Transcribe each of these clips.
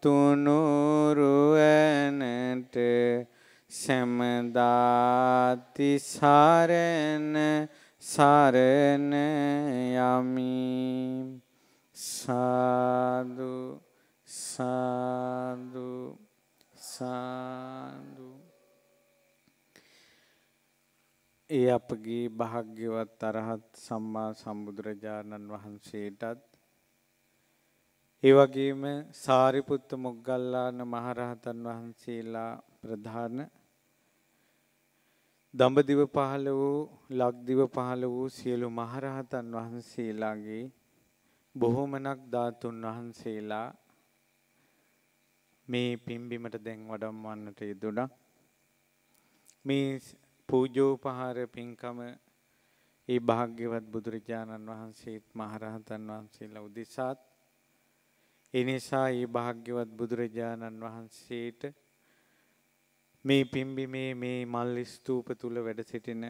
තුනුරුවනට සැමදාති සරණ සරණ යමි සාදු සාදු සාදු ඒ අපගේ භාග්‍යවත් අරහත් සම්මා සම්බුදුරජාණන් වහන්සේටත් ඒ වගේම සාරිපුත්ත මොග්ගල්ලාන මහරහතන් වහන්සේලා ප්‍රධාන දඹදිව පහළ වූ ලක්දිව පහළ වූ සියලු මහරහතන් වහන්සේලාගේ බොහොමනක් ධාතුන් වහන්සේලා මේ පිම්බිමට දැන් වඩම්වන්නට යෙදුණා මේ පූජෝපහාර පින්කම ඒ භාග්‍යවත් බුදුරජාණන් වහන්සේත් මහරහතන් වහන්සේලා උදෙසාත් එනිසා ඒ භාග්‍යවත් බුදුරජාණන් වහන්සේට මේ පිම්බිමේ මේ මල් ස්තූප තුල වැඩ සිටින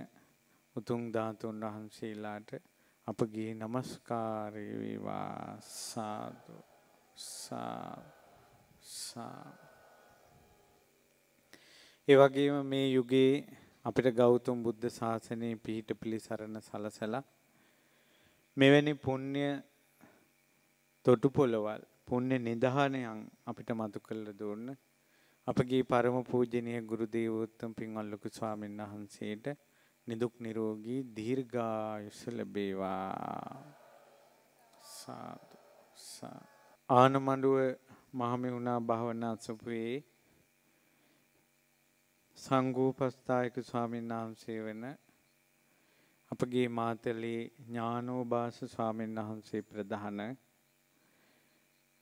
උතුම් ධාතුන් වහන්සේලාට අපගේ নমස්කාරය වේවා සාදු සා සා ඒ වගේම මේ යුගයේ අපිට ගෞතම බුද්ධ ශාසනයේ පිහිට පිළිසරණ සලසලා මෙවැනි පුණ්‍ය තොටුපොළවල් පුණ්‍ය නිධානයන් අපිට මතු කළ දුන්න අපගේ පරම පූජනීය ගුරු දේවෝත්තම පින්වත් ලොකු ස්වාමීන් වහන්සේට නිදුක් නිරෝගී දීර්ඝායුෂ ලැබේවා සාදු සා ආනමඬුව මහමෙවුනා භාවනා සුපුවේ සංඝූපස්ථායක ස්වාමීන් වහන්සේ වන අපගේ මාතලේ ඥානෝබාස ස්වාමීන් වහන්සේ ප්‍රධාන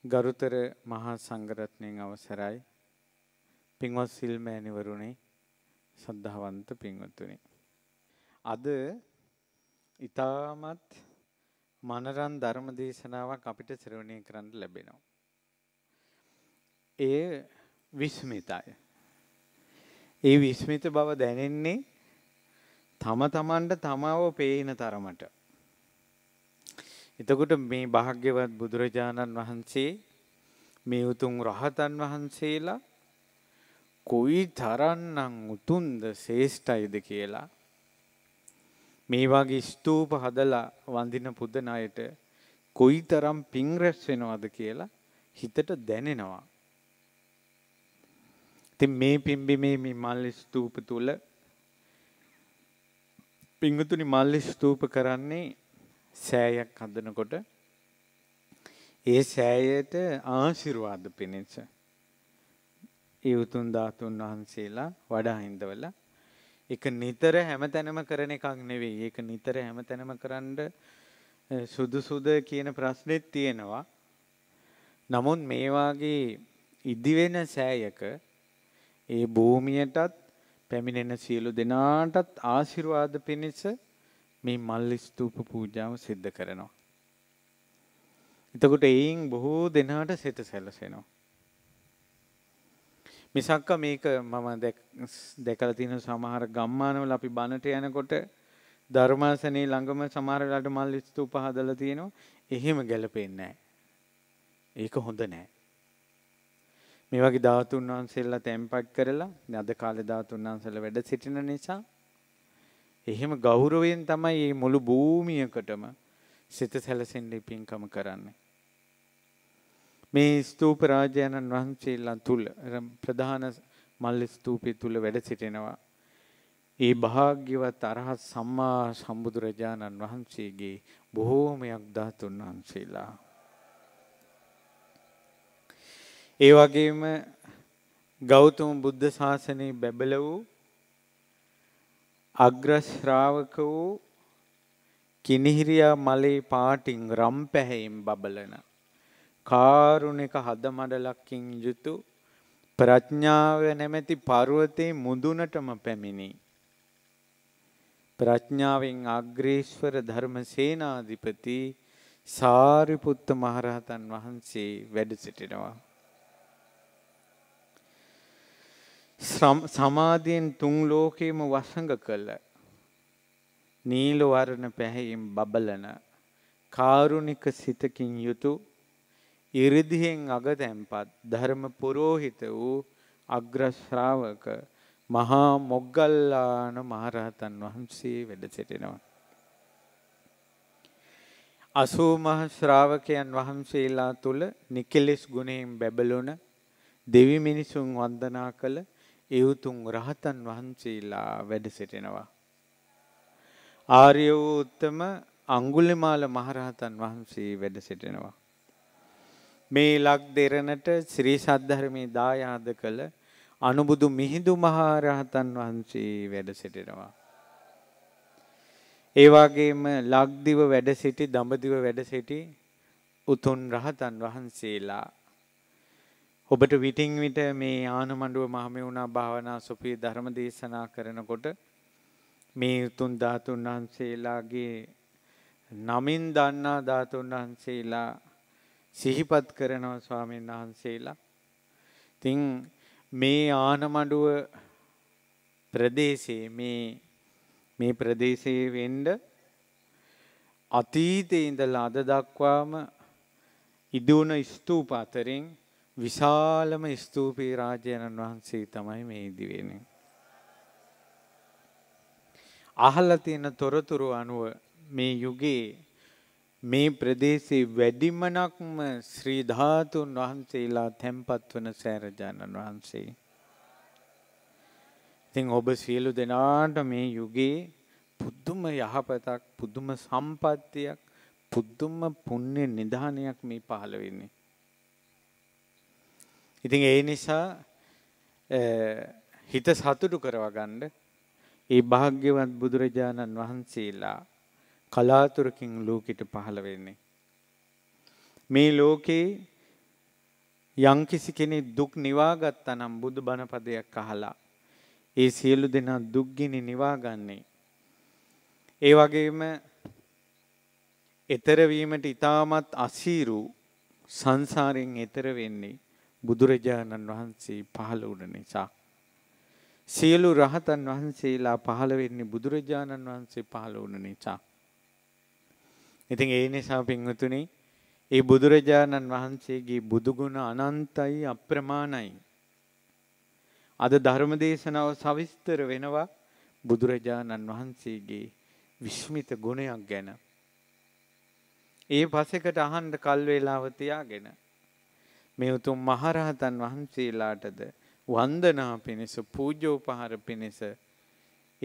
ගරුතර මහා සංඝරත්නයෙන් අවසරයි පින්වත් සිල්මෑණිවරුනි සද්ධාවන්ත පින්වත්තුනි අද ඊටමත් මනරන් ධර්ම දේශනාවක් අපිට ශ්‍රවණය කරන්න ලැබෙනවා ඒ විස්මිතයි ඒ විස්මිත බව දැනෙන්නේ තම තමන්ට තමාව පේන තරමට එතකොට මේ භාග්‍යවත් බුදුරජාණන් වහන්සේ මේ උතුම් රහතන් වහන්සේලා කොයි තරන්නම් උතුන්ද ශේෂ්ඨයිද කියලා මේ වගේ ස්තූප හදලා වඳින පුදන අයට කොයි තරම් පිං රැස් වෙනවද කියලා හිතට දැනෙනවා. ඉතින් මේ පිම්බිමේ මේ මල් ස්තූප තුල පිංගුතුනි මල් ස්තූප කරන්නේ සෑයක් හදනකොට ඒ සෑයට ආශිර්වාද පිණිස ඒ උතුම් ධාතුන් වහන්සේලා වඩා හින්දවල ඒක නිතර හැමතැනම කරන එකක් නෙවෙයි. ඒක නිතර හැමතැනම කරන්න සුදුසුද කියන ප්‍රශ්නෙත් තියෙනවා. නමුත් මේ වාගේ ඉදිවෙන සෑයක ඒ භූමියටත් පැමිණෙන සියලු දෙනාටත් ආශිර්වාද පිණිස මේ මල් ස්තූප පූජාව සිද්ධ කරනවා. එතකොට එයින් බොහෝ දෙනාට සිත සැලසෙනවා. මිසක්ක මේක මම දැකලා තියෙන සමහර ගම්මානවල අපි බණට යනකොට ධර්මාසනේ ළඟම සමහර වෙලාවට මල් ස්තූප හදලා තියෙනවා. එහෙම ගැලපෙන්නේ නැහැ. ඒක හොඳ නැහැ. මේ වගේ ධාතුන් වහන්සේලා තැන්පත් කරලා අද කාලේ ධාතුන් වහන්සේලා වැඩ සිටින නිසා එහෙම ගෞරවයෙන් තමයි මේ මුළු භූමියකටම සිත සැලසෙන්නේ පින්කම කරන්නේ. මේ ස්තූප රාජයන්න් වහන්සේලා තුල ප්‍රධාන මල්ල ස්තූපය තුල වැඩ සිටිනවා. ඒ භාග්‍යවත් අරහත් සම්මා සම්බුදුරජාණන් වහන්සේගේ බොහෝමයක් ධාතුන් වහන්සේලා. ඒ වගේම ගෞතම බුද්ධ ශාසනයේ බැබළ වූ අග්‍ර ශ්‍රාවක වූ කිනිහිරියා මලේ පාටින් රම් පැහැයෙන් බබලන කාරුණික හදමඩලක්කින් යුතු ප්‍රඥාව නැමැති පර්වතේ මුදුනටම පැමිණි. ප්‍රඥාවෙන් අග්‍රේශ්වර ධර්ම සේනාධිපති සාරිපුත්ත මහරහතන් වහන්සේ වැඩ සිටිනවා. සමාධියෙන් තුන් ලෝකේම වසඟ කළ නීල වර්ණ පැහැයෙන් බබලන කාරුණික සිතකින් යුතු 이르දිහෙන් අගතැම්පත් ධර්ම පුරෝහිත වූ අග්‍ර ශ්‍රාවක මහා මොග්ගල්ලාන මහරහතන් වහන්සේ වැඩ සිටිනවා. අසූ මහ ශ්‍රාවකයන් වහන්සේලා තුල නිකලෙස් ගුණයෙන් බැබළුණ දෙවි මිනිසුන් වන්දනා කළ ඒ උතුම් රහතන් වහන්සේලා වැඩ සිටිනවා. ආර්ය වූ උත්තම අඟුලිමාල මහරහතන් වහන්සේ වැඩ සිටිනවා. මේ ලක් දෙරණට ශ්‍රී සද්ධර්මයේ දායාද කළ අනුබුදු මිහිඳු මහරහතන් වහන්සේ වැඩ සිටිනවා. ඒ වගේම ලක්දිව වැඩ සිටි දඹදිව වැඩ සිටි උතුම් රහතන් වහන්සේලා ඔබට විටින් විට මේ ආනමඬුව මහමෙවුනා භාවනා සොපී ධර්ම දේශනා කරනකොට මේ උතුම් ධාතුන් වහන්සේලාගේ නමින් දන්නා ධාතුන් වහන්සේලා සිහිපත් කරනවා ස්වාමීන් වහන්සේලා. ඉතින් මේ ආනමඬුව ප්‍රදේශයේ මේ මේ ප්‍රදේශයේ වෙන්න අතීතයේ ඉඳලා අද දක්වාම ඉදුණ ස්තූප අතරින් විශාලම ස්තූපී රාජයණන් වහන්සේ තමයි මේ ඉදිවෙන්නේ. අහලා තියෙන තොරතුරු අනුව මේ යුගයේ මේ ප්‍රදේශයේ වැඩිමනක්ම ශ්‍රී ධාතුන් වහන්සේලා තැන්පත් වන සෑරජාණන් වහන්සේ. ඉතින් ඔබ සියලු දෙනාට මේ යුගයේ පුදුම යහපතක් පුදුම සම්පත්තියක් පුදුම පුණ්‍ය නිධානයක් මේ පහළ වෙන්නේ. ඉතින් ඒ නිසා හිත සතුටු කරවගන්න ඒ භාග්‍යවත් බුදුරජාණන් වහන්සේලා කලාතුරකින් ලෝකෙට පහළ වෙන්නේ. මේ ලෝකේ යම්කිසි කෙනෙක් දුක් නිවාගත්තා නම් බුදු බණ පදයක් අහලා ඒ සියලු දෙනා දුක්ගිනි නිවාගන්නේ. ඒ වගේම ඊතර වීමට ඊටමත් අසීරු සංසාරයෙන් ඈතර වෙන්නේ බුදුරජාණන් වහන්සේ පහළ වුණ නිසා. සියලු රහතන් වහන්සේලා පහළ වෙන්නේ බුදුරජාණන් වහන්සේ පහළ වුණ නිසා. ඉතින් ඒ නිසා පින්වතුනි ඒ බුදුරජාණන් වහන්සේගේ බුදුගුණ අනන්තයි අප්‍රමාණයි. අද ධර්ම දේශනාව සවිස්තර වෙනවා බුදුරජාණන් වහන්සේගේ විශ්මිත ගුණයක් ගැන. ඒ පසෙකට අහන්ඩ කල් වේලාව තියාගෙන මේ උතුම් මහරහතන් වහන්සේලාටද වන්දනා පිණිස පූජෝපහාර පිණිස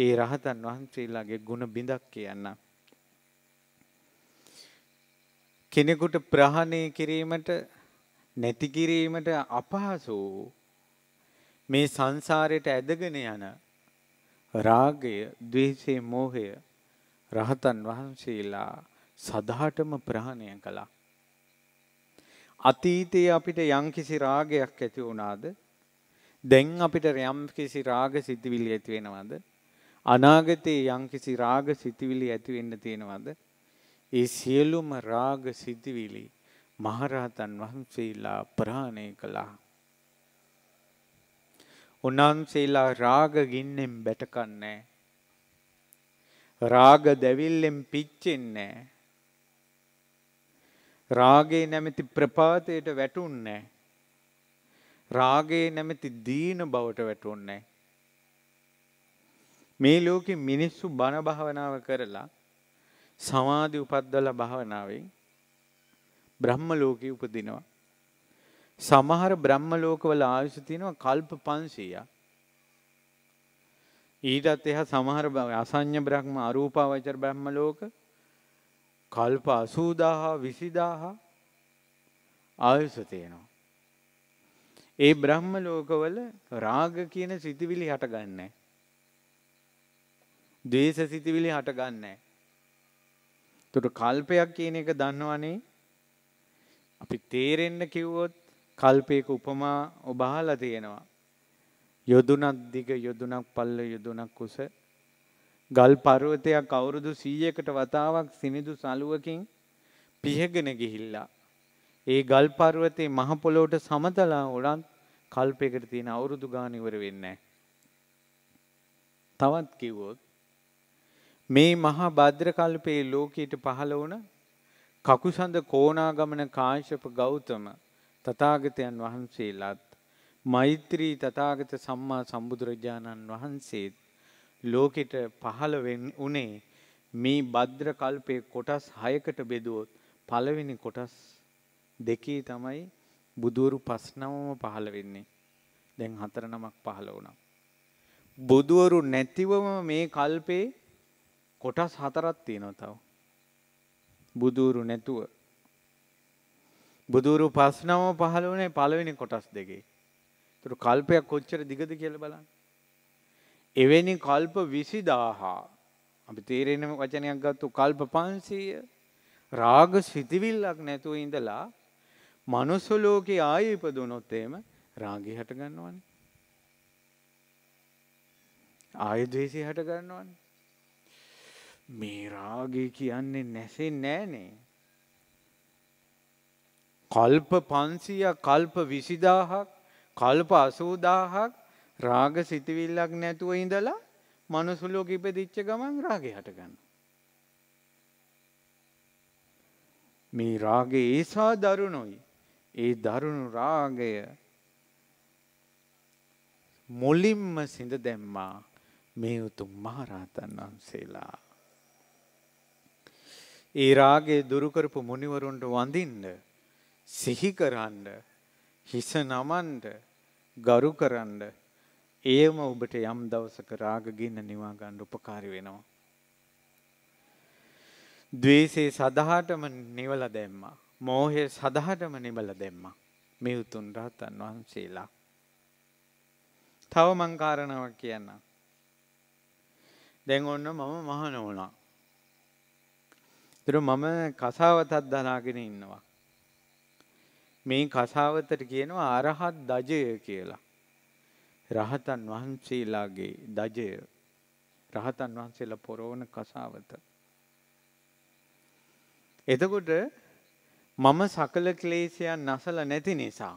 ඒ රහතන් වහන්සේලාගේ ගුණ බිඳක් කියන්න. කෙනෙකුට ප්‍රහණය කිරීමට නැති කිරීමට අපහසු මේ සංසාරයට ඇදගෙන යන රාගය, ద్వේෂය, මෝහය රහතන් වහන්සේලා සදාටම ප්‍රහාණය කළා. අතීතයේ අපිට යම්කිසි රාගයක් ඇති වුණාද? දැන් අපිට යම්කිසි රාග සිතිවිලි ඇති වෙනවද? අනාගතයේ යම්කිසි රාග සිතිවිලි ඇති වෙන්න තියෙනවද? ඒ සියලුම රාග සිතිවිලි මහරහතන් වහන්සේලා ප්‍රහාණය කළා. උන්වහන්සේලා රාග ගින්නෙන් බැටකන්නේ රාග දැවිල්ලෙන් පිච්චෙන්නේ නැහැ. රාගේ නැමැති ප්‍රපාතයට වැටුන්නේ රාගේ නැමැති දීන බවට වැටුන්නේ මේ ලෝකෙ මිනිස්සු බණ භාවනාව කරලා සමාධි උපද්දලා භාවනාවෙන් බ්‍රහ්ම ලෝකේ උපදිනවා සමහර බ්‍රහ්ම ලෝකවල ආයුෂ තියෙනවා කල්ප 500ක් ඊටත් එහා සමහර අසඤ්ඤ බ්‍රහ්ම අරූපාවචර බ්‍රහ්ම ලෝක කල්ප 80000 20000 ආයුෂ තියෙනවා. ඒ බ්‍රහ්ම ලෝකවල රාග කියන සිතිවිලි හටගන්නේ නැහැ. ද්වේෂ සිතිවිලි හටගන්නේ නැහැ. ඒතකොට කල්පයක් කියන එක දන්නවනේ. අපි තේරෙන්න කිව්වොත් කල්පයක උපමා ඔබ අහලා තියෙනවා. යොදුනක් දිග යොදුනක් පල්ල යොදුනක් කුස ගල් පර්වතයක් අවුරුදු 100කට වතාවක් සිනිඳු සලුවකින් පිහගෙන ගිහිල්ලා ඒ ගල් පර්වතේ මහ පොළොවට සමතලා උනත් කල්පයකට තියෙන අවුරුදු ගාන ඉවර වෙන්නේ තවත් කිව්වොත් මේ මහා භද්‍ර කල්පයේ ලෝකයට පහළ වුණ කකුසඳ කෝණාගමන කාශ්‍යප ගෞතම තථාගතයන් වහන්සේලාත් මෛත්‍රී තථාගත සම්මා සම්බුදුරජාණන් වහන්සේත් ලෝකෙට පහළ උනේ මේ භද්‍ර කල්පයේ කොටස් 6කට බෙදුවොත් පළවෙනි කොටස් දෙකේ තමයි බුදවරු පස්නමම පහළ වෙන්නේ. දැන් හතර නමක් පහළ වුණා. බුදවරු නැතිවම මේ කල්පේ කොටස් හතරක් තියෙනවා තව. බුදවරු නැතුව බුදුරු පස්නම පහළ වනේ පළවෙනි කොටස් දෙකේ. තුරු කල්පයක් කොච්චර දිගද කියල බලන්න. එවැනි කල්ප විසිදාහා අපි තේරෙන වචනයක් ගත්තු කල්ප පන්සීය රාග සිතිවිල්ලක් නැතුව ඉඳලා මනුස්සලෝකෙ ආය ඉපදුනොත්තේම රාගි හට ගන්නවන ආයදවේසි හට ගන්නවන මේ රාගය කියන්නේ නැසෙන් නෑනේ කල්ප පන්සිය කල්ප විසිදාහක් කල්ප අසූදාහක් රාග සිතවිල්ලක් නැතුව ඉඳලා මනුසුලෝක ඉපදිච්ච ගමන් රාගය හටගන්න. මේ රාගය ඒසා දරුණොයි. ඒ දරුණු රාගය මුලින්ම සිඳ දැම්මා මේ උතුම් මහරහතන් වහන්සේලා. ඒ රාගේ දුරුකරපු මුනිවරුන්ට වඳින්න සිහි කරන්න හිස නමන්න ගරු කරන්න ඒවම ඔබට යම් දවසක රාගගින්න නිවා ගන්න උපකාරී වෙනවා. ද්වේෂේ සදහටම නිවල දැම්මා. මෝහය සදහටම නිවල දැම්මා. මේ උතුම් රහතන් වහන්සේලා. තව මං කාරණාවක් කියන්නම්. දැන් ඔන්න මම මහන වුණා. ඒතර මම කසාවතක් දනාගෙන ඉන්නවා. මේ කසාවතට කියනවා අරහත් දජය කියලා. රහතන් වහන්සේලාගේ දජය රහතන් වහන්සේලා පොරවන කසාවත. එතකොට මම සකල ක්ලේශයන් නැසල නැති නිසා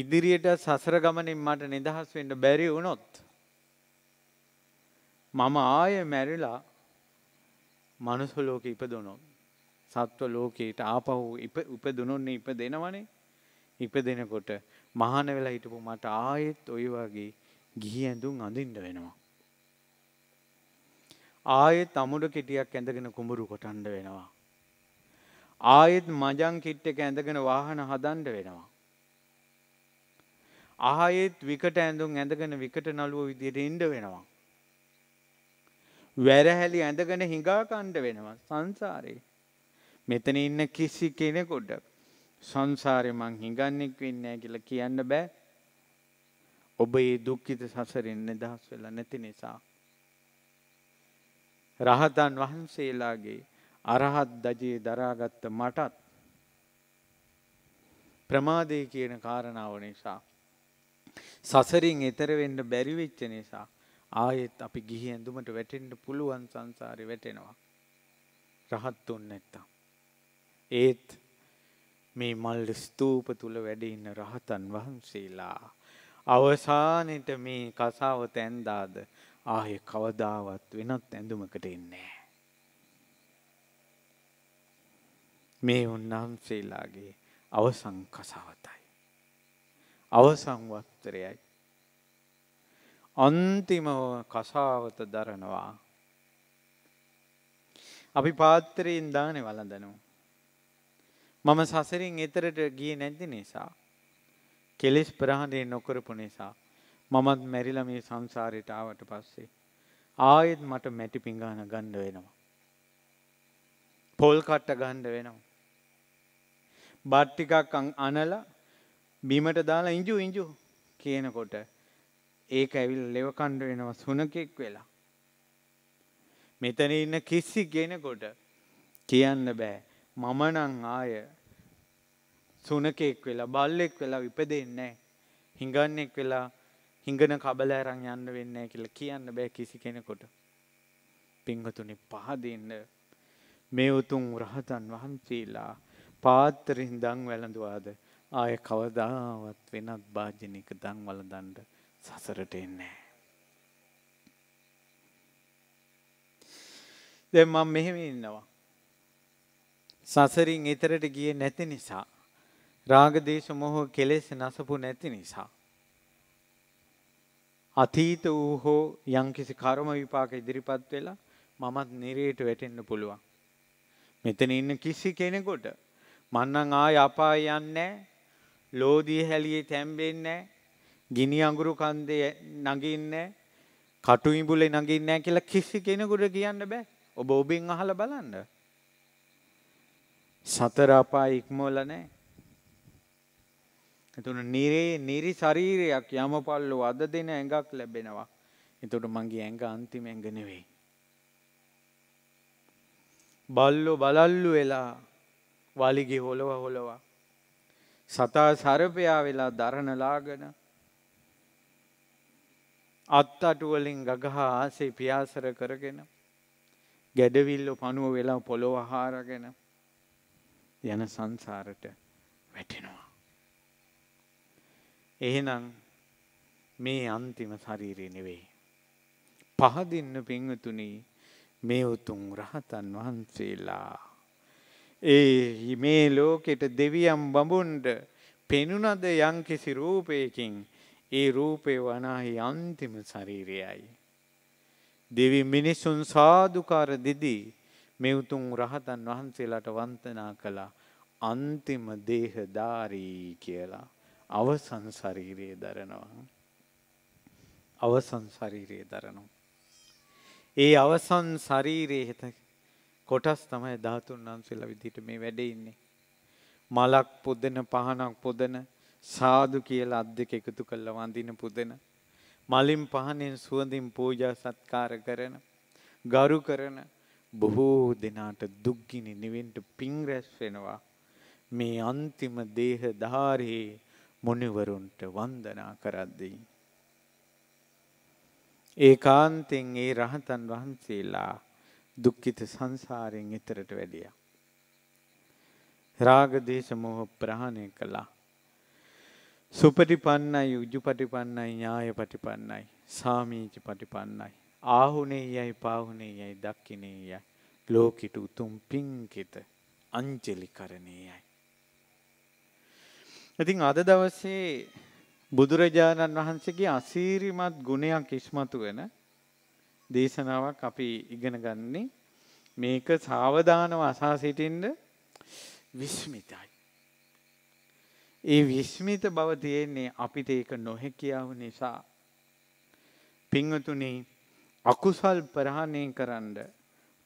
ඉදිරියට සසර ගමනින් මට නිදහස් වෙන්න බැරි වුණොත් මම ආය මැරිලා මනුස්ස ලෝකෙ ඉපදුණොත් සත්ව ලෝකයට ආපහු උපදුණොන්නේ ඉපදෙනවනේ ඉපදෙනකොට මහාන වෙලා හිටපු මට ආයෙත් ඔය වගේ ගිහි ඇඳුම් අඳින්න වෙනවා. ආයෙත් අමුඩ කෙටියක් ඇඳගෙන කුඹුරු කොටන්න වෙනවා. ආයෙත් මජං කිට් එක ඇඳගෙන වාහන හදන්න වෙනවා. ආයෙත් විකට ඇඳුම් ඇඳගෙන විකට නළුව විදියට ඉන්න වෙනවා. වැරහැලි ඇඳගෙන හිඟා කණ්ඩ වෙනවා සංසාරේ. මෙතන ඉන්න කිසි කෙනෙකුට සංසාරේ මං හිඟන්නෙක් වෙන්නේ නැහැ කියලා කියන්න බෑ. ඔබ මේ දුක්ඛිත සසරෙන් නිදහස් වෙලා නැති නිසා. රහතන් වහන්සේලාගේ අරහත් දජේ දරාගත්ත මටත් ප්‍රමාදේ කියන කාරණාව නිසා සසරින් එතර වෙන්න බැරි වෙච්ච නිසා ආයෙත් අපි ගිහි ඇඳුමට වැටෙන්න පුළුවන් සංසාරේ වැටෙනවා. රහත් තුන් නැත්තම්. ඒත් මේ මල් ස්තූප තුල වැඩ ඉන්න රහතන් වහන්සේලා අවසානෙට මේ කසාව තැන්දාද ආයේ කවදාවත් වෙනත් ඇඳුමකට එන්නේ මේ උන්වහන්සේලාගේ අවසන් කසාවතයි අවසන් වස්ත්‍රයයි අන්තිමව කසාවත දරනවා අපි පාත්‍රයෙන් දානේ වළඳනවා මම සසරින් එතරට ගිය නැති නිසා. කෙලෙස් ප්‍රහණය නොකරපු නිසා. මමත් මැරිලම මේ සංසාරයට ආවට පස්සේ. ආයෙත් මට මැටි පිංගාන ගණ්ඩ වෙනවා. පොල් කට්ට ගණ්ඩ වෙනවා. බට්ටිකක් අනල බිමට දාලා ඉංජු ඉංජු කියනකොට ඒක ඇවිල් ලෙවකණ්ඩ වෙනවා සුනකෙක් වෙලා. මෙතන ඉන්න කිසි ගෙනකොට කියන්න බෑ මම නම් ආය සුනකෙක් වෙලා බල්ලෙක් වෙලා විපදෙන්නේ හිඟන්නෙක් වෙලා හිඟන කබලෑරං යන්න වෙන්න කියලා කියන්න බෑ කිසි කෙනෙකොට. පිංහතුනි පහදන්න මේ උතුම් රහතන් වහන්සේලා පාත්තරින් දං වැළඳවාද ආය කවදාවත් වෙනත් භාජනික දං වලදන්ඩ සසරට එන්නේ. දෙ මම මෙහෙම ඉන්නවා. සසරින් එතරට ගියේ නැති නිසා රාග දේශ මොහ කෙලෙස් නසපු නැති නිසා අතීත වූ හෝ යම්කිසි කර්ම විපාක ඉදිරිපත් වෙලා මමත් නිරේට වැටෙන්න පුළුවන් මෙතන ඉන්න කිසි කෙනෙකුට මන්නම් ආය අපාය යන්නේ ලෝදී හැලියේ තැම්බෙන්නේ ගිනි අඟුරු කන්දේ නගින්නේ කටු ඉඹුලේ නගින්නේ කියලා කිසි කෙනෙකුට කියන්න බෑ ඔබ ඔබෙන් අහලා බලන්න සතර අපාය ඉක්මවලා නැහැ. එතන නිරේ නිරි ශරීරයක් යමපල්ලෝ අද දෙන ඇඟක් ලැබෙනවා. එතකොට මගේ ඇඟ අන්තිම ඇඟ නෙවෙයි. බල්ලෝ බලල්ලු වෙලා වලිගේ හොලව හොලව සතා සරපයා වෙලා දරණ ලාගෙන අත්තටු වලින් ගගහ ආසේ පියාසර කරගෙන ගැඩවිල්ල පණුව වෙලා පොළොව හාරගෙන යන සංසාරට වැටෙනවා. එහෙනම් මේ අන්තිම ශරීරය නෙවෙයි. පහදින්න පිංවතුනි මේ උතුම් රහතන් වහන්සේලා. ඒ මේ ලෝකෙට දෙවියම් බඹුන්ඩ පෙනුනද යංකිසි රූපයකින් ඒ රූපය වනාහි අන්තිම ශරීරයයි. දෙවි මිනිසුන් සාධකාර දෙදී මේ උතුම් රහතන් වහන්සේලාට වන්දනා කළා අන්තිම දේහධාරී කියලා අවසන් ශරීරයේ දරනවා අවසන් ශරීරයේ දරනවා ඒ අවසන් ශරීරයේ හිත කොටස් තමයි ධාතුන් වහන්සේලා විදිහට මේ වැඩේ ඉන්නේ මලක් පුදන පහනක් පුදන සාදු කියලා අත් දෙක එකතු කරලා වඳින පුදන මලින් පහනෙන් සුවඳින් පූජා සත්කාර කරන ගරු කරන බොහෝ දෙනාට දුක්ගිනි නිවෙන්ට පිං රැස් වෙනවා මේ අන්තිම දේහ ධාරයේ මොනිවරුන්ට වන්දනා කරද්දී. ඒ කාන්තෙන් ඒ රහතන් වහන්සේලා දුක්ඛිත සංසාරයෙන් එතරට වැඩියා. රාග දේශ මොහ ප්‍රහාණය කළා. සුපටිපන්නයි උජුපටිපන්නයි ඥායපටිපන්නයි සාමීචිපටිපන්නයි ආහුනේ යයි පාහුනේ යයි දක්කිනේ යයි ලෝකිට උතුම් පිංකිත අංජලි කරණේයයි. ඉතින් අද දවසේ බුදුරජාණන් වහන්සේගේ අසීරිමත් ගුණයක් ඉස්මතු වෙන දේශනාවක් අපි ඉගෙන ගන්නේ මේක සාවධානව අසා සිටින්න විස්මිතයි. ඒ විස්මිත බව තියෙන්නේ අපිට ඒක නොහැකියාව නිසා. පින්වතුනි අකුසල් ප්‍රහාණය කරන්න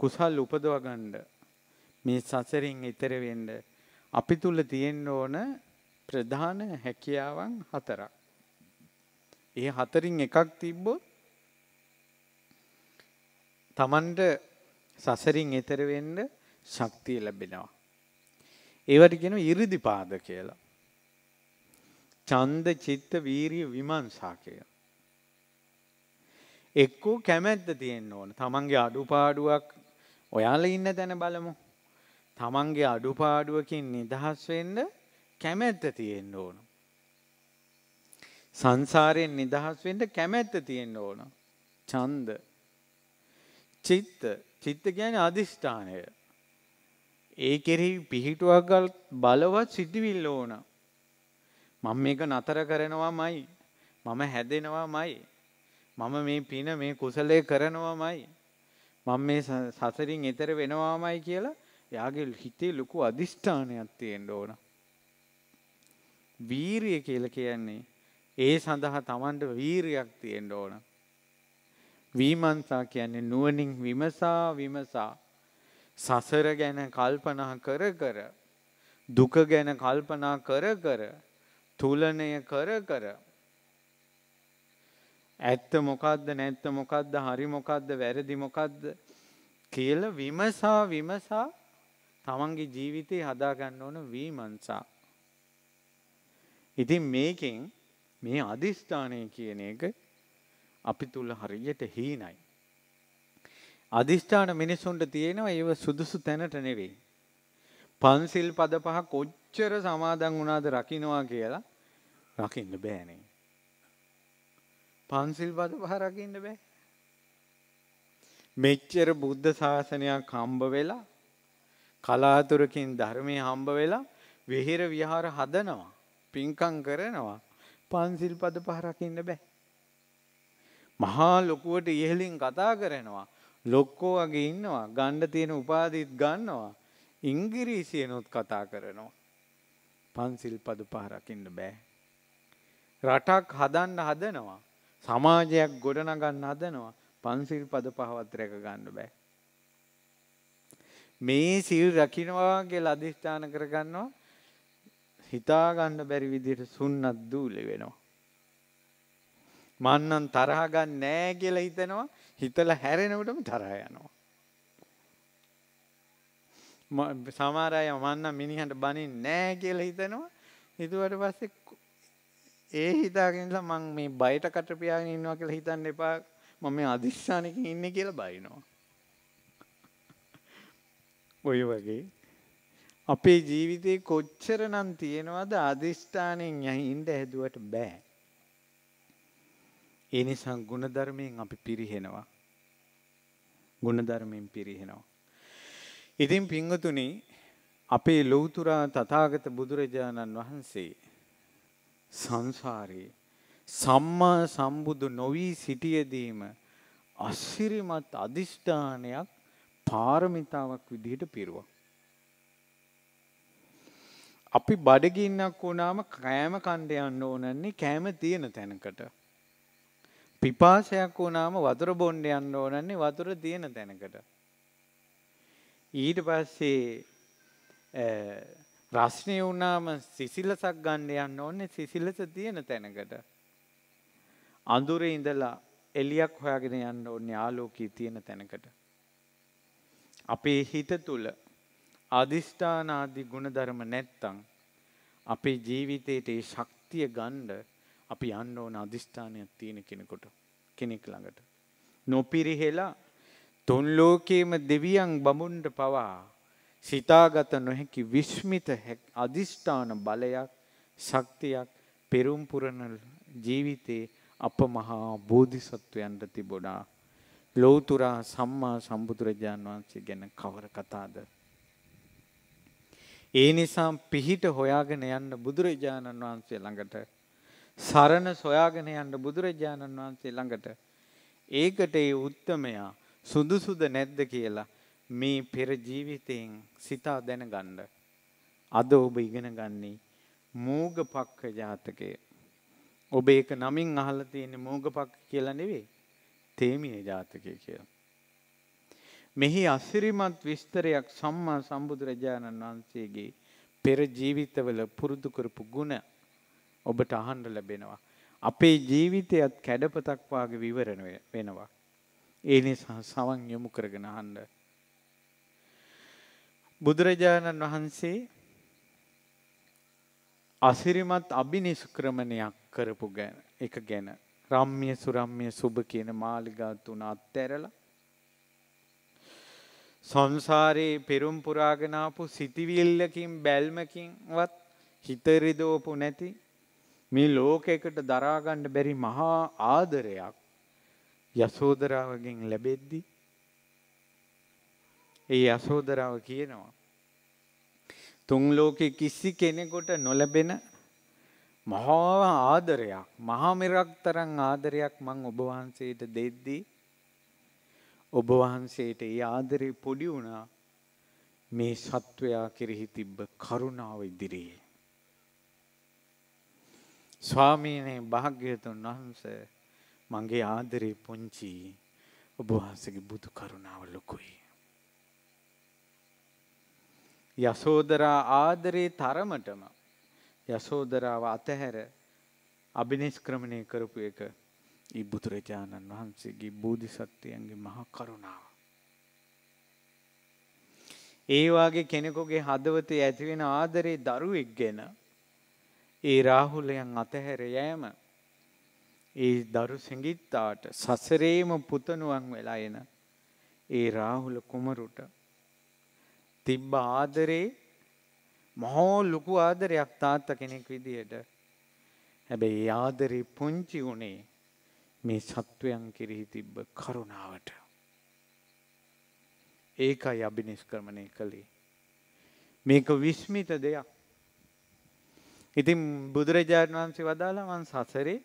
කුසල් උපදව ගන්න මේ සසරින් ඈතර වෙන්න අපි තුල තියෙන්න ඕන ප්‍රධාන හැකියාවන් හතරක්. ඒ හතරින් එකක් තිබ්බොත් Tamanට සසරින් ඈතර වෙන්න ශක්තිය ලැබෙනවා. ඒවට කියනවා 이르දිපාද කියලා. ඡන්ද චිත්ත වීරිය විමර්ශා කියලා. එක්කෝ කැමැත්ත තියෙන්න ඕන. තමන්ගේ අඩුපාඩුවක් ඔයාලා ඉන්න තැන බලමු. තමන්ගේ අඩුපාඩුවකින් නිදහස් වෙන්න කැමැත්ත තියෙන්න ඕන. සංසාරයෙන් නිදහස් වෙන්න කැමැත්ත තියෙන්න ඕන. ඡන්ද. චිත්ත. චිත්ත කියන්නේ අදිෂ්ඨානය. ඒ කෙරෙහි පිහිටුවක් බලවත් සිටිවිල්ල ඕන. මම මේක නතර කරනවාමයි. මම හැදෙනවාමයි. මම මේ පින මේ කුසලය කරනවාමයි. මම මේ සසරින් එතර වෙනවාමයි කියලා එයාගේ හිතේ ලොකු අදිෂ්ඨානයක් තියෙන්න ඕන. වීරිය කියලා කියන්නේ ඒ සඳහා Tamanට වීරියක් තියෙන්න ඕන. විමර්ශා කියන්නේ නුවණින් විමසා විමසා සසර ගැන කල්පනා කර කර දුක ගැන කල්පනා කර කර තුලණය කර කර ඇත්ත මොකද්ද නැත්ත මොකද්ද හරි මොකද්ද වැරදි මොකද්ද කියලා විමසා විමසා තමන්ගේ ජීවිතේ හදා ගන්න ඕන විමංසා. ඉතින් මේකෙන් මේ අදිස්ථානය කියන එක අපි තුල හරියට හීනයි. අදිෂ්ඨාන මිනිසුන්ට තියෙනවා ඒව සුදුසු තැනට නෙවෙයි. පන්සිල් පද පහ කොච්චර සමාදන් වුණාද රකින්නවා කියලා රකින්න බෑනේ. පන්සිල් බද පහරකින්න බෑ. මෙච්චර බුද්ධ ශාසනයක් හම්බ වෙලා කලාතුරකින් ධර්මය හම්බ වෙලා වෙහෙර විහාර හදනවා. පින්කං කරනවා. පන්සිල් පද පහරකින්න බෑ. මහා ලොකුවට ඉහලින් කතා කරනවා. ලොක්කෝ වගේ ඉන්නවා ගණ්ඩ තියෙන උපාදීත් ගන්නවා. ඉංගිරීසියනොත් කතා කරනවා. පන්සිල් පද පහරකින්න බෑ. රටක් හදන්න හදනවා. සමාජයක් ගොඩනගන්න හදනවා පන්සිල් පද පහවත් රැක ගන්න බෑ. මේ සිල් රකින්නවාගේ ලදිෂ්ඨාන කරගන්නවා හිතා ගන්න බැරි විදිහට සුන්නත් දූලි වෙනවා. මන්නම් තරහ ගන්න නෑ කියලා හිතනවා හිතලා හැරෙනකොටම තරහ යනවා. සමහර අය මන්නම් මිනිහන්ට බනින්නේ නෑ කියලා හිතනවා හිතුවට පස්සේ ඒ හිතාගෙනලා මං මේ බයට කටපියාගෙන ඉන්නවා කියලා හිතන්න එපා මම මේ අධිෂ්ඨානකින් ඉන්නේ කියලා බයිනවා. ඔය වගේ අපේ ජීවිතේ කොච්චර නම් තියෙනවද අධිෂ්ඨානෙන් යහින්ද හැදුවට බෑ. ඒ නිසා ගුණධර්මයෙන් අපි පිරිහෙනවා. ගුණධර්මයෙන් පිරිහෙනවා. ඉතින් පිංගතුනි අපේ ලෞතුරා තථාගත බුදුරජාණන් වහන්සේ සංසාරයේ සම්මා සම්බුදු නොවී සිටියදීම අස්සිරිමත් අදිෂ්ඨානයක් පාරමිතාවක් විදිහට පිරුවා. අපි බඩගින්නක් වුණාම කෑම කණ්ඩ යන්න ඕනන්නේ කෑම තියෙන තැනකට. පිපාසයක් වුණාම වතුර බොන්න යන්න ඕනන්නේ වතුර තියෙන තැනකට. ඊට පස්සේ ප්‍රශ්නය වුණාම සිසිලසක් ගන්න යන්න ඕන්නේ සිසිලස තියෙන තැනකට. අඳුරේ ඉඳලා එලියක් හොයාගෙන යන්න ඕන්නේ ආලෝකී තියෙන තැනකට. අපේ හිත තුල අදිෂ්ඨාන ආදී ගුණධර්ම නැත්තම් අපේ ජීවිතේට ඒ ශක්තිය ගන්න අපි යන්න ඕන අදිෂ්ඨානයක් තියෙන කෙනෙකුට කෙනෙක් ළඟට. නොපිරිහෙලා තුන් ලෝකයේම දෙවියන් බඹුන්ට පවා සිතාගත නොහැකි විශ්මිත අධිෂ්ඨාන බලයක් ශක්තියක් පෙරුම් පුරන ජීවිතේ අප මහා බෝධිසත්වයන්ට තිබුණා ලෞතුරා සම්මා සම්බුදුරජාන් වහන්සේ ගැන කවර කතාද ඒ නිසා පිහිට හොයාගෙන යන්න බුදුරජාණන් වහන්සේ ළඟට සරණ සොයාගෙන යන්න බුදුරජාණන් වහන්සේ ළඟට ඒකට ඒ උත්තමයා සුදුසුද නැද්ද කියලා මේ පෙර ජීවිතයෙන් සිතා දැනගන්න. අද ඔබ ඉගෙන ගන්නේ මූග පක්ක ජාතකය. ඔබ ඒක නමින් අහල තියෙන මූග පක්ක කියලා නෙවේ තේමිය ජාතකය කියලා. මෙහි අසිරිමත් විස්තරයක් සම්මා සම්බුදුරජාණන් වහන්සේගේ පෙර ජීවිතවල පුරුදු කරපු ගුණ ඔබට අහන්ඩ ලැබෙනවා. අපේ ජීවිතයත් කැඩපතක් වගේ විවරණ වෙනවා. ඒ නිසා සවන් යොමු කරගෙන අහන්ඩ. බුදුරජාණන් වහන්සේ අසිරිමත් අභිනිෂ්ක්‍රමණයක් කරපු ගැන එක ගැන රම්්‍ය සුරම්්‍ය සුභ කියන මාලිගා තුන අත්හැරලා සංසාරේ පෙරම් පුරාගෙන ආපු සිටිවිල්ලකින් බැල්මකින්වත් හිත රිදවපු නැති මේ ලෝකයකට දරා ගන්න බැරි මහා ආදරයක් යසෝදරාවගෙන් ලැබෙද්දී ඒ යසෝදරාව කියනවා තුන් ලෝකේ කිසි කෙනෙකුට නොලැබෙන මහා ආදරයක් මහා මිරක් තරම් ආදරයක් මං ඔබ වහන්සේට දෙද්දී ඔබ වහන්සේට ඒ ආදරේ පොඩි වුණා මේ සත්වයා කෙරෙහි තිබ්බ කරුණාව ඉදිරියේ ස්වාමීනේ භාග්‍යතුන් වහන්සේ මගේ ආදරේ පුංචි ඔබ වහන්සේගේ බුදු කරුණාව ලොකුයි යසෝදරා ආදරේ තරමටම යසෝදරාව අතහැර අභිනිෂ්ක්‍රමණය කරපු එක ඊ බුදුරජාණන් වහන්සේගේ බෝධිසත්වයන්ගේ මහා කරුණාව. ඒ වාගේ කෙනෙකුගේ හදවතේ ඇතිවෙන ආදරේ දරුවෙක් ගැන ඒ රාහුලයන් අතහැර යෑම ඒ දරු සිඟිත්තාට සසරේම පුතණුවන් වෙලා එන ඒ රාහුල කුමරුට තිබ්බ ආදරේ මහෝ ලොකු ආදරයක් තාත්තා කෙනෙක් විදියට. හැබැයි ඒ ආදරේ පුංචි උනේ මේ සත්වයන් කෙරෙහි තිබ්බ කරුණාවට. ඒකයි අභිනිෂ්ක්‍රමණය කළේ. මේක විස්මිත දෙයක්. ඉතින් බුදුරජාණන් වහන්සේ වදාලා මං සසරේ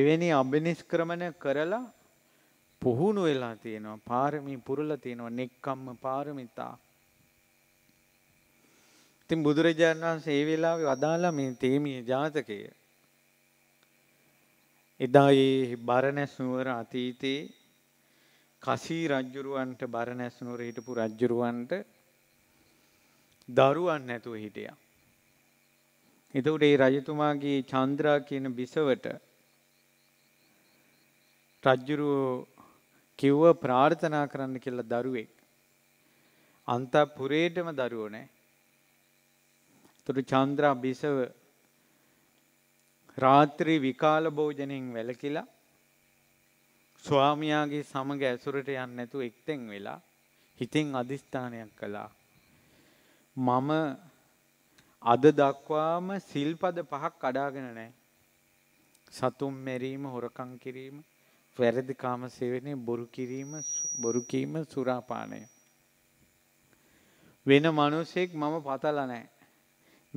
එවැනි අභිනිෂ්ක්‍රමණ කරලා පුහුණු වෙලා තියෙනවා පාරමී පුරලා තියෙනවා නෙක්කම්ම පාරමිතා ඉතින් බුදුරජාණන් වහන්සේ ඒ වෙලාවේ වදාලා මේ තේමියේ ජාතකය. එදා ඒ බරණැස් නුවර අතීතේ කසී රජුරවන්ට බරණැස් නුවර හිටපු රජුරවන්ට දරුවන් නැතුව හිටියා. එතකොට ඒ රජතුමාගේ චන්ද්‍රා කියන බිසවට රජුරෝ කිව්ව ප්‍රාර්ථනා කරන්න කියලා දරුවෙක් අන්තපුරේටම දරුවෝ නැහැ. තුරු චන්ද්‍රා බිසව රාත්‍රී විකාල භෝජනයෙන් වැළකිලා ස්වාමියාගේ සමග ඇසුරට යන්න නැතුව එක්තෙන් වෙලා හිතෙන් අදිස්ථානයක් කළා. මම අද දක්වාම සිල්පද පහක් අඩාගෙන නෑ. සතුම් මෙරීම හොරකං කිරීම වැරදි කාම සේවනය බොරු කිරීම බොරුකීම සුරාපානය. වෙන මනුස්සෙක් මම පතල නෑ.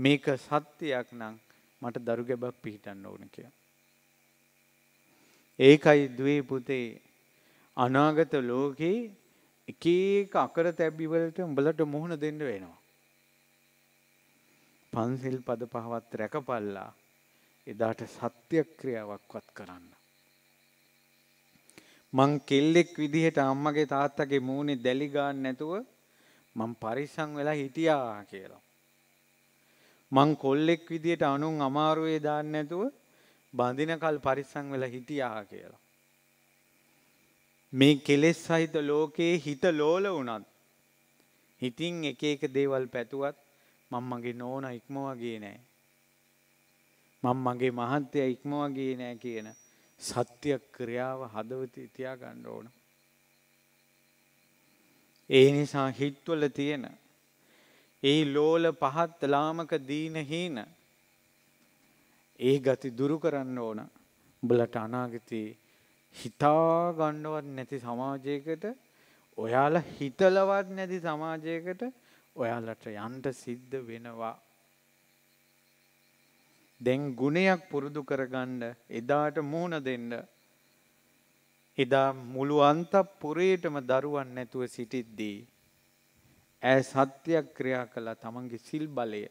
මේක සත්‍යයක් නම් මට දරු ගැබක් පිහිටන්න ඕන කිය. ඒකයි දේ පුතේ අනාගත ලෝකයේ එකක අකර තැබ්බිවලට උඹලට මුහුණ දෙන්න වෙනවා. පන්සිල් පද පහවත් රැකපල්ලා එදාට සත්‍ය ක්‍රියාවක්වත් කරන්න. මං කෙල්ලෙක් විදිහට අම්මගේ තාත්තගේ මූුණේ දැලිගාන්න නැතුව මං පරිසං වෙලා හිටියා කියලා. මං කොල්ලෙක් විදියට අනුන් අමාරුවේ දාන්න නැතුව බඳිනකල් පරිස්සම් වෙලා හිටියා කියලා. මේ කෙලෙස් සහිත ලෝකයේ හිත ලෝල වුණත් හිතින් එක එක දේවල් පැතුවත් මම මගේ නෝන ඉක්මවා ගියේ නෑ. මම මගේ මහත්ය ඉක්මවා ගියේ නෑ කියන සත්‍ය ක්‍රියාව හදවතේ තියාගන්න ඕන. ඒ නිසා හිතවල තියෙන ඒ ලෝල පහත් ලාමක දීන හීන. ඒ ගති දුරු කරන්න ඕන. උඹලට අනාගතේ හිතා ගන්නවත් නැති සමාජයකට ඔයාලා හිතලවත් නැති සමාජයකට ඔයාලට යන්ට සිද්ධ වෙනවා. දැන් ගුණයක් පුරුදු කරගන්න එදාට මුහුණ දෙන්න. එදා මුළු අන්තපුරේටම දරුවන් නැතුව සිටිද්දී ඇය සත්‍යයක් ක්‍රියා කළා තමන්ගේ සිල් බලය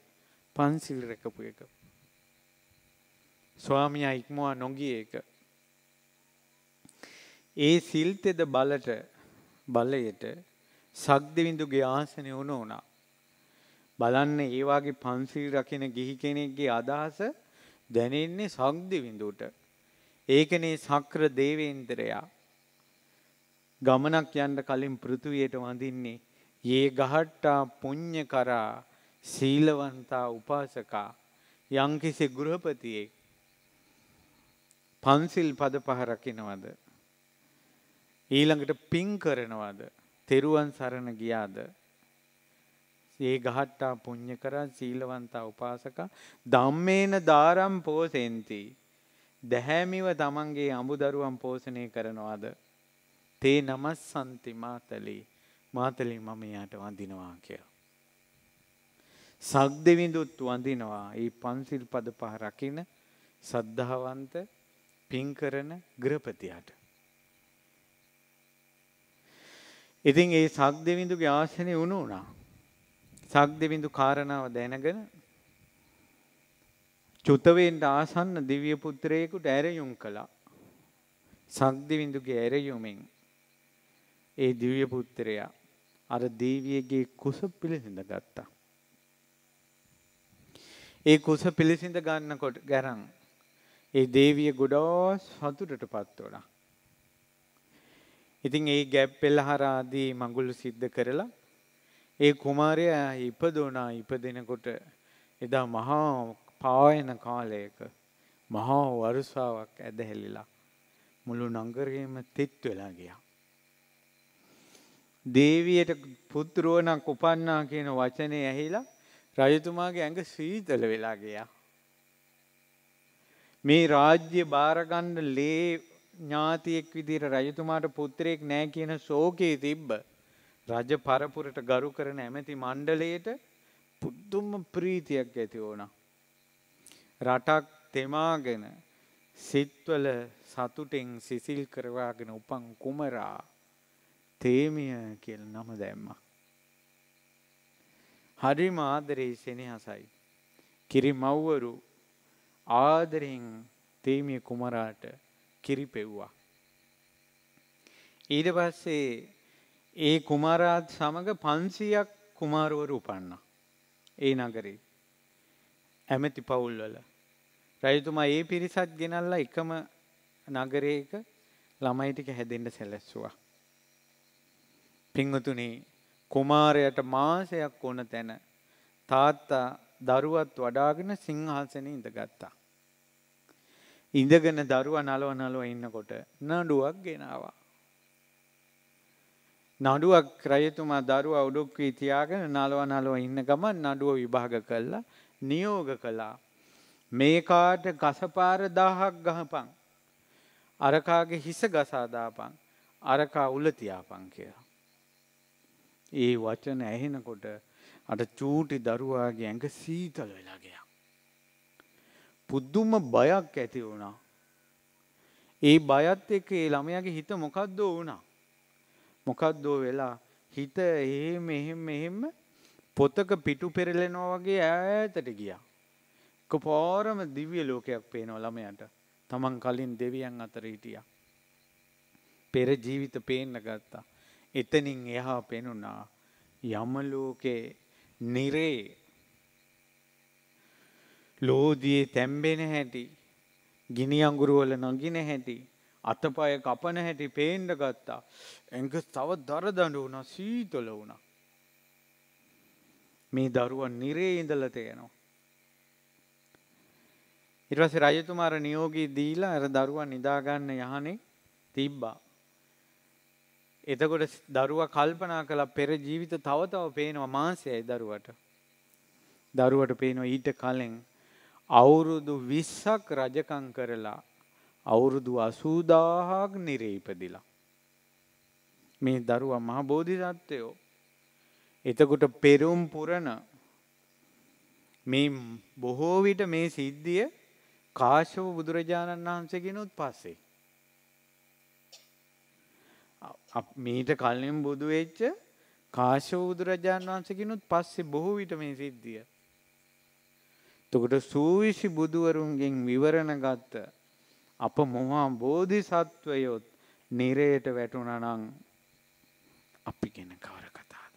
පන්සිල් රැකපු එක. ස්වාමියා ඉක්මවා නොගිය එක. ඒ සිල්තෙද බලට බලයට සක්දවිඳුගේ ආසනය වුණ ඕනා. බලන්න ඒවාගේ පන්සිල් රකින ගිහි කෙනෙක්ගේ අදහස දැනෙන්නේ සක්දවිඳුට. ඒකනේ සක්‍ර දේවේන්ද්‍රයා. ගමනක් යන්න කලින් පෘථුවියට වඳින්නේ ඒ ගහට්ටා පුං්ඥ කරා සීලවන්තා උපාසකා යංකිසි ගෘහපතියෙක් පන්සිල් පද පහරකිනවද. ඊළඟට පින් කරනවාද තෙරුවන් සරණ ගියාද. ඒ ගහට්ටා පුං්ඥ කරා සීලවන්තා උපාසක දම්මේන ධාරම් පෝසෙන්ති. දැහැමිව තමන්ගේ අඹු දරුවම් පෝසණය කරනවාද. තේ නමස් සන්තිමාතලී මාතලින් මම යාට වඳිනවා කියලා. සක්දෙවිඳුත් වඳිනවා. ඒ පන්සිල් පද පහ රකින සද්ධාවන්ත පින් කරන ගෘහපතියට. ඉතින් ඒ සක්දෙවිඳුගේ ආසනේ උණු වුණා. සක්දෙවිඳු කාරණාව දැනගෙන චුතවෙන්ට ආසන්න දිව්‍ය පුත්‍රයෙකුට ඇරයුම් කළා. සක්දෙවිඳුගේ ඇරයුමෙන් ඒ දිව්‍ය පුත්‍රයා අර දේවියගේ කුස පිළිසිඳ ගත්තා. ඒ කුස පිළිසිඳ ගන්නකොට ගරන් ඒ දේවිය ගොඩෝ සතුටට පත් වුණා. ඉතින් ඒ ගැප් පෙළහරාදී මඟුල් සිද්ධ කරලා ඒ කුමාරයා ඉපදුණා ඉපදෙනකොට එදා මහා පායන කාලයක මහා වරුසාවක් ඇදහැලිලා මුළු නගරයේම තෙත් වෙලා ගියා. දේවියට පුත්රුවනක් උපන්නා කියන වචනය ඇහිලා රජතුමාගේ ඇඟ සීතල වෙලා ගියා. මේ රාජ්‍ය බාරගන්න ලේ ඥාතියෙක් විදිහට රජතුමාට පුත්‍රයෙක් නැහැ කියන ශෝකේ තිබ්බ රජ පරපුරට ගරු කරන ඇමති මණ්ඩලයට පුදුම ප්‍රීතියක් ඇති වුණා. රටක් තෙමාගෙන සිත්වල සතුටෙන් සිසිල් කරවාගෙන උපන් කුමරා තේමිය කියලා නම දැම්මා. හරිම ආදරේ සෙනෙහසයි. කිරි මව්වරු ආදරෙන් තේමිය කුමරාට කිරි පෙව්වා. ඊට පස්සේ ඒ කුමාරාත් සමග 500ක් කුමාරවරු උපන්නා. ඒ නගරේ. ඇමති පවුල්වල. රජතුමා ඒ පිරිසත් ගෙනල්ලා එකම නගරයක ළමයි ටික හැදෙන්න සැලැස්සුවා. පිංහතුනේ කුමාරයට මාසයක් ඕන තැන තාත්තා දරුවත් වඩාගෙන සිංහාසනය ඉඳගත්තා. ඉඳගෙන දරුව නලව නලුව ඉන්නකොට නඩුවක් ගෙනවා. නඩුවක් රජතුමා දරුව උඩුක්වී තියාගෙන නලව නලුව ඉන්න ගමන් නඩුව විභාග කල්ලා නියෝග කළා. මේකාට ගසපාර දාහක් ගහපං. අරකාගේ හිස ගසාදාපං අරකා උලතියාපං කියලා. ඒ වචන ඇහෙනකොට අට චූටි දරුවාගේ ඇඟ සීතල වෙලා ගියා. පුදුම බයක් ඇති වුණා. ඒ බයත් එක්ක ඒ ළමයාගේ හිත මොකද්ද වුණා? මොකද්ද වෙලා හිත එහෙම එහෙම එහෙම පොතක පිටු පෙරලෙනවා වගේ ඈතට ගියා. කපාරම දිව්‍ය ලෝකයක් පේනවා ළමයාට. Taman කලින් දෙවියන් අතර හිටියා. පෙර ජීවිත පේන්න ගත්තා. එතනින් එහා පෙනුණා යමලෝකේ නිරේ ලෝදියේ තැම්බෙන හැටි ගිනි අඟුරු වල නගින හැටි අතපය කපන හැටි පේන්න ගත්තා ඇඟ තව දරදඬු වුණා සීතල වුණා මේ දරුවා නිරේ ඉඳලා තේනවා ඊට පස්සේ රජතුමා නියෝගී දීලා අර දරුවා නිදා ගන්න යහනේ තිබ්බා එතකොට දරුවා කල්පනා කළා පෙර ජීවිත තව තව පේනවා මාසයයි දරුවට. දරුවට පේනවා ඊට කලින් අවුරුදු 20ක් රජකම් කරලා අවුරුදු 80000ක් නිරේ ඉපදිලා. මේ දරුවා මහ බෝධිසත්වයෝ. එතකොට පෙරුම් පුරණ මේ බොහෝ විට මේ සිද්ධිය කාශ්‍යප බුදුරජාණන් වහන්සේ කිනුත් පස්සේ මීට කලින් බුදු වෙච්ච කාශ්‍යප බුදුරජාණන් වහන්සේ කිනුත් පස්සේ බොහෝ විට මේ සිද්ධිය. එතකොට සූවිසි බුදුවරුන්ගෙන් විවරණ ගත්ත අප මොහා බෝධිසත්වයොත් නිරයට වැටුණා නම් අපි ගැන කවර කතාද?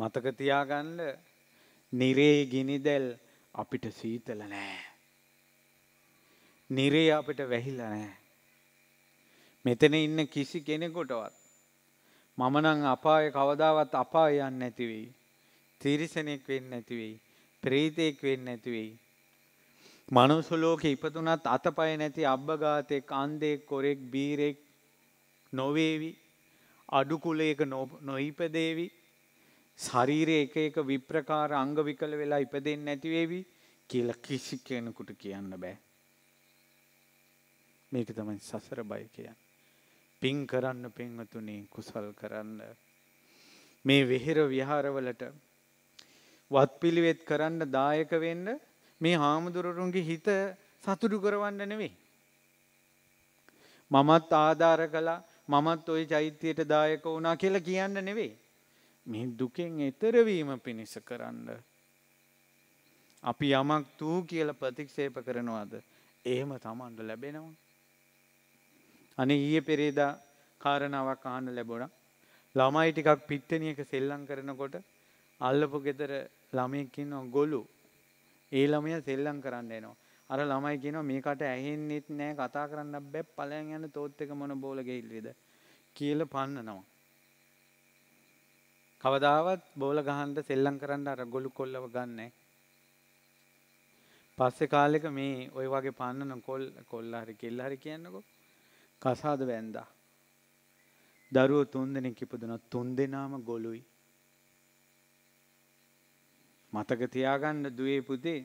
මතක තියාගන්න නිරේ ගිනිදෙල් අපිට සීතල නෑ. නිරේ අපිට වැහිලා නෑ. මෙතන ඉන්න කිසි කෙනෙකුටවත් මම නම් අපාය කවදාවත් අපාය යන්නේ නැති වෙයි. තිරිසනෙක් වෙන්නේ නැති වෙයි. ප්‍රේතෙක් වෙන්නේ නැති වෙයි. මනුස්ස ලෝකේ ඉපදුනත් අතපය නැති අබ්බගාතෙක්, අන්ධෙක්, කොරෙක්, බීරෙක් නොවේවි. අඩු කුලයක නොඉපදේවි. ශරීරයේ එක එක විප්‍රකාර අංග විකල වෙලා ඉපදෙන්නේ නැති වෙවි කියලා කිසි කෙනෙකුට කියන්න බෑ. මේක තමයි සසර බය කියන්නේ. පින් කරන්න පින්වතුනේ කුසල් කරන්න. මේ වෙහෙර විහාරවලට වත්පිළිවෙත් කරන්න දායක වෙන්න මේ හාමුදුරුවන්ගේ හිත සතුටු කරවන්න නෙවෙයි. මමත් ආධාර කළා මමත් ওই චෛත්‍යයට දායක වුණා කියලා කියන්න නෙවෙයි. මේ දුකෙන් ඈතර වීම පිණිස කරන්න. අපි යමක් තු කියලා ප්‍රතික්ෂේප කරනවාද? එහෙම තමන්ට ලැබෙනවා. අනේ ඊය පෙරේදා කාරණාවක් ආන්න ලැබුණා. ළමයි ටිකක් පිට්ටනියක සෙල්ලම් කරනකොට අල්ලපු ගෙදර ළමයෙක් ඉන්නවා ගොළු. ඒ ළමයා සෙල්ලම් කරන්න එනවා. අර ළමයි කියනවා මේකට ඇහෙන්නෙත් නෑ කතා කරන්න බෑ පලයන් යන තෝත් එක මොන බෝල ගෙහිල්ලේද කියලා පන්නනවා. කවදාවත් බෝල ගහන්ට සෙල්ලම් කරන්න අර ගොළු කොල්ලව ගන්න. පස්සෙ කාලෙක මේ ඔය වගේ පන්නන කොල් කොල්ලා හරි කෙල්ලා හරි කියන්නකෝ කසාද වැන්දා. දරුව තුන් දෙනෙක් ඉපදුන තුන් දෙනාම ගොලුයි. මතක තියාගන්න දුවේ පුතේ.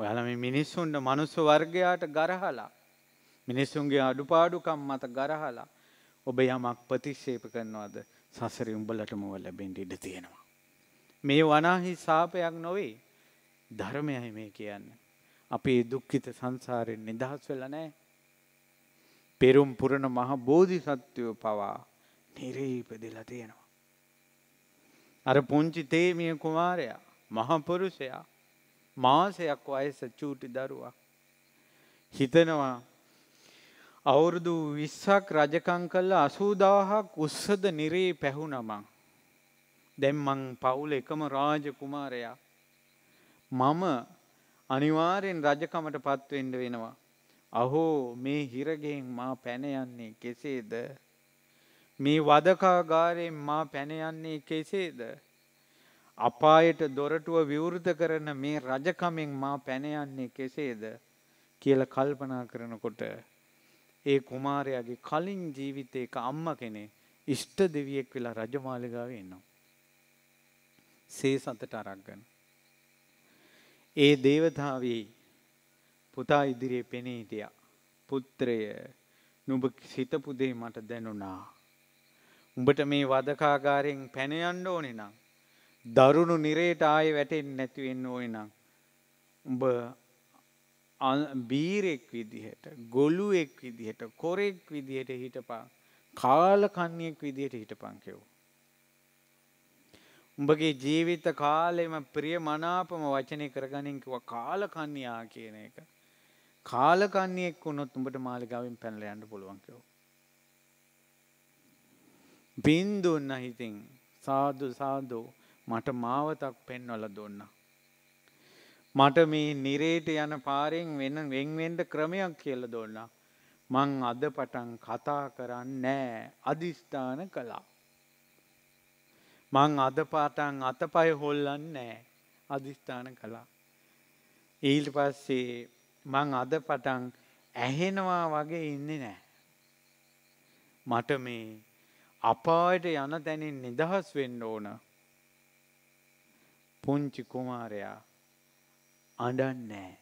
ඔයාලා මේ මිනිස්සුන්ට මනුස්ස වර්ගයාට ගරහලා මිනිස්සුන්ගේ අඩුපාඩුකම් මත ගරහලා ඔබ යමක් ප්‍රතික්ෂේප කරනවද සසරේ උඹලටම ඔය ලැබෙන්න ඉඩ තියෙනවා. මේ වනාහි සාපයක් නොවේ. ධර්මයයි මේ කියන්නේ. අපි දුක්ඛිත සංසාරයෙන් නිදහස් වෙලා නැහැ. පෙරුම් පුරණ මහ බෝධිසත්වයෝ පවා නිරීපදිලා තියෙනවා. අර පුංචි තේමිය කුමාරයා මහපුරුෂයා මාසයක් වයස චූටි දරුවා. හිතනවා අවුරුදු විස්සක් රජකං කල්ල අසූදාහක් උස්සද නිරේ පැහුනමං. දැම්මං පවුල එකම රාජකුමාරයා. මම අනිවාරයෙන් රජකමට පත්වෙන්ඩ වෙනවා. අහෝ මේ හිරගෙන් මා පැනයන්නේ කෙසේද මේ වදකාගාරයෙන් මා පැනයන්නේ කෙසේද අපායට දොරටුව විවෘත කරන මේ රජකමෙන් මා පැනයන්නේ කෙසේද කියලා කල්පනා කරනකොට ඒ කුමාරයාගේ කලින් ජීවිතේක අම්මා කෙනෙක් ඉෂ්ට දෙවියෙක් වෙලා රජමාලිගාවේ ඉන්නවා. සේ සතට අරක් ගන්න. ඒ දේවතාවේ පුතා ඉදිරියේ පෙනී හිටියා. පුත්‍රය නුඹ සිතපු දේ මට දැනුණා. උඹට මේ වදකාගාරයෙන් පැන යන්න ඕනේ නම් දරුණු නිරේට ආයේ වැටෙන්නේ නැති වෙන්න ඕනේ නම් උඹ බීරෙක් විදිහට ගොළුෙක් විදිහට කොරෙක් විදිහට හිටපන් කාලකන්ණියෙක් විදිහට හිටපන් කියෝ. උඹගේ ජීවිත කාලෙම ප්‍රිය මනාපම වචනය කරගනින් කිව්වා කාලකන්ණියා කියන එක. කාලකන්නේෙක් වුණොත් උඹට මාලිගාවෙන් පැනල යන්න පුළුවන්කෝ. බින්දුන්න හිතින් සාදු සාදෝ මට මාවතක් පෙන්වල දුන්න. මට මේ නිරේට යන පාරෙන් වෙන වෙන්වෙන්ඩ ක්‍රමයක් කියල දුන්න. මං අද පටන් කතා කරන්න නෑ අධිෂ්ඨාන කළා. මං අද පාටන් අතපය හොල්ලන්න නෑ අධිෂ්ඨාන කළා. ඊට පස්සේ මං අද පටන් ඇහෙනවා වගේ ඉන්නේ නෑ. මට මේ අපායට යන තැනින් නිදහස් වෙන්න ඕන. පුංචි කුමාරයා අඩන්නෑ.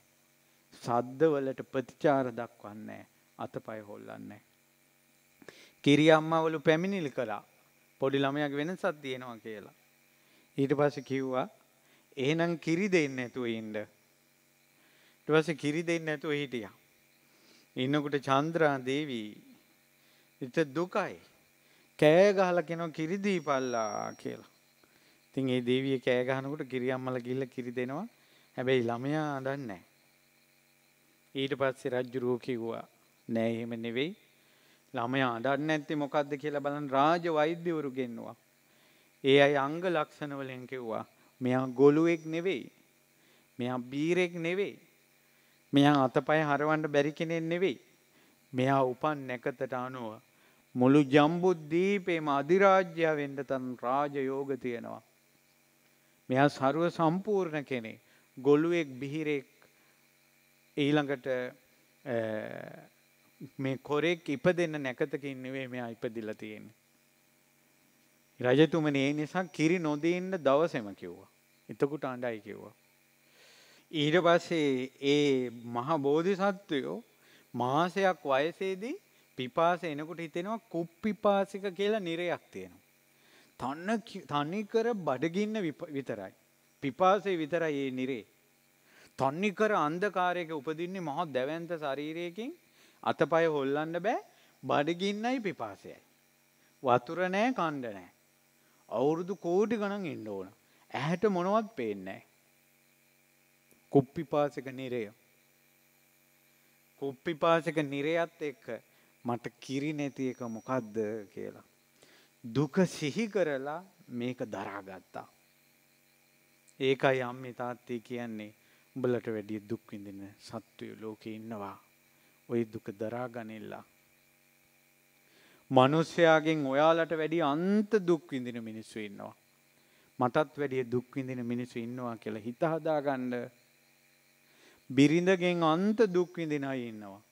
සද්ධවලට ප්‍රතිචාර දක්වන්නේ අතපය හොල්ලන්නේ. කිරියම්මවලු පැමිණිලි කළා පොඩි ළමයක් වෙනසක් තියෙනවා කියලා. ඊට පස්සේ කිව්වා එහෙනම් කිරි දෙන්න නැතුව ඉන්න ඊවසේ කිරි දෙන්නේ නැතුව හිටියා. ඉන්නකොට චන්ද්‍රා දේවි ඉත දුකයි. කෑ ගහලා කෙනා කිරි දීපල්ලා කියලා. ඉතින් ඒ දේවිය කෑ ගහනකොට කිරි අම්මලා ගිහිල්ලා කිරි දෙනවා. හැබැයි ළමයා අඬන්නේ ඊට පස්සේ රජුරෝ කිව්වා නෑ එහෙම නෙවෙයි. ළමයා අඬන්නේ නැත්තේ මොකද්ද කියලා බලන් රාජ වෛද්‍යවරු ගෙන්නුවා. ඒ අය අංග ලක්ෂණවලින් කිව්වා මෙයා ගොළුවෙක් නෙවෙයි. මෙයා බීරෙක් නෙවෙයි. මෙයා අතපය හරවන්න බැරි කෙනෙක් නෙවෙයි. මෙයා උපන් නැකතට අනුව මුළු ජම්බුද්දීපේම අධිරාජ්‍ය වෙන්න තන් රාජයෝග තියෙනවා. මෙයා ਸਰව සම්පූර්ණ කෙනෙක්. ගොළුවෙක් බිහිරෙක් ඊළඟට මේ කොරෙක් ඉපදෙන්න නැකතකින් නෙවෙයි මෙයා ඉපදිලා තියෙන්නේ. රජතුමනි ඒ නිසා කිරි නොදෙන්න දවසෙම කිව්වා. එතකොට අඬයි කිව්වා. ඊට පස්සේ ඒ මහ බෝධිසත්වයෝ මාසයක් වයසේදී පිපාස එනකොට හිතෙනවා කුප්පිපාසික කියලා නිරයක් තියෙනවා. තන්න තනිකර බඩගින්න විතරයි. පිපාසේ විතරයි ඒ නිරේ. තන්නිකර අන්ධකාරයක උපදින්නේ මහා දැවැන්ත ශරීරයකින් අතපය හොල්ලන්න බෑ බඩගින්නයි පිපාසයයි. වතුර නෑ කණ්ඩ නෑ. අවුරුදු කෝටි ගණන් ඉන්න ඕන. ඇහැට මොනවත් පේන්නේ නෑ. කුප්පිපාසක නිරය. කුප්පිපාසක නිරයත් එක්ක මට කිරි නැති එක මොකක්ද කියලා. දුක සිහි කරලා මේක දරාගත්තා. ඒකයි අම්මේ තාත්තේ කියන්නේ උඹලට වැඩිය දුක් විඳින සත්වය ලෝකේ ඉන්නවා. ওই දුක දරා ගනිලා. මිනිස්යාගෙන් ඔයාලට වැඩිය අන්ත දුක් විඳින මිනිස්සු ඉන්නවා. මටත් වැඩිය දුක් විඳින මිනිස්සු ඉන්නවා කියලා හිත හදාගන්න බිරිඳගෙන් අන්ත දුක් විඳින අය ඉන්නවා.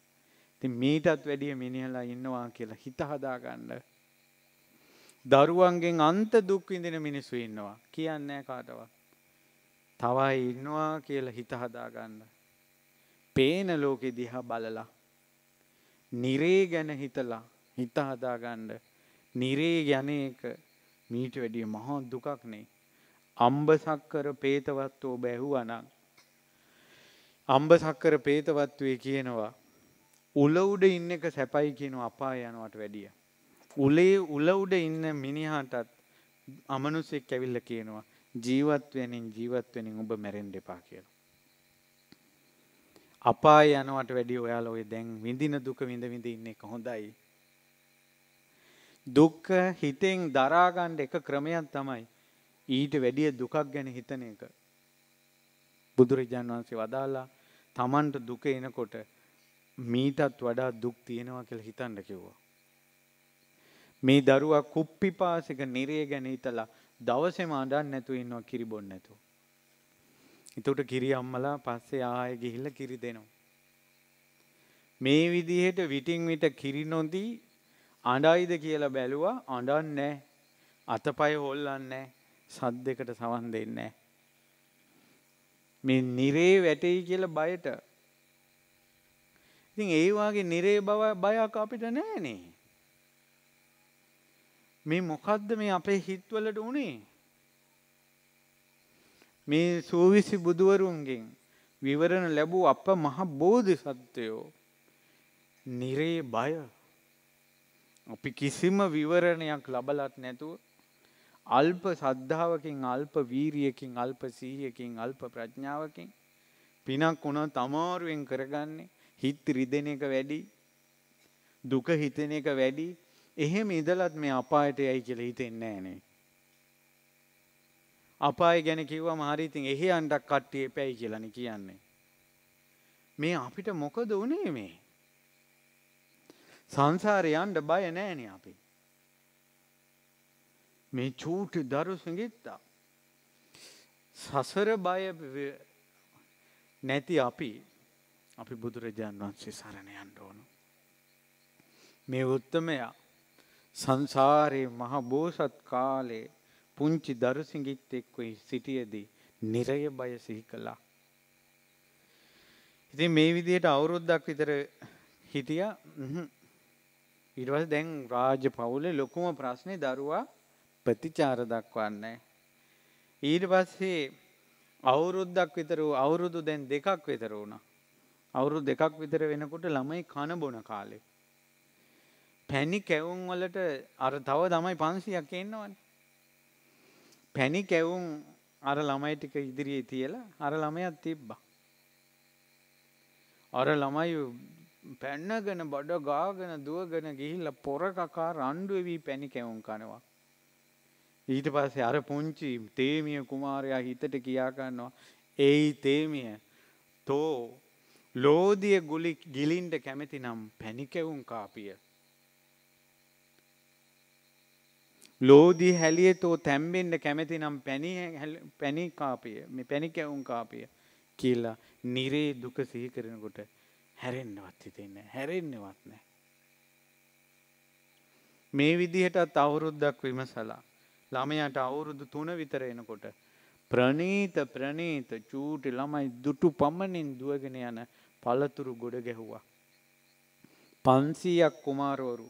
ඉතින් මීටත් වැඩිය මිනිහලා ඉන්නවා කියලා හිත හදාගන්න. දරුවන්ගෙන් අන්ත දුක් විඳින මිනිස්සු ඉන්නවා. කියන්නේ කාටවත්. තවයි ඉන්නවා කියලා හිත හදාගන්න. පේන ලෝකෙ දිහා බලලා. නිරේ ගැන හිතලා හිත හදාගන්න. නිරේ යන එක මීට වැඩිය මහා දුකක් නේ. අම්බසක්කර පේතවත්වෝ බැහුවනම් අම්බ සක්කර ප්‍රේතවත්වේ කියනවා. උලවුඩ ඉන්න එක සැපයි කියනු අපා යනුවට වැඩිය. උලේ උලවුඩ ඉන්න මිනිහාටත් අමනුසෙක් ඇවිල්ල කියනවා ජීවත්වෙනින් ජීවත්වෙනින් ඔබ මැරෙන් දෙපා කියලා. අපා යනවට වැඩි ඔයාල ඔය දැන් විඳින දුක විඳ විඳ ඉන්න එක හොඳයි. දුක්ක හිතෙන් දරාගණ්ඩ එක ක්‍රමයක් තමයි ඊට වැඩිය දුකක් ගැන හිතන එක. බුදුරජාන් වහන්සේ වදාලා තමන්ට දුක එනකොට මීටත් වඩා දුක් තියෙනවා කියලා හිතන්න කිව්වා. මේ දරුවා කුප්පිපාසික නිරේ ගැන හිතලා දවසේම අඬන්න නැතුව ඉන්නවා කිරි බොන්න නැතුව. එතකොට කිරි අම්මලා පස්සේ ආයෙ ගිහිල්ලා කිරි දෙනවා. මේ විදිහට විටින් විට කිරි නොදී අඬයිද කියලා බැලුවා අඬන්නේ අතපය හොල්ලන්නේ සද්දෙකට සවන් දෙන්නේ මේ නිරේ වැටෙයි කියලා බයට. ඉතින් ඒ වගේ නිරේ බව බයක් අපිට නැහැනේ. මේ මොකද්ද මේ අපේ හිත්වලට උනේ? මේ සූවිසි බුදුවරුන්ගෙන් විවරණ ලැබූ අප මහ බෝධිසත්වයෝ නිරේ බය අපි කිසිම විවරණයක් ලබලත් නැතුව අල්ප සද්ධාවකින් අල්ප වීරියකින් අල්ප සීහයකින් අල්ප ප්‍රඥාවකින් පිනක් වුණොත් අමාරුවෙන් කරගන්නේ හිත් රිදෙන එක වැඩි දුක හිතෙන එක වැඩි එහෙම ඉඳලත් මේ අපායට යයි කියලා හිතෙන්නේ නෑනේ. අපාය ගැන කිව්වම හරි ඉතින් එහෙ අණ්ඩක් කට්ටි එපැයි කියලානේ කියන්නේ. මේ අපිට මොකද උනේ මේ? සංසාරේ යන්න බය නෑනේ අපි. මේ චූටි දරුසගිත්තා. සසර බය නැති අපි අපි බුදුරජාන් වහන්සේ සරණ යන්න ඕන. මේ උත්තමයා සංසාරයේ මහ බෝසත් කාලේ පුංචි දරුසිඟිත් එක්ව සිටියදී නිරය බය සිහි කළා. ඉතින් මේ විදිහට අවුරුද්දක් විතර හිටියා. ඊට පස්සේ දැන් රාජ පවුලේ ලොකුම ප්‍රශ්නේ දරුවා ප්‍රතිචාර දක්වන්නේ. ඊට පස්සේ අවුරුද්දක් විතර වූ අවුරුදු දැන් දෙකක් විතර වුණා. අවුරුදු දෙකක් විතර වෙනකොට ළමයි කන බොන කාලේ. පැණි කැවුම් වලට අර තව ළමයි 500ක් ඉන්නවනේ. පැණි කැවුම් අර ළමයි ටික ඉදිරියේ තියලා අර ළමයාත් තිබ්බා. අර ළමයි පැන්නගෙන බඩ ගාගෙන දුවගෙන ගිහිල්ලා පොර කකා රණ්ඩු වෙවි පැණි කැවුම් කනවා. ඊට පස්සේ අර පුංචි තේමිය කුමාරයා හිතට කියා ගන්නවා. ඒයි තේමිය තෝ ලෝදිය ගුලි ගිලින්ට කැමති නම් පැණිකැවුම් කාපිය. ලෝදී හැලිය තෝ තැම්බෙන්ට කැමති නම් පැණිකාපිය මේ පැණිකැවුම් කාපිය කියලා නිරේ දුක සීකරෙනකොට හැරෙන්න්නවත් හිතෙන්න හැරෙන්න්නවත් නෑ. මේ විදිහටත් අවුරුද්දක් විමසලා. ළමයට අවුරුදු තුන විතර එනකොට. ප්‍රනීත ප්‍රනීත චූටි ළමයි දුටු පමණින් දුවගෙන යන පළතුරු ගොඩ ගැහුවා. පන්සීයක් කුමාරෝරු.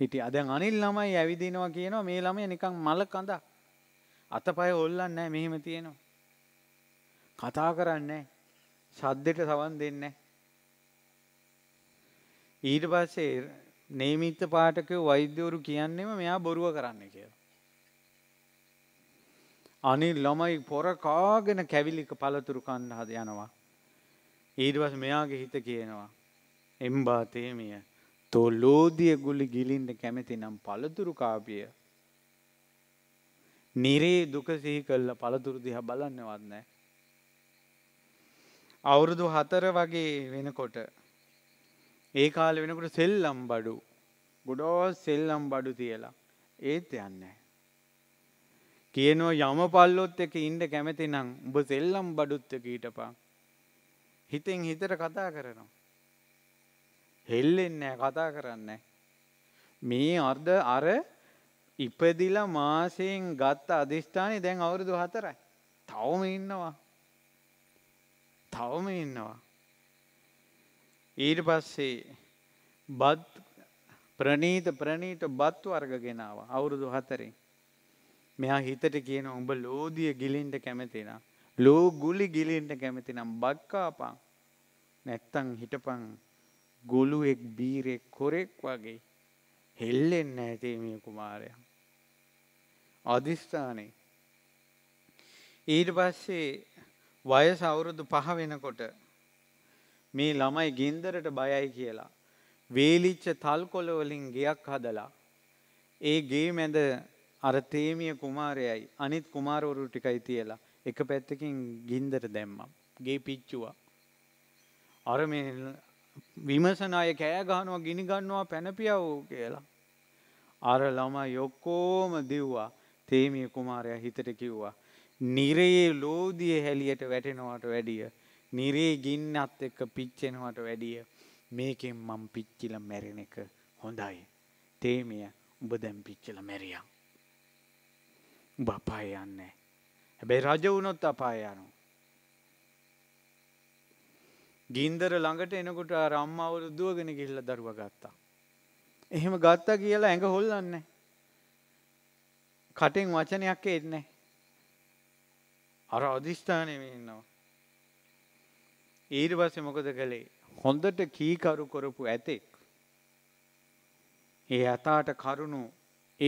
හිටි අද අනිල් ළමයි ඇවිදිනවා කියනවා මේ ළමය නිකං මල කඳක්. අතපය ඔල්ලන්න නෑ මෙහෙම තියෙනවා. කතා කරන්නේ සද්දෙට සවන් දෙන්නේ. ඊට පස්සේ නේමිත්ත පාටකය වෛද්‍යවරු කියන්නෙම මෙයා බොරුව කරන්න කියලා. අනිල් ළමයි පොර කාගෙන කැවිලික පළතුරු කන්න හද යනවා. ඊටවස මෙයාගේ හිත කියනවා. එම්බාතේමිය තෝ ලෝදිය ගුලි ගිලින්ට කැමති නම් පළතුරු කාපිය. නිරේ දුකසිහි කල්ල පළතුරු දිහ බලන්නවත් නෑ. අවුරුදු හතර වගේ වෙනකොට ඒ කාල වෙනකොට සෙල්ලම් බඩු ගොඩෝ සෙල්ලම් බඩු තියලා ඒත් යන්නේ. කියනෝ යම පල්ලොත් එක ඉන්ඩ කැමති නම් උඹ සෙල්ලම් බඩුත්ත කීටපා. හිතෙන් හිතට කතා කරනවා. හෙල්ලෙන්නෑ කතා කරන්න. මේ අර්ධ අර ඉපදිල මාසයෙන් ගත්ත අධිෂ්ඨානය දැන් අවුරුදු හතරයි. තවම ඉන්නවා. තවම ඉන්නවා. ඊට පස්සේ බත් ප්‍රනීත ප්‍රනීත බත්තු අර්ග ගෙනාව අවුරුදු හතරෙන්. මෙයා හිතට කියන උඹ ලෝදිය ගිලින්ට කැමතිනම්. ලෝ ගුලි ගිලින්ට කැමතිනම් බක්කාපං නැත්තං හිටපං ගොළුවෙක් බීරෙක් කොරෙක් වගේ හෙල්ලෙන්න ඇතේ මේ කුමාරය. අධිස්ථානේ. ඊට පස්සේ වයස අවුරුදු පහ වෙනකොට මේ ළමයි ගින්දරට බයයි කියලා. වේලිච්ච තල්කොළ වලින් ගෙයක් හදලා ඒ ගේ මැද අර තේමිය කුමාරයයි අනිත් කුමාරවරු ටිකයි තියලා එක පැත්තකින් ගින්දර දැම්මම් ගේ පිච්චුවා අර මේ විමසන අය කෑ ගහනවා ගිනි ගන්නවා පැනපියව් කියලා අර ළමයි ඔක්කොම දිව්වා තේමිය කුමාරයා හිතට කිව්වා නිරයේ ලෝදිය හැලියට වැටෙනවට වැඩිය නිරේ ගින්නත් එක්ක පිච්චෙනවට වැඩිය මේකෙන් මම පිච්චිලා මැරෙන එක හොඳයි තේමිය උඹ දැන් පිච්චිලා මැරියා උඹ අපාය යන්නේ හැබැයි රජ වුණොත් අපාය යනවා ගින්දර ළඟට එනකොට අර අම්මාවල දුවගෙන ගිහිල්ලා දරුවා ගත්තා එහෙම ගත්තා කියලා ඇඟ හොල්ලන්නේ කටෙන් වචනයක් එන්නේ අර අධිෂ්ඨානයේ ඉන්නවා ඊට පස්සේ මොකද කළේ හොඳට කීකරු කරපු ඇතෙක් ඒ අතාට කරුණු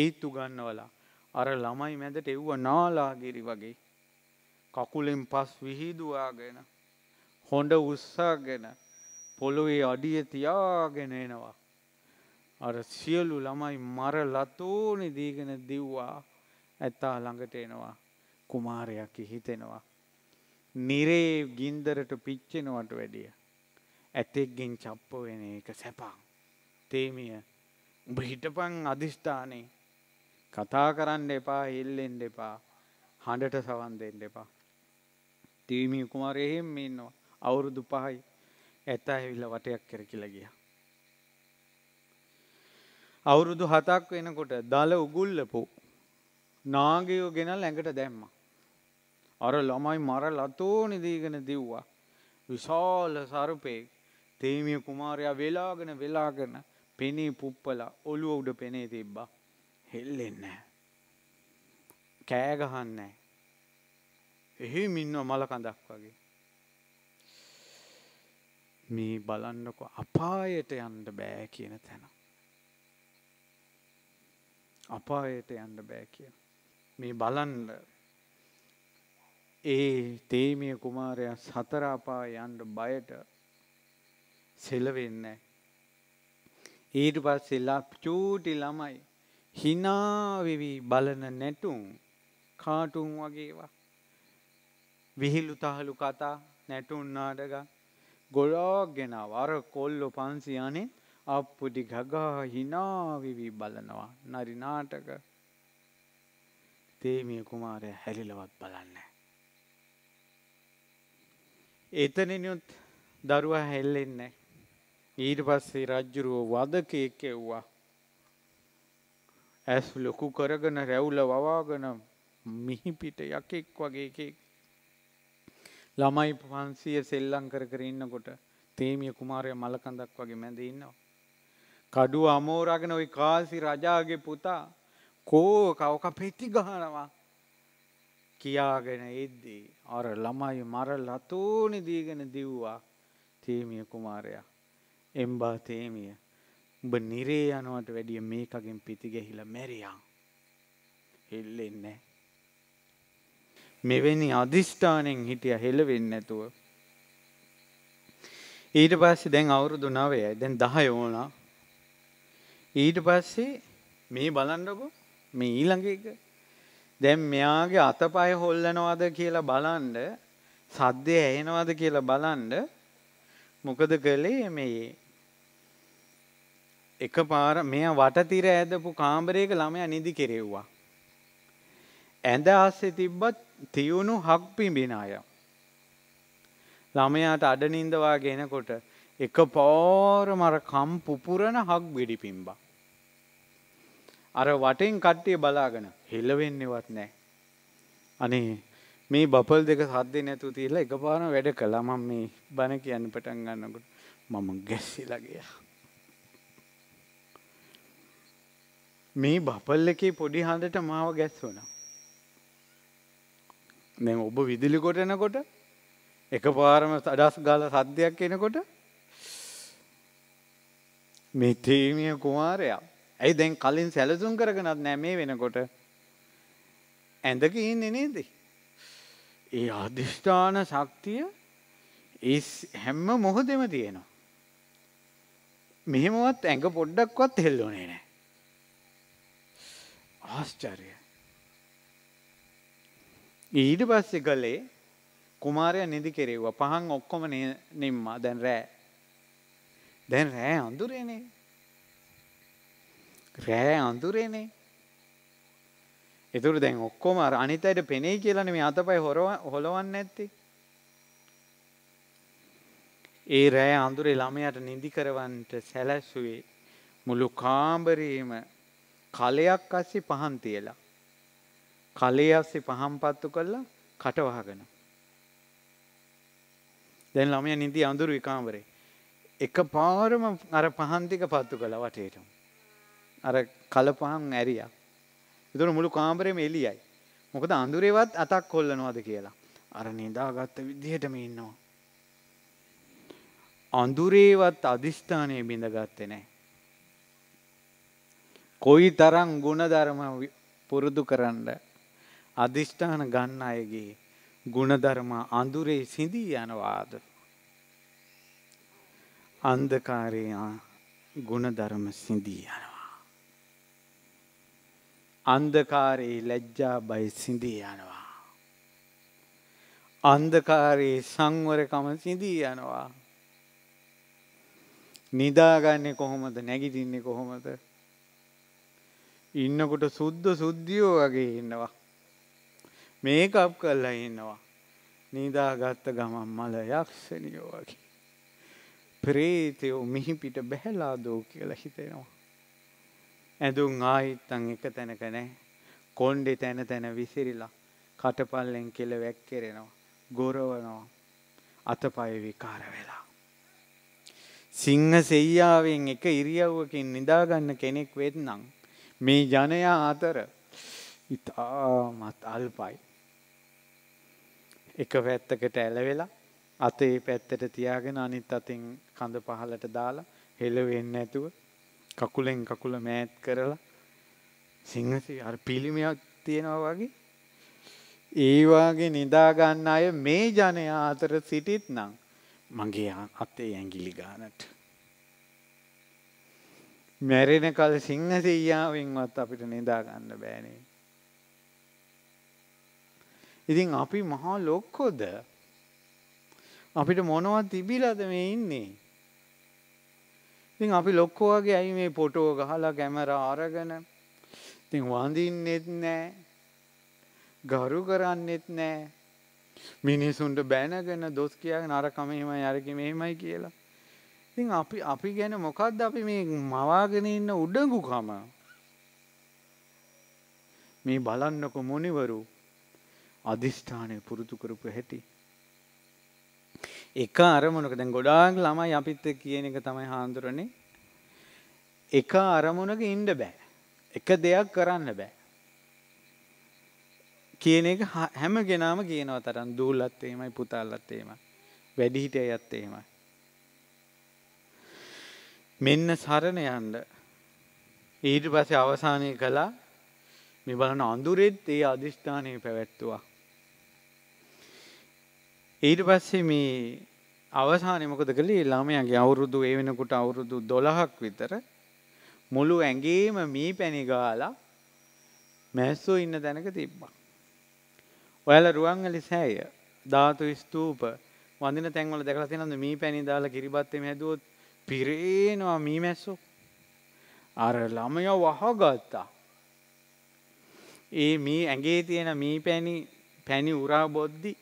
ඒත්තු ගන්නවලා අර ළමයි මැදට එව්ව නාලාගිරි වගේ කකුලෙන් පස් විහිදුවාගෙන හොඬ උස්සාගෙන පොළොවේ අඩිය තියාගෙන එනවා. අර සියලු ළමයි මර ලතෝනේ දීගෙන දිව්වා ඇත්තා ළඟට එනවා. කුමාරයක් හිතෙනවා. නිරේ ගින්දරට පිච්චෙනවට වැඩිය. ඇතෙක්ගෙන් චප්ප වෙන එක සැපං. තේමිය උඹ හිටපං අධිෂ්ඨානේ කතා කරන්න එපා එල්ලෙන්ඩ එපා හඬට සවන් දෙන්න එපා. තීමී කුමාර එහෙම ඉන්නවා අවුරුදු පහයි ඇත ඇවිල්ල වටයක් කර කියලා ගිය. අවුරුදු හතක් වෙනකොට දල උගුල්ලපු නාගයෝ ගෙන ලැඟට දැම්ම. අර ළමයි මර ලතෝනිදීගෙන දිව්වා. විශාල සරුපේ තේමිය කුමාරයා වෙලාගෙන වෙලාගෙන පෙනේ පුප්පල ඔළුව උඩ පෙනේ තිබ්බා. හෙල්ලෙන්නේ නැහැ. කෑ ගහන්නේ නැහැ. එහෙම ඉන්නවා මල කඳක් වගේ. මේ බලන්නකො අපායට යන්න බෑ කියන තැන. අපායට යන්න බෑ කියන. මේ බලන්න ඒ තේමිය කුමාරය සතර අපාය යන්න බයට සෙලවෙන්නේ. ඊට පස්සේ ලප් චූටි ළමයි හිනාවෙවි බලන නැටුම් කාටුම් වගේවා. විහිල්ලු තහලු කතා නැටුන් නාටක ගොඩාක් ගෙනාව අර කොල්ලො පන්සි අනේ අප්පුඩි ගගා හිනාවිවී බලනවා නරි නාටක තේමිය කුමාරය හැලිලවත් බලන්න. එතනනුත් දරුවා හැල්ලෙන්නේ. ඊට පස්සේ රජ්ජුරුවෝ වදකයෙක් එව්වා ඇස් ලොකු කරගෙන රැවුල වවාගෙන මිහිපිට යකෙක් වගේ එකෙක් ළමයි පන්සිය සෙල්ලං කර කර ඉන්නකොට තේමිය කුමාරය මලකඳක් වගේ මැඳ ඉන්නවා. කඩු අමෝරගෙන ඔයි කාසි රජාගේ පුතා කෝ කවක පෙති ගහනවා කියාගෙන එද්දී අර ළමයි මර ලතෝනි දීගෙන දිව්වා තේමිය කුමාරයා එම්බා තේමිය උඹ නිරේ යනවට වැඩිය මේකගෙන් පිති ගැහිල මැරියා. හෙල්ලෙන්නේ. මෙවැනි අධිෂ්ඨානෙන් හිටිය හෙළවෙන්න ඇතුව. ඊට පස්සේ දැන් අවුරුදු නවයයි දැන් දහ යෝනා ඊට පස්සේ මේ බලන්නකො මේ ඊළඟ එක දැන් මෙයාගේ අතපය හොල්ලනවද කියලා බලන්ඩ සද්දය ඇහෙනවද කියලා බලන්ඩ මොකද කළේ මේ එක පාර මෙය වටතිර ඇදපු කාම්බරයක ළමය නිදි කෙරෙව්වා. ඇඳ අස්සේ තිබ්බත් තියුණු හක් පිඹින අය. ළමයාට අඩනින්දවා ගෙනකොට එක පෝර මර කම් පුපුරණ හක් බිඩි පිම්බා. අර වටෙන් කට්ටිය බලාගෙන හෙලවෙන්නවත් නෑ. අනේ මේ බපල් දෙක සද්දේ නැතු තියලා එකපාරම වැඩ කළා මම මේ බණ කියන්න පටන් ගන්නකොට මම ගැස්සිලා ගියා. මේ බපල් එකේ පොඩි හඳට මාව ගැස්සුන. දැන් ඔබ විදුලි කොට එනකොට එක පාරම අඩස් ගාල සද්දයක් එනකොට මේ තේමිය කුමාරයා ඇයි දැන් කලින් සැලසුම් කරගනත් නෑ මේ වෙනකොට ඇඳක ඉන්නේ නේද. ඒ අධිෂ්ඨාන ශක්තිය ඒ හැම්ම මොහොදෙම තියෙනවා. මෙහෙමවත් ඇඟ පොඩ්ඩක්වත් හෙල්ලෝනේ නෑ. ආශ්චර්ය. ඊට පස්සේ ගලේ කුමාරය නිදි කෙරෙව්වා පහන් ඔක්කොම නිම්මා දැන් රෑ. දැන් රෑ අඳුරේනේ. රෑ අඳුරේනේ. එතුරු දැන් ඔක්කොම අර අනිත් අයට පෙනෙයි කියලානේ මේ අතපය හොලවන්නේ නැත්තේ. ඒ රෑ අඳුරේ ළමයාට නිදි කරවන්නට සැලැස්සුවේ මුළු කාමරේම කලයක් අස්සේ පහන් තියලා. කලේ අස්සේ පහන් පත්තු කරලා කට වහගෙන. දැන් ළමයා නිදි අඳුරුයි කාමරේ. එකපාරම අර පහන් ටික පත්තු කළා වටේටම. අර කල පහන් ඇරියා. ඒතර මුළු කාමරේම එළියයි. මොකද අඳුරේවත් අතක් කොල්ලනවාද කියලා. අර නිදාගත්ත විදිහටම ඉන්නවා. අඳුරේවත් අදිෂ්ඨානය බිඳගත්තේ නැහැ. කොයි තරම් ගුණධර්ම පුරුදු කරන්න අධිෂ්ඨාන ගන්න අයගේ ගුණධර්ම අඳුරේ සිඳී යනවාද. අන්දකාරයා ගුණධර්ම සිඳී යනවා. අන්දකාරයේ ලැජ්ජා බයි සිඳී යනවා. අන්දකාරයේ සංවරකම සිඳී යනවා. නිදාගන්නේ කොහොමද නැගිටින්නේ කොහොමද ඉන්නකොට සුද්ධ සුද්ධියෝ වගේ ඉන්නවා. මේකප් කරලා ඉන්නවා. නීදාගත්ත ගමන් මල යක්ෂණියෝ වගේ. ප්‍රේතයෝ මිහි පිට බැහැලා දෝ කියලා හිතෙනවා. ඇඳුම් ආයිත්තන් එක තැනක නැහැ. කොණ්ඩේ තැන තැන විසිරිලා කටපල්ලෙන් කෙල වැක්කෙරෙනවා. ගොරවනවා. අතපය විකාර වෙලා. සිංහ සෙයියාවෙන් එක ඉරියව්වකින් නිදාගන්න කෙනෙක් වෙත්නම් මේ ජනයා අතර ඉතාමත් අල්පයි. එක පැත්තකට ඇලවෙලා අතේ පැත්තට තියාගෙන අනිත් අතින් කඳ පහලට දාලා හෙලවෙන්න ඇතුව කකුලෙන් කකුල මෑත් කරලා සිංහසි අර පිළිමයක් තියෙනවා වගේ ඒවාගේ නිදාගන්න අය මේ ජනයා අතර සිටිත් නම් මගේ අතේ ඇගිලි ගානට මැරෙන කල් සිංහ සෙයියාවෙන්වත් අපිට නිදා ගන්න බෑනේ. ඉතින් අපි මහා ලොක්කොද අපිට මොනවත් තිබිලාද මේ ඉන්නේ. ඉතින් අපි ලොක්කෝ වගේ ඇයි මේ පොටෝ ගහලා කැමරා අරගෙන ඉතින් වඳින්නෙත් නෑ ගරු කරන්නෙත් නෑ මිනිසුන්ට බැනගෙන දොස් කියගෙන අර කම එහෙමයි අරක මෙහෙමයි කියලා ඉතින් අපි අපි ගැන මොකක්ද අපි මේ මවාගෙන ඉන්න උඩඟුකම මේ බලන්නකො මොනිවරු අධිෂ්ඨානය පුරුදු කරපු හැටි එක අරමුණක දැන් ගොඩාක් ළමයි අපිත් කියන එක තමයි හාමුදුරනේ එක අරමුණක ඉන්න බෑ එක දෙයක් කරන්න බෑ කියන එක හැම ගෙනාම කියනව තරම් දූලත් එහෙමයි පුතාලත් එහෙමයි වැඩිහිටියයත් එහෙමයි මෙන්න සරණ යන්ඩ ඊට පස්සේ අවසානය කළා මේ බලන අඳුරෙත් ඒ අධිෂ්ඨානය පැවැත්තුවා. ඊට පස්සේ මේ අවසානය මොකද කළේ ළමයාගේ අවුරුදු ඒ වෙනකොට අවුරුදු 12ක් විතර මුළු ඇඟේම මී පැණි ගාලා මැස්සෝ ඉන්න තැනක තිබ්බා. ඔයාලා රුවන්වැලි සෑය ධාතු ස්තූප වඳින තැන්වල දැකලා තියෙනවද මී පැණි දාලා කිරිබත් එමෙ හැදුවොත් පිරේනවා මීමැස්සෝ. අර ළමය වහගත්තා. ඒ මී ඇගේ තියෙන මී පැණි පැණි උරා බොද්දි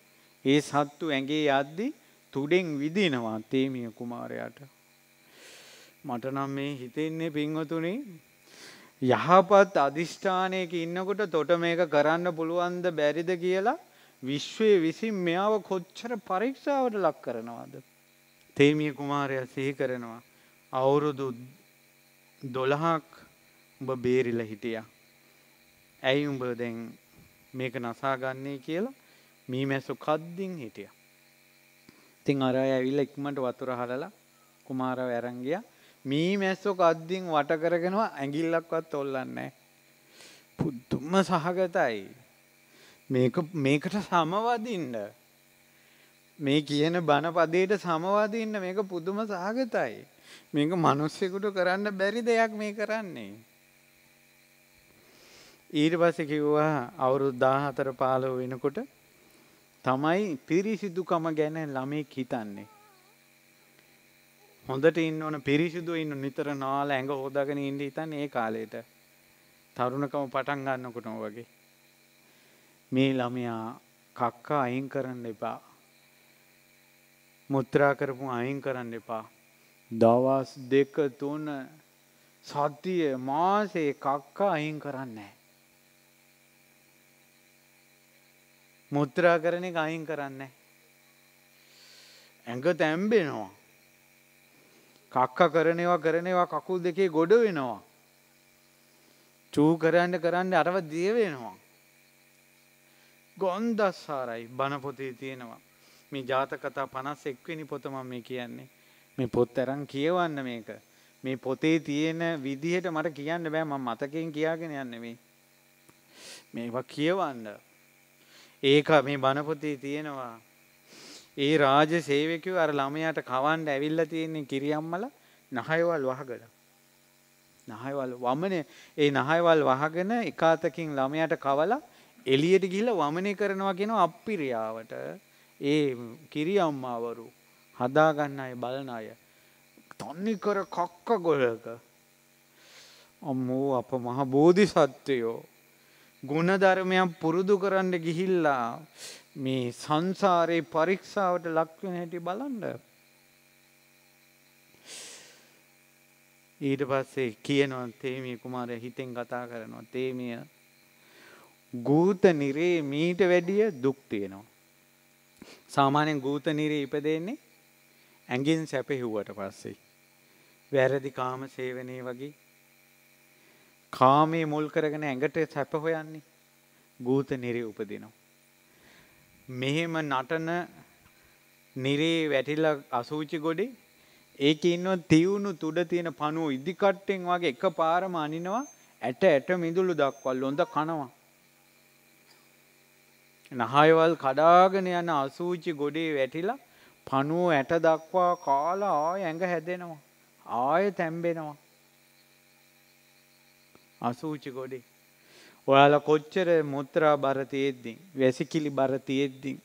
ඒ සත්තු ඇගේ යද්දි තුඩෙන් විදිනවා තේමිය කුමාරයාට. මට නම් මේ හිතෙන්නේ පින්වතුනේ යහපත් අධිෂ්ඨානයක ඉන්නකොට තොට මේක කරන්න පුළුවන්ද බැරිද කියලා විශ්වය විසින් මෙයාව කොච්චර පරීක්ෂාවට ලක් කරනවාද. තේමිය කුමාරය සිහි කරනවා අවුරුදු දොළහක් උඹ බේරිල හිටිය. ඇයි උඹ දැන් මේක නසාගන්නේ කියලා මී මැසු කද්දිින් හිටිය. තිං අර ඇවිල්ල ඉක්මට වතුර හලලා කුමාරව ඇරංගිය මී මැස්සො කද්දිින් වට කරගෙනවා ඇඟිල්ලක්වත් ඔොල්ලන්නේ. පුද්දුම සහගතයි මේකට සමවදින්ට මේ කියන බණපදයට සමවාදන්න මේක පුදුම සහගතයි. මේක මනුස්සෙකුට කරන්න බැරි දෙයක් මේ කරන්නේ. ඊට පස කිව්වා අවුරුදු දාහතර පාලව වෙනකොට තමයි පිරිසිදුකම ගැන ළමෙක් හිතන්නේ. හොඳට ඉන්න ඕන පිරිසිදු ඉන්න නිතර නාල ඇඟ හෝදාගෙන ඉන්ඩ හිතන් ඒ කාලයට තරුණකම පටන් ගන්නකොටම වගේ. මේ ළමයා කක්කා අයින් කරන්න එපා මුත්‍රා කරපු අයින් කරන්න එපා. දවස් දෙක තුන සතිය මාසේ එකක්ක අයින් කරන්නේ. මුත්‍රා කරන එක අයින් කරන්නේ. ඇඟ තැම්බෙනවා. කක්ක කරනවා කරනවා කකුල් දෙකේ ගොඩ වෙනවා. චූ කරන්න කරන්න අරව දිය වෙනවා. ගොන්දස්සාරයි බණපොතේ තියෙනවා. මේ ජාතකතා පනස් එක්වෙනි පොතම මේ කියන්නේ. මේ පොත් ඇරන් කියවන්න මේක. මේ පොතේ තියෙන විදිහට මට කියන්න බෑ මම මතකෙන් කියාගෙන යන්න මේ. මේවා කියවන්න. ඒක මේ බණපොතේ තියෙනවා. ඒ රාජ සේවකයෝ අර ළමයාට කවන්න ඇවිල්ලා තියෙන්නේ කිරියම්මල නහයවල් වහගලා. නහයවල් වමනේ ඒ නහයවල් වහගෙන එකාතකින් ළමයාට කවලා එළියට ගිහිල්ලා වමනේ කරනවා කියන අප්පිරියාවට ඒ කිරි අම්මාවරු හදාගන්න අය බලන අය තන්නිකර කක්ක ගොලක අම්මෝ අප මහ බෝධි සත්වයෝ ගුණධර්මයක් පුරුදු කරන්න ගිහිල්ලා මේ සංසාරයේ පරීක්ෂාවට ලක්වෙන හැටි බලන්න. ඊට පස්සේ කියනවා තේමිය කුමාරය හිතෙන් කතා කරනවා තේමිය ගූත නිරේ මීට වැඩිය දුක් තියෙනවා. සාමාන්‍යයෙන් ගූත නිරේ ඉපදෙන්නේ ඇඟින් සැපෙහිව්වට පස්සේ. වැරදි කාම සේවනයේ වගේ කාමයේ මුල් කරගෙන ඇඟට සැප හොයන්නේ ගූත නිරේ උපදිනවා. මෙහෙම නටන නිරේ වැටිලා අසූචි ගොඩේ ඒක ඉන්නවා තිවුණු තුඩ තියෙන පණුව ඉදිකට්ටෙන් වගේ එක පාරම අනිනවා ඇට ඇට මිදුළු දක්වල් ොඳ කනවා නහයවල් කඩාගෙන යන අසූචි ගොඩේ වැටිලා පණුව ඇට දක්වා කාලා ආය ඇඟ හැදෙනවා. ආය තැම්බෙනවා. අසූචි ගොඩේ. ඔයාල කොච්චර මුත්‍රා බරතියෙද්දිින් වැසිකිලි බරතියෙද්දිින්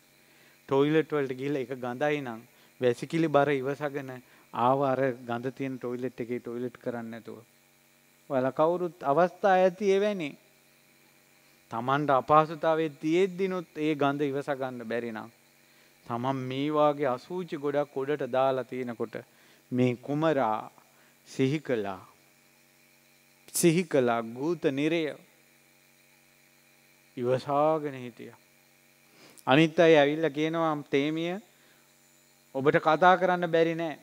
ටොයිලට්වල්ට ගිල එක ගඳයි නම් වැසිකිලි බර ඉවසගෙන ආවාර ගඳතියන් ටොයිලෙට් එකේ ටොයිලෙට් කරන්න ඇතුව. ඔයාල කවුරුත් අවස්ථා ඇති එවැනි තමන්ට අපහසුතාවේ තියෙද්දිනුත් ඒ ගඳ ඉවසගන්න බැරිනම්. තමන් මේවාගේ අසූචි ගොඩක් කොඩට දාලා තියෙනකොට මේ කුමරා සිහි කලා සිහි කලා ගූත නිරය ඉවසාගෙන හිටිය. අනිත් අයි ඇවිල්ල කියනවා තේමිය ඔබට කතා කරන්න බැරි නෑ.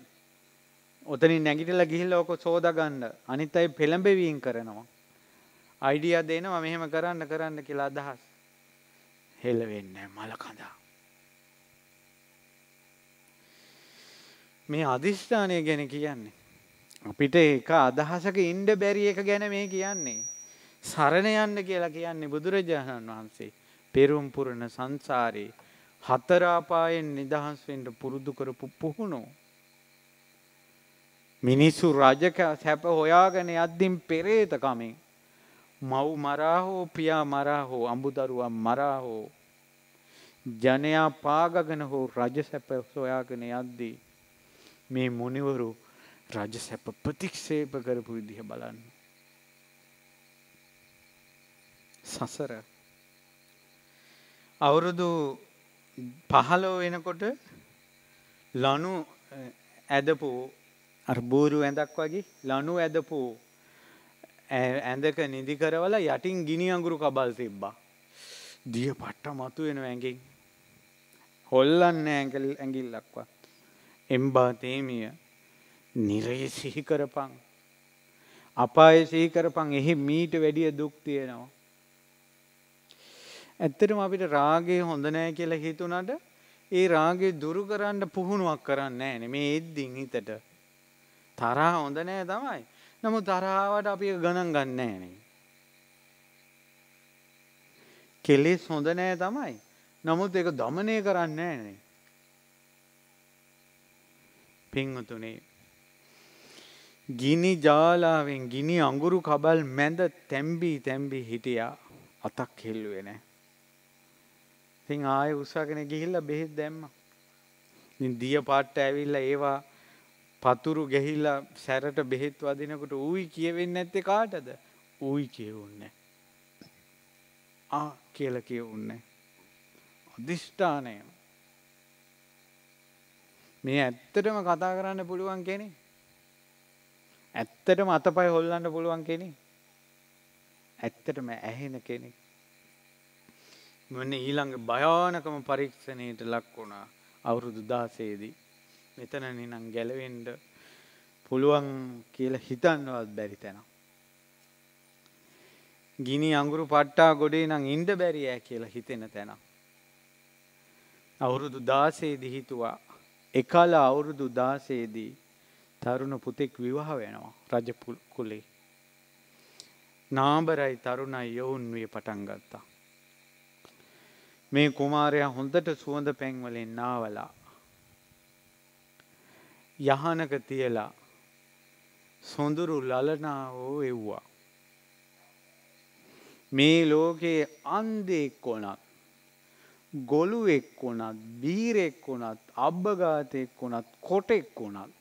ඔතනින් නැගිටල ගිහිල්ල ඕක සෝදගන්න අනිත් අයි පෙළඹෙවීන් කරනවා. අයිඩිය දෙනවා මෙහෙම කරන්න කරන්න කියලා අදහස් හෙල්ලවෙන්න මලකඳා. මේ අධිෂ්ඨානය ගැන කියන්නේ. අපිට එක අදහසක ඉන්ඩ බැරි එක ගැන මේ කියන්නේ. සරණ යන්න කියලා කියන්නේ බුදුරජාණන් වහන්සේ පෙරුම්පුරණ සංසාරයේ හතරාපායෙන් නිදහස්වෙන්ට පුරුදු කරපු පුහුණෝ. මිනිස්සු රජක සැප හොයාගෙන අද්දිම් පෙරේතකමින් මව් මරා හෝ පියා මරා හෝ අඹුදරුවා මරා හෝ ජනයා පාගගෙන හෝ රජ සැප සොයාගෙන යද්දී මේ මොනිවරු රජ සැප ප්‍රතික්ෂේප කරපු විදිහ බලන්න. සසර අවුරුදු පහලෝ වෙනකොට ලනු ඇදපු අර්බූරු ඇඳක් වගේ ලනු ඇදපු ඇඳක නිදි කරවල යටින් ගිනි අඟුරු කබල් තිබ්බා. දිය පට්ට මතු වෙන ඇඟින්. හොල්ලන්න ඇඟල් ඇඟිල්ලක්වත්. එම්බාතේමිය නිරය සිහිකරපං. අපාය සිහිකරපං එහි මීට වැඩිය දුක් තියෙනවා. ඇත්තටම අපිට රාගේ හොඳනෑ කියලා හිතුනට ඒ රාගේ දුරු කරන්න පුහුණුවක් කරන්න ෑන මේ එද්දිං හිතට තරහ හොඳ නෑ තමයි නමු තරාවට අපි ගණන් ගන්නෑ නේ. කෙලෙස් හොඳ නෑ තමයි. නමුත් ඒක দমনය කරන්නේ නෑනේ. පින්වතුනේ ගිනි ජාලාවෙන් ගිනි අඟුරු කබල් මැද තැම්බි තැම්බි හිටියා අතක් හෙල්ලුවේ නෑ. ඉතින් ආයෙ උස්සගෙන ගිහිල්ලා බෙහෙත් දැම්මා. ඉතින් දිය පාට්ට ඇවිල්ලා ඒවා පතුරු ගැහිල්ලා සැරට බෙහෙත් වදිනකොට ඌයි කියවෙන්න ඇත්තේ කාටද ඌයි කියවන්න. ආ කියල කියවන්න. අධිෂ්ඨානය. මේ ඇත්තටම කතා කරන්න පුළුවන් කෙනෙ. ඇත්තටම අතපයි හොල්ලන්න පුළුවන් කෙනෙ. ඇත්තටම ඇහෙන කෙනෙක්. මෙන්න ඊළඟ භයානකම පරීක්ෂණයට ලක් වුණා අවුරුදු දාසේදී. මෙතන නිනම් ගැලවෙන්ඩ පුළුවන් කියල හිතන්නවත් බැරි තැන. ගිනි අංගුරු පට්ටා ගොඩේ නං ඉන්ඩ බැරිෑ කියලා හිතෙන තැන. අවුරුදු දාසේදි හිතුවා එකල අවුරුදු දාසේදී තරුණ පුතෙක් විවාහ වෙනවා රජ කුලේ. නාබරයි තරුණයි යොවුන් විය පටන් ගත්තා. මේ කුමාරයා හොඳට සුවඳ පැන්වලෙන් නාවලා යහනක තියලා සොඳුරු ලලනා වූ එව්වා. මේ ලෝකයේ අන්දෙක් වුණත් ගොළුවෙක් වුණත් බීරෙක් වුණත් අබ්බගාතයෙක් වුණත් කොටෙක් වුණත්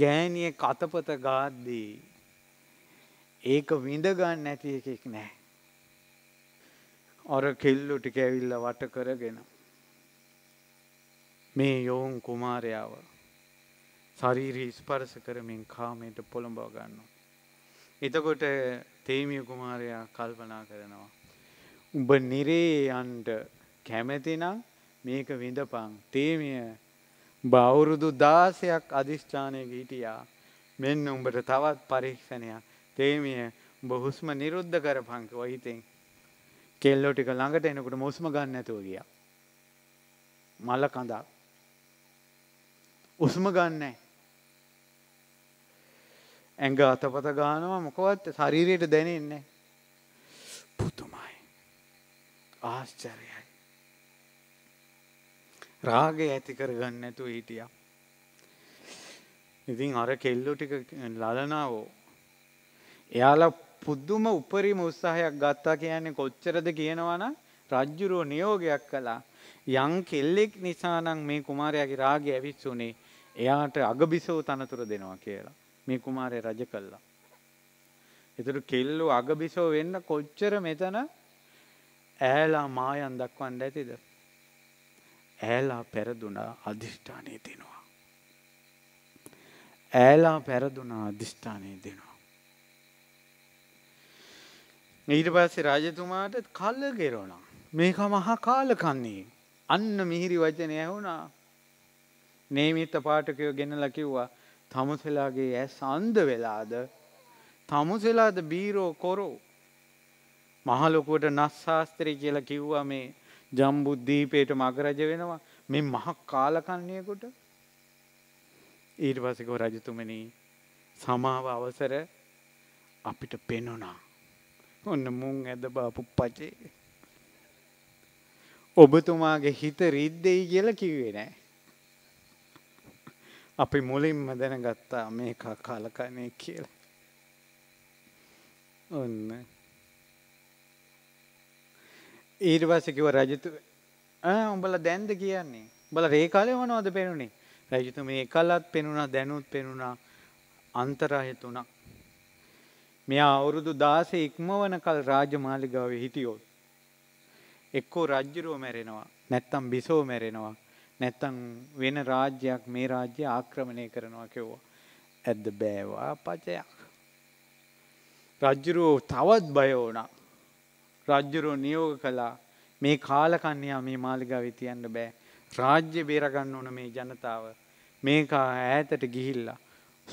ගෑනිය කතපත ගාද්දී ඒක විඳගන්න නැති එකෙක් නෑ. අර කෙල්ලු ටික ඇවිල්ලා වට කරගෙන මේ යෝන් කුමාරයාව ශරීරී ස්පර්ශ කරමින් කාමයට පොළඹව ගන්නවා. එතකොට තේමිය කුමාරයා කල්පනා කරනවා. උඹ නිරේයන්ට කැමැතිනම් මේක විඳපං තේමිය බෞුරුදු දාසයක් අධිෂ්ඨානයක හිටියා මෙන්න උඹට තවත් පරීක්ෂණයක් තේමිය බොහුස්ම නිරුද්ධ කරපංක වහිතෙන් කෙල්ලෝ ටික ළඟට එනකට මුස්ම ගන්න ඇතුව ගිය මල්ල කඳක් උස්ම ගන්නෑ. ඇඟ අතපත ගානවා මොකවත් ශරීරයට දැනෙන්නේ. පුතුමයි. ආශ්චරයයි. රාගය ඇති කරගන්න ඇතු හිටිය. ඉතින් අර කෙල්ලු ටික ලලනාවෝ. එයාලා පුද්දුම උපරිම උත්සාහයක් ගත්තා කියන්නේ කොච්චරද කියනවන රජ්ජුරුව නියෝගයක් කලා යං කෙල්ලෙක් නිසානං මේ කුමාරයාගේ රාගය ඇවිස්සුනේ එයාට අගබිසෝ තනතුර දෙනවා කියලා මේ කුමාරය රජ කල්ලා. එතුට කෙල්ලු අගබිසෝ වෙන්න කොච්චර මෙතන ඇලා මායන් දක්වන්න ඇතිද. ඇලා පැරදුනා අධිෂ්ඨානය දෙනවා. ඇලා පැරදුනා අධිෂ්ඨානය දෙනවා. ඊට පස්සේ රජතුමාට කල්ල ගෙරෝනා මේක මහා කාලකන්නේ අන්න මිහිරි වචනය ඇහුුණා නේමිත පාටකයෝ ගෙනලා කිව්වා තමුසෙලාගේ ඇස් අන්ද වෙලාද තමුසෙලාද බීරෝ කොරෝ මහලොකුවට නස්සාස්ත්‍රී කියලා කිව්වා මේ ජම්බුද්ධීපයට මගරජ වෙනවා මේ මහ කාලකන්නයකුට ඊට පසකෝ රජතුමනි සමාව අවසර අපිට පෙනුනා ඔන්න මුං ඇද බාපු පචේ ඔබතුමාගේ හිත රිද්දෙයි කියලා කිව්වේ නෑ අපි මුලින්ම දැනගත්තා මේක කලකනේ කියලා. ඔන්න. ඊට පස්සේ කිව්ව රජතු ආ උඹලා දැන්ද කියන්නේ. උඹලා මේ කාලේ මොනවද පේනුනේ? රජතු මේ එකලත් පේනුණා දැනුත් පේනුණා අන්තරාය තුනක්. මෙයා අවුරුදු 16 ඉක්මවනකල් රාජමාලිගාවේ හිටියොත් එක්කෝ රජ්ජුරුව මැරෙනවා නැත්තම් බිසෝ මැරෙනවා නැත්තම් වෙන රාජ්‍යයක් මේ රාජ්‍ය ආක්‍රමණය කරනවා කිව්වා. ඇද්ද බෑවා පචයක්. රජ්ජුරුවෝ තවත් බය වුණා. රජ්ජුරුවෝ නියෝග කළා මේ කාලකන්‍යා මේ මාලිගාවේ තියන්න බෑ. රාජ්‍ය බේරගන්න ඕන මේ ජනතාව. මේක ඈතට ගිහිල්ලා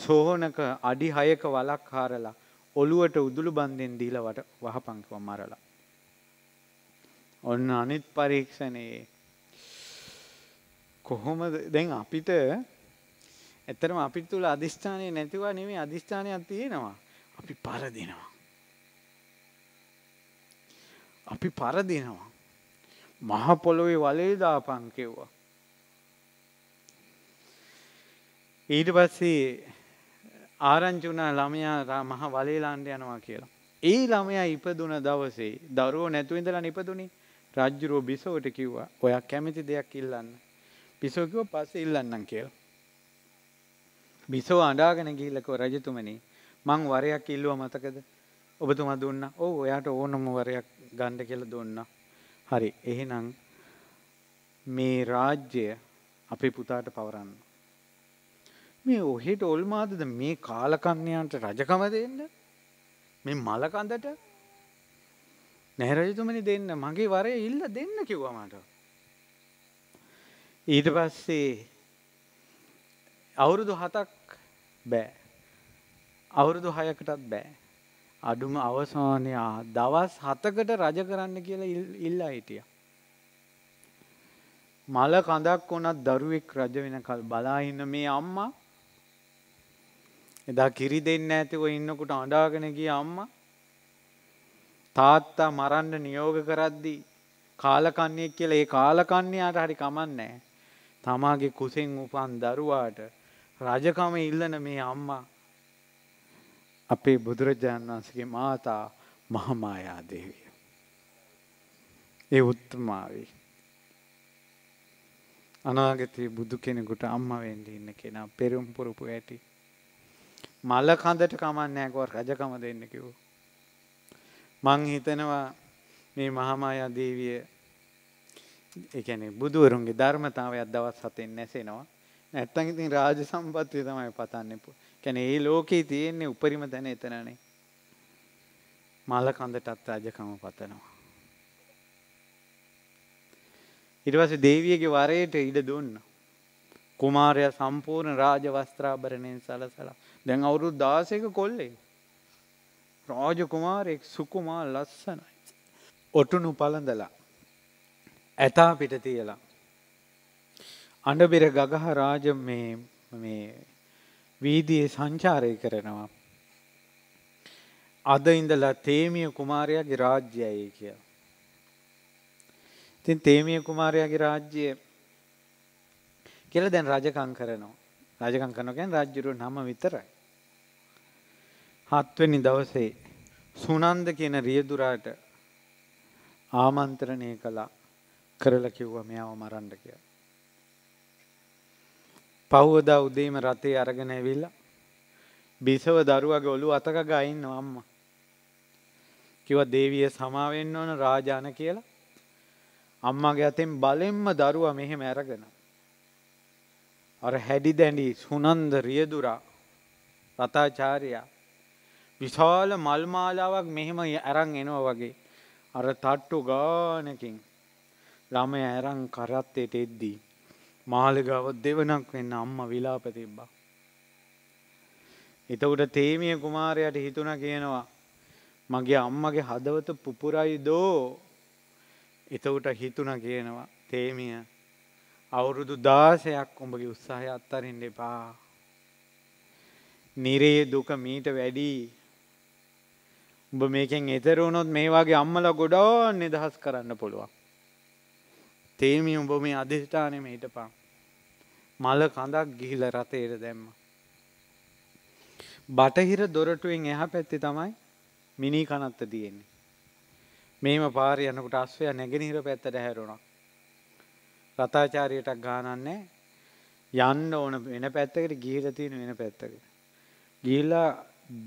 සෝහනක අඩි 6ක වලක් හාරලා ඔළුවට උදුළු බන්දෙන් දීලා වහපන් කිව්වා මරලා. ඔන්න අනිත් පරීක්ෂණයේ කොහොමද දැන් අපිට ඇත්තරම අපි තුළ අධිෂ්ඨානය නැතිවා නෙමේ අධිෂ්ඨානයක් තියෙනවා අපි පරදිනවා. අපි පරදිනවා. මහපොළොවේ වලේ දාපන් කෙව්වා. ඊට පස්සේ ආරංචුනා ළමයා මහ වලේලාන්ට යනවා කියලා. ඒ ළමයා ඉපදුන දවසේ දරුවෝ නැතුව ඉඳලා ඉපදුනේ රජ්ජුරුව බිසවට කිව්වා. ඔයා කැමති දෙයක් ඉල්ලන්න. පිසෝ කිව්ව පස්සේ ඉල්ලන්නම් කියලා. බිසෝ අඬාගෙන ගිහිල්ලකෝ රජතුමනි මං වරයක් ඉල්ලුව මතකද? ඔබතුමා දුන්නා. ඔව් එයාට ඕනම වරයක් ගන්න කියලා දුන්නා. හරි. එහෙනම් මේ රාජ්‍යය අපේ පුතාට පවරන්න. මේ ඔහෙට ඔල්මාදද මේ කාලකන්‍යයන්ට රජකම දෙන්න? මේ මලකඳට නැහැ රජතුමනි දෙන්න. මගේ වරය ඉල්ල දෙන්න කිව්වා මට. ඊට පස්සේ අවුරුදු හතක් බෑ. අවුරුදු හයකටත් බෑ. අඩුම අවසානයා දවස් හතකට රජ කරන්න කියලා ඉල්ලා හිටිය. මල කඳක් වනත් දරුවෙක් රජ වෙන කල් බලාඉන්න මේ අම්මා එදා කිරි දෙන්න ඇතිව ඉන්නකුට අඩාගෙන ගිය අම්මා තාත්තා මරන්න නියෝග කරද්දී කාලකන්නේ කියලා ඒ කාලකන්නේයාට හරි කමන්නෑ තමාගේ කුසෙන් උපන් දරුවාට රජකම ඉල්ලන මේ අම්මා අපේ බුදුරජාණන් වන්සගේ මාතා මහමායාදේවිය. ඒ උත්තමාවේ. අනාගතයේ බුදු කෙනෙකුට අම්ම වෙන්ඩ ඉන්න කෙනා පෙරුම්පුරපු ඇටි. මල්ල කඳට කමන්නෑකව රජකම දෙන්න කිව්. මං හිතනවා මේ මහමායා දේවිය එකැනෙ බුදුවරුන්ගේ ධර්මතාවයක් දවස් හතෙන් නැසෙනවා නැත්තන් ඉතින් රාජ සම්පත්වය තමයි පතන්නපු කැන ඒ ලෝකයේ තියෙන්නේ උපරිම තැන එතනනේ මල කඳටත් රාජකම පතනවා ඉටවස දේවියගේ වරයට ඉඩ දුන්න කුමාරය සම්පූර්ණ රාජ වස්ත්‍රාභරණයෙන් සලසලා දැන් අවුරුදු දාසක කොල්ලේ. රාජ කුමාරයෙක් සුකුමා ලස්සනයි. ඔටුනු පළඳලා ඇතා පිට තියලා. අඩබිර ගගහ රාජ මේ වීදිය සංචාරය කරනවා. අද ඉඳලා තේමිය කුමාරයාගේ රාජ්‍යයයි කිය. තින් තේමිය කුමාරයාගේ රාජ්‍යය කියල දැන් රජකං කරනවා. රජකං කනකැන් රාජ්‍යරුව නම විතරයි. හත්වනි දවසේ සුනන්ද කියන රියදුරාට ආමන්ත්‍රණය කලා කරලා කිව්වා මෙයාව මරන්න කියලා. පහුවදා උදේම රතේ අරගෙන ඇවිල්ලා බිසව දරුවගේ ඔළුව අතක ගයින්නවා අම්මා. කිව්වා දේවිය සමා වෙන්න ඕන රාජාන කියලා. අම්මාගේ අතෙන් බලෙන්ම දරුවා මෙහෙම අරගෙන. අර හැඩි දැඩි සුනන්ද රියදුරා රතාචාර්යා විශාල මල් මාලාවක් මෙහෙම අරන් එනවා වගේ අර තට්ටු ගානකින් ළමය ඇරං කරත්තයට එද්දී. මාලගාව දෙවනක් වෙන්න අම්ම විලාප තිබ්බා. එතකොට තේමිය කුමාරයට හිතුණ කියනවා. මගේ අම්මගේ හදවත පුපුරයි දෝ එතකොට හිතුණ කියනවා තේමිය අවුරුදු දාසයක් උඹගේ උත්සාහය අත්තරින් එපා. නිරේ දුක මීට වැඩි උඹ මේකෙන් එතරුණොත් මේ වගේ අම්මල ගොඩා නිදහස් කරන්න පුළුවන්. තේමි උඹ මේ අධිෂ්ඨානෙම හිටපන්. මල කඳක් ගිහිල රතේට දැම්ම. බටහිර දොරටුවෙන් එහා පැත්තේ තමයි මිනි කනත්ත තියෙන්නේ. මෙහෙම පාර යනකොට අස්වැය නැගෙනහිර පැත්තට හැරුණා. රතාචාරියටක් ගානන්නේ යන්න ඕන වෙන පැත්තකට ගිහිලා තියෙන වෙන පැත්තකට. ගිහිලා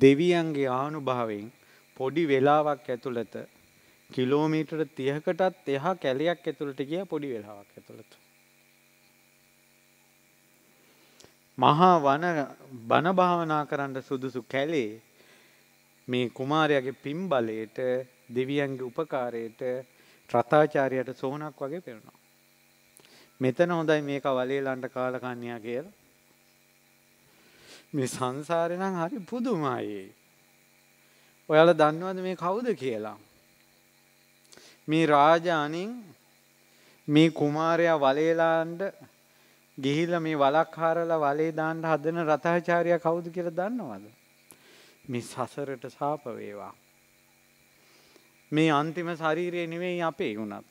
දෙවියන්ගේ ආනුභාවයෙන් පොඩි වෙලාවක් ඇතුළත කිලෝමීටර තියහකටත් එහා කැලයක් ඇතුළට ගිය පොඩි වෙලාවක් ඇතුළතු. මහා වන බණභාවනා කරන්න සුදුසු කැලේ මේ කුමාරයාගේ පිම් බලයට දෙවියන්ගේ උපකාරයට රථාචාරයට සෝනක් වගේ පෙරුණා. මෙතන හොඳයි මේක වලේලන්ට කාලකන්නයා කියල. මේ සංසාරනම් හරි පුදුමයි. ඔයාල දන්නවද මේ කවුද කියලා. මේ රාජානින් මේ කුමාරයා වලේලාන්ට ගිහිල්ලා මේ වලක් හාරලා වලේ දාන්න හදන රතහාචාර්යා කවුද කියලා දන්නවද? මේ සසරට සාප වේවා. මේ අන්තිම ශරීරය නෙවෙයි අපේ උනත්.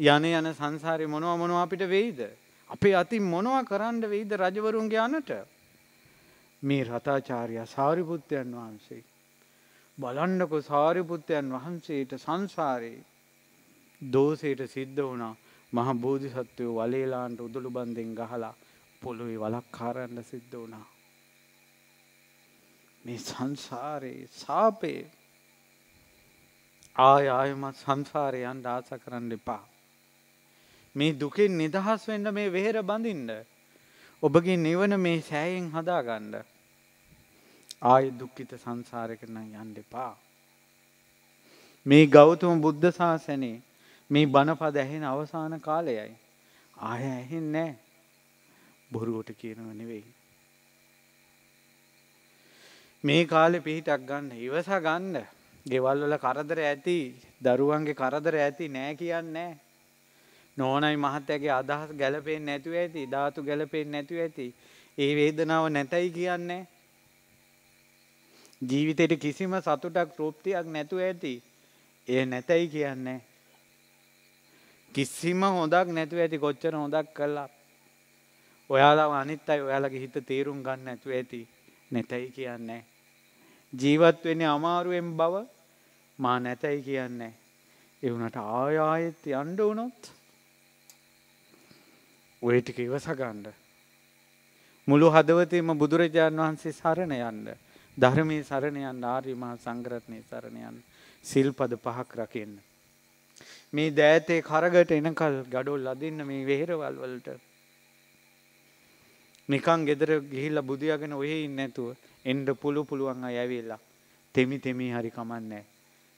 යන යන සංසාරේ මොනවා මොනවා අපිට වෙයිද? අපේ අතින් මොනවා කරන්න වෙයිද රජවරුන්ගේ අනට? මේ රතාචාර්ය සාරිපුත්යන් වහන්සේ බලන්නකො සාරිපුත්තයන් වහන්සේට සංසාරයේ දෝසයට සිද්ධ වුණා මහ බෝධිසත්වයෝ වලේලාන්ට උදුළු බන්දෙන් ගහලා පොළොවේ වලක් කාරන්න සිද්ධ වුණා. මේ සංසාරයේ සාපේ ආය ආයමත් සංසාරයන් ඩාස කරන්න එපා. මේ දුකෙන් නිදහස් වෙන්න මේ වෙහෙර බඳින්න. ඔබගේ නිවන මේ සෑයෙන් හදාගන්න. ආය දුක්ඛිත සංසාරයකට නම් යන්න එපා. මේ ගෞතම බුද්ධ ශාසනේ මේ බණපද ඇහෙන අවසාන කාලයයි. ආය ඇහෙන්නේ නැහැ. බොරුවට කියනව නෙවෙයි. මේ කාලේ පිහිටක් ගන්න ඉවස ගන්න. ගෙවල් වල කරදර ඇති, දරුවන්ගේ කරදර ඇති නෑ කියන්නේ නෝනයි මහත්තයාගේ අදහස් ගැලපෙන්නේ නැතුව ඇති, ධාතු ගැලපෙන්නේ නැතුව ඇති. ඒ වේදනාව නැතයි කියන්නේ. ජීවිතයට කිසිම සතුටක් තෘප්තියක් නැතුව ඇති. ඒ නැතැයි කියන්නේ. කිසිම හොඳක් නැතුව ඇති කොච්චර හොඳක් කල්ලා. ඔයාලා අනිත් අයි ඔයාලගේ හිත තේරුම් ගන්න ඇතුව ඇති නැතැයි කියන්නේ. ජීවත් වෙන්නේ අමාරුවෙන් බව මා නැතැයි කියන්නේ. එවුනට ආයායෙත් අන්ඩ වනොත් ඔය ටික ඉවසගන්ඩ. මුළු හදවතේම බුදුරජාණන් වහන්සේ සරණ යන්න. ධර්මයේ සරණ යන්න ආර්ය මහා සංඝරත්නයේ සරණ යන්න සිල්පද පහක් රකින්න. මේ දෑතේ කරගට එනකල් gadol අදින්න මේ වෙහෙරවල් වලට. නිකන් ගෙදර ගිහිල්ලා බුදියාගෙන ඔහෙ ඉන්නේ නැතුව එන්න පුළු පුළුවන් අය ඇවිල්ලා තෙමි තෙමි හරි කමන්නේ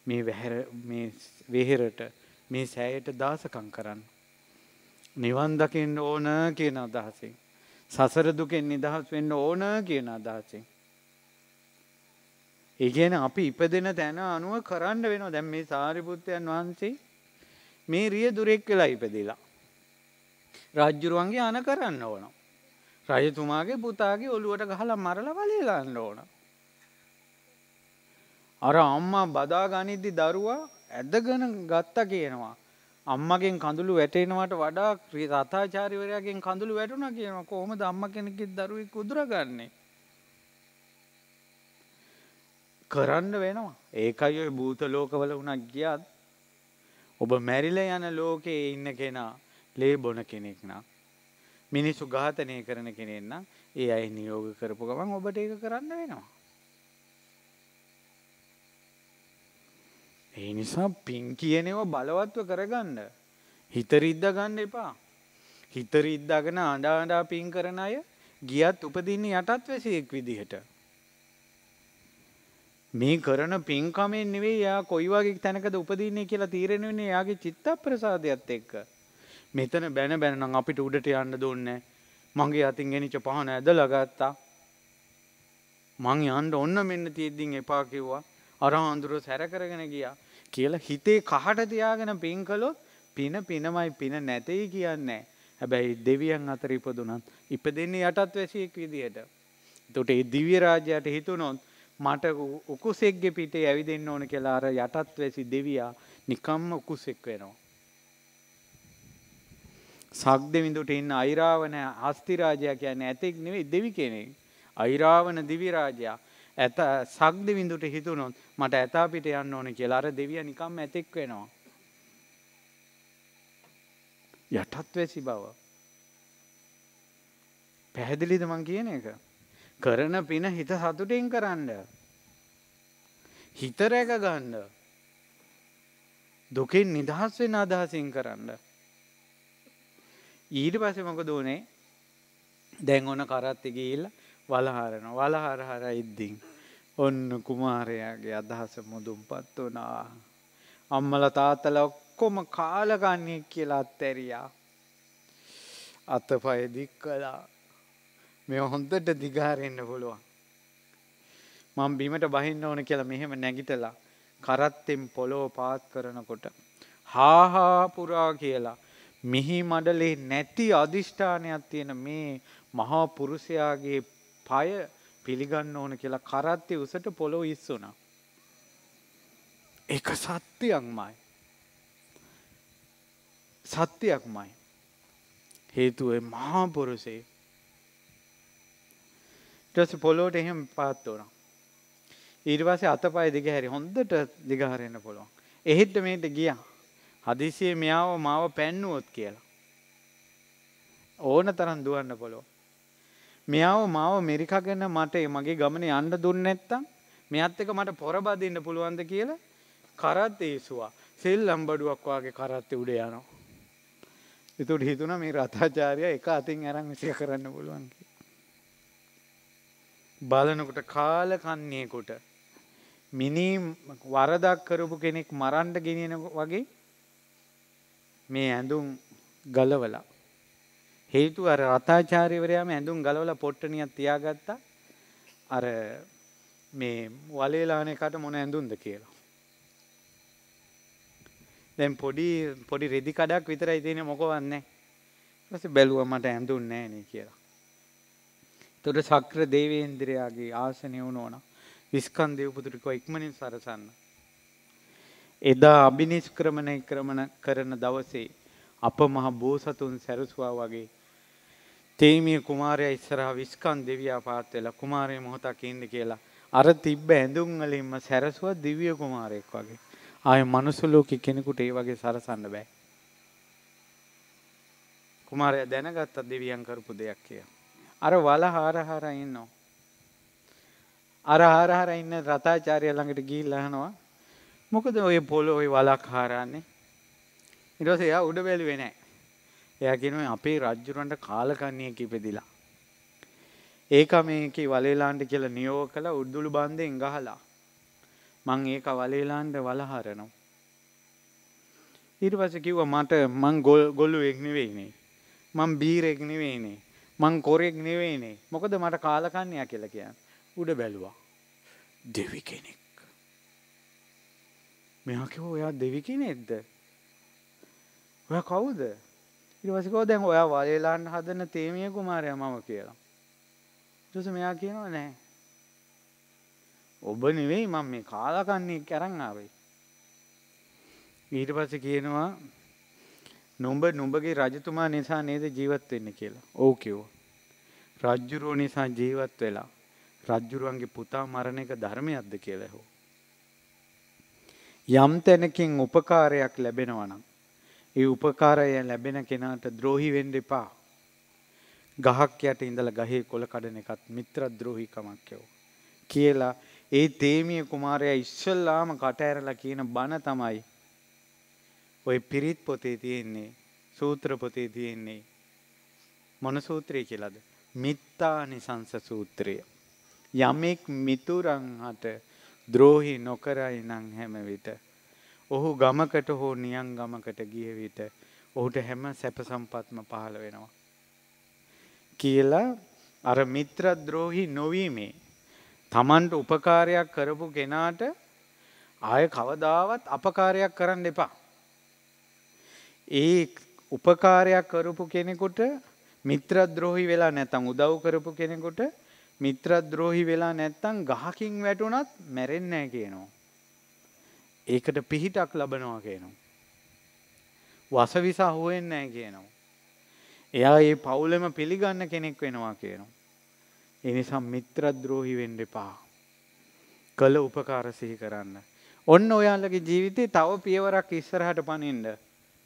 මේ වැහැර මේ වෙහෙරට මේ සෑයට දාසකම් කරන්න. නිවන් දකින්න ඕන කියන අදහසින් සසර දුකෙන් නිදහස් වෙන්න ඕන කියන අදහසින් ඒගැන අපි ඉපදෙන තැන අනුව කරන්න වෙනවා දැම් මේ සාරිපුත්තයන් වහන්සේ මේ රිය දුරෙක් වෙලා ඉපදිලා. රජ්ජුරුවන්ගේ අන කරන්න ඕන. රජතුමාගේ පුතාගේ ඔළුවට ගහලා මරල වලේලාන්න ඕන. අර අම්මා බදාගනිද්දි දරුවා ඇදගන ගත්තා කියනවා. අම්මගෙන් කඳුළු වැටෙනවට වඩා ක්‍රී රතාචාරිවරයාගෙන් කඳුළු වැටුණ කියනවා කොහොම දම්ම කෙනෙකෙත් දරුවෙක් උදුරගන්නේ. කරන්න වෙනවා. ඒකයි ඔය භූත ලෝකවල වුණත් ගියත් ඔබ මැරිලා යන ලෝකේ ඉන්න කෙනා ලේ බොන කෙනෙක් නම් මිනිස්සු ඝාතනය කරන කෙනෙක් නම් ඒ අය නියෝග කරපු ගමන් ඔබට ඒක කරන්න වෙනවා. ඒ නිසා පින් කියනව බලවත්ව කරගන්න. හිතරිද්ද ගන්න එපා. හිතරිද්දගෙන අඩා අඩා පින් කරන අය ගියත් උපදින්නේ යටත් වැසියෙක් විදිහට. මේ කරන පින්කමෙන් නෙවෙයි යා කොයි වගේ තැනකද උපදින්නේ කියලා තීරණය වෙන්නේ යාගේ චිත්තප්‍රසාදයත් එක්ක. මෙතන බැන බැන නම් අපිට උඩට යන්න දුන්නේ මගේ අතින් ගෙනිච්ච පහන ඇදලා ගත්තා. මං යන්න ඔන්න මෙන්න තියෙද්දින් එපා කිව්වා. අර හඳුර සැර කරගෙන ගියා කියලා හිතේ කහට තියාගෙන පින් කළොත් පින පිනමයි පින නැtei කියන්නේ. හැබැයි දෙවියන් අතර ඉපදුනත් ඉපදෙන්නේ යටත් වැසියෙක් විදියට. එතකොට ඒ දිව්‍ය රාජ්‍යයට හිතුනොත් මට උකුසෙක්ගේ පිටේ ඇවිදෙන්න ඕන කෙලාර යටත් වැසි දෙවයා නිකම්ම උකුසෙක් වෙනවා. සක් දෙවිඳුට එන්න අයිරාවන අස්තිරාජය කියන්න ඇතෙක් නෙවෙයි දෙවි කෙනෙක්. අයිරාවන දිවිරාජයා ඇත සක් දෙවිඳුට හිතුනොත් මට ඇතා පිට යන්න ඕන කෙලාර දෙවිය නිකම් ඇතෙක් වෙනවා. යටත් වැසි බව. පැහැදිලිද මං කියන එක. කරන පින හිත සතුටින් කරන්න. හිත රැක ගන්න. දුකෙන් නිදහස් වෙන අදහසින් කරන්න. ඊට පස්සේ මොකද උනේ? දැන් ඕන කරත් ගිහිල්ලා වලහරන වලහරහර ඉද්දින් ඔන්න කුමාරයාගේ අදහස මුදුන්පත් වුණා. අම්මලා තාත්තලා ඔක්කොම කාලගන්නේ කියලා අත්හැරියා. අතපය දික් කළා. මේ හොන්දට දිගාරෙන්න්න පුළුවන්. මං බිමට බහින්න ඕන කියලා මෙහෙම නැගිටලා කරත්තෙන් පොලෝ පාත් කරනකොට. හාහා පුරා කියලා මිහි මඩලේ නැති අධිෂ්ඨානයක් තියෙන මේ මහා පුරුෂයාගේ පය පිළිගන්න ඕන කියලා කරත්තය උසට පොලෝ ඉස්සුනා. එක සත්‍යයක්මයි. සත්‍යයක්මයි. හේතුව මහාපුරුසේ ඊටස් පොලෝට එහෙම පාත්තෝන. ඊර්වාසේ අතපය දෙක හැරි හොඳට දිගහරෙන්න්න පුළුවන්. එහෙට මේට ගිය හදිසිය මෙයාව මාව පැන්නුවොත් කියලා. ඕන තරන් දුවන්න පොලෝ. මෙයාව මාව මෙරිකගන්න මට මගේ ගමන අන්ඩ දුන්න ඇත්තම් මෙත් එක මට පොරබදන්න පුළුවන්ද කියලා කරත් ඒසුවා සෙල් ලම්බඩුවක් වගේ කරත්ත උඩ යනවා. එතුට හිතුන මේ රථාචාරය එක අතින් අරං විසිය කරන්න පුළුවන්ගේ. බලනකොට කාල කන්නේකොට මිනී වරදක් කරපු කෙනෙක් මරන්ඩ ගෙනෙන වගේ මේ ඇඳුම් ගලවලා. හේතු අර රතාචාරිවරයාම ඇඳුම් ගලවල පොට්ටනියක් තියාගත්තා අර මේ වලේලානකට මොන ඇඳුන්ද කියලා. දැන් පොඩි පොඩි රෙදි කඩක් විතරයි තියෙන මොකවන්නේ. ඊට පස්සේ බැලුවා මට ඇඳුම් නැහැ නේ කියලා. තොට සක්‍ර දේවේන්ද්‍රයාගේ ආසනය වුණෝන විස්කන් දෙවපුදුරිකෝ ඉක්මනින් සරසන්න. එදා අභිනිෂ්ක්‍රමණය ක්‍රමණ කරන දවසේ අප මහ බෝසතුන් සැරසවා වගේ තේමිය කුමාරය ඉස්සරහ විස්කන් දෙවයා පාත් වෙලා කුමාරය මොහොතක් ඉන්න කියලා අර තිබ්බ ඇඳුම්වලින්ම සැරසුව දිවිය කුමාරයෙක් වගේ ආය මනුසුලෝකි කෙනෙකුට ඒ වගේ සරසන්න බෑ කුමාරය දැනගත්තත් දෙවියන් කරපු දෙයක් කියලා අර වල හාර හාර ඉන්නවා. අර හාර හාර ඉන්න රතාචාර්ය ළඟට ගිහිල්ලා අහනවා මොකද ඔය පොළොව ඔය වලක් හාරන්නේ? ඊට පස්සේ එයා උඩ බැලුවේ නැහැ. එයා කියනවා අපේ රජුරන්ට කාලකන්ණියෙක් ඉපදිලා. ඒක මේකේ වලේලාන්ට කියලා නියෝග කළ උද්දුළු බන්ධයෙන් ගහලා. මං ඒක වලේලාන්ට වලහරනවා. ඊට පස්සේ කිව්වා මට මං ගොල් ගොල්ලුවෙක් නෙවෙයිනේ. මං බීරෙක් නෙවෙයිනේ. මං කොරෙක් නෙවෙයිනේ මොකද මට කාලකන්නයා කියලා කියන්න උඩ බැලුවා දෙවි කෙනෙක් මෙහකිව ඔයා දෙවි කෙනෙක්ද ඔය කවුද ඉරවසිකෝ දැන් ඔයා වලේලාන්න හදන තේමිය කුමාරය මම කියලා දස මෙයා කියනවා නෑ ඔබ නෙවෙයි මං මේ කාලකන්නේ කරන්න ආවේ ඊට පස්ස කියනවා නොඹ නොඹගේ රජතුමා නිසා නේද ජීවත් වෙන්න කියලා. ඔව් කිව්වා. රජ්ජුරුව නිසා ජීවත් වෙලා රජ්ජුරුවන්ගේ පුතා මරණ එක ධර්මයක්ද කියලා ඇහුවා. යම් තැනකින් උපකාරයක් ලැබෙනවා නම් ඒ උපකාරය ලැබෙන කෙනාට ද්‍රෝහි වෙන්න එපා. ගහක් යට ඉඳලා ගහේ කොළ කඩන එකත් මිත්‍ර ද්‍රෝහිකමක් කියලා ඒ තේමිය කුමාරයා ඉස්සල්ලාම කට ඇරලා කියන බණ තමයි ඔය පිරිත් පොතේ තියෙන්නේ සූත්‍ර පොතේ තියෙන්නේ මොන සූත්‍රය කියලාද මිත්තා නිසංස සූත්‍රය යමෙක් මිතුරන් හට ද්‍රෝහි නොකරයි නං හැම විට ඔහු ගමකට හෝ නියං ගමකට ගිය විට ඔහුට හැම සැප සම්පත්ම පහළ වෙනවා කියලා අර මිත්‍ර ද්‍රෝහි නොවීමේ තමන්ට උපකාරයක් කරපු කෙනාට ආය කවදාවත් අපකාරයක් කරන්න එපා ඒ උපකාරයක් කරපු කෙනෙකුට මිත්‍රද්‍රෝහි වෙලා නැත්තම් උදව් කරපු කෙනෙකුට මිත්‍රද්‍රෝහි වෙලා නැත්තම් ගහකින් වැටුණත් මැරෙන්නේ නැහැ කියනවා. ඒකට පිහිටක් ලබනවා කියනවා. වසවිස අහුවෙන්නේ නැහැ කියනවා. එයා මේ පවුලෙම පිළිගන්න කෙනෙක් වෙනවා කියනවා. ඒ නිසා මිත්‍රද්‍රෝහි වෙන්න එපා. කළ උපකාර සිහි කරන්න. ඔන්න ඔයාලගේ ජීවිතේ තව පියවරක් ඉස්සරහට පනින්න.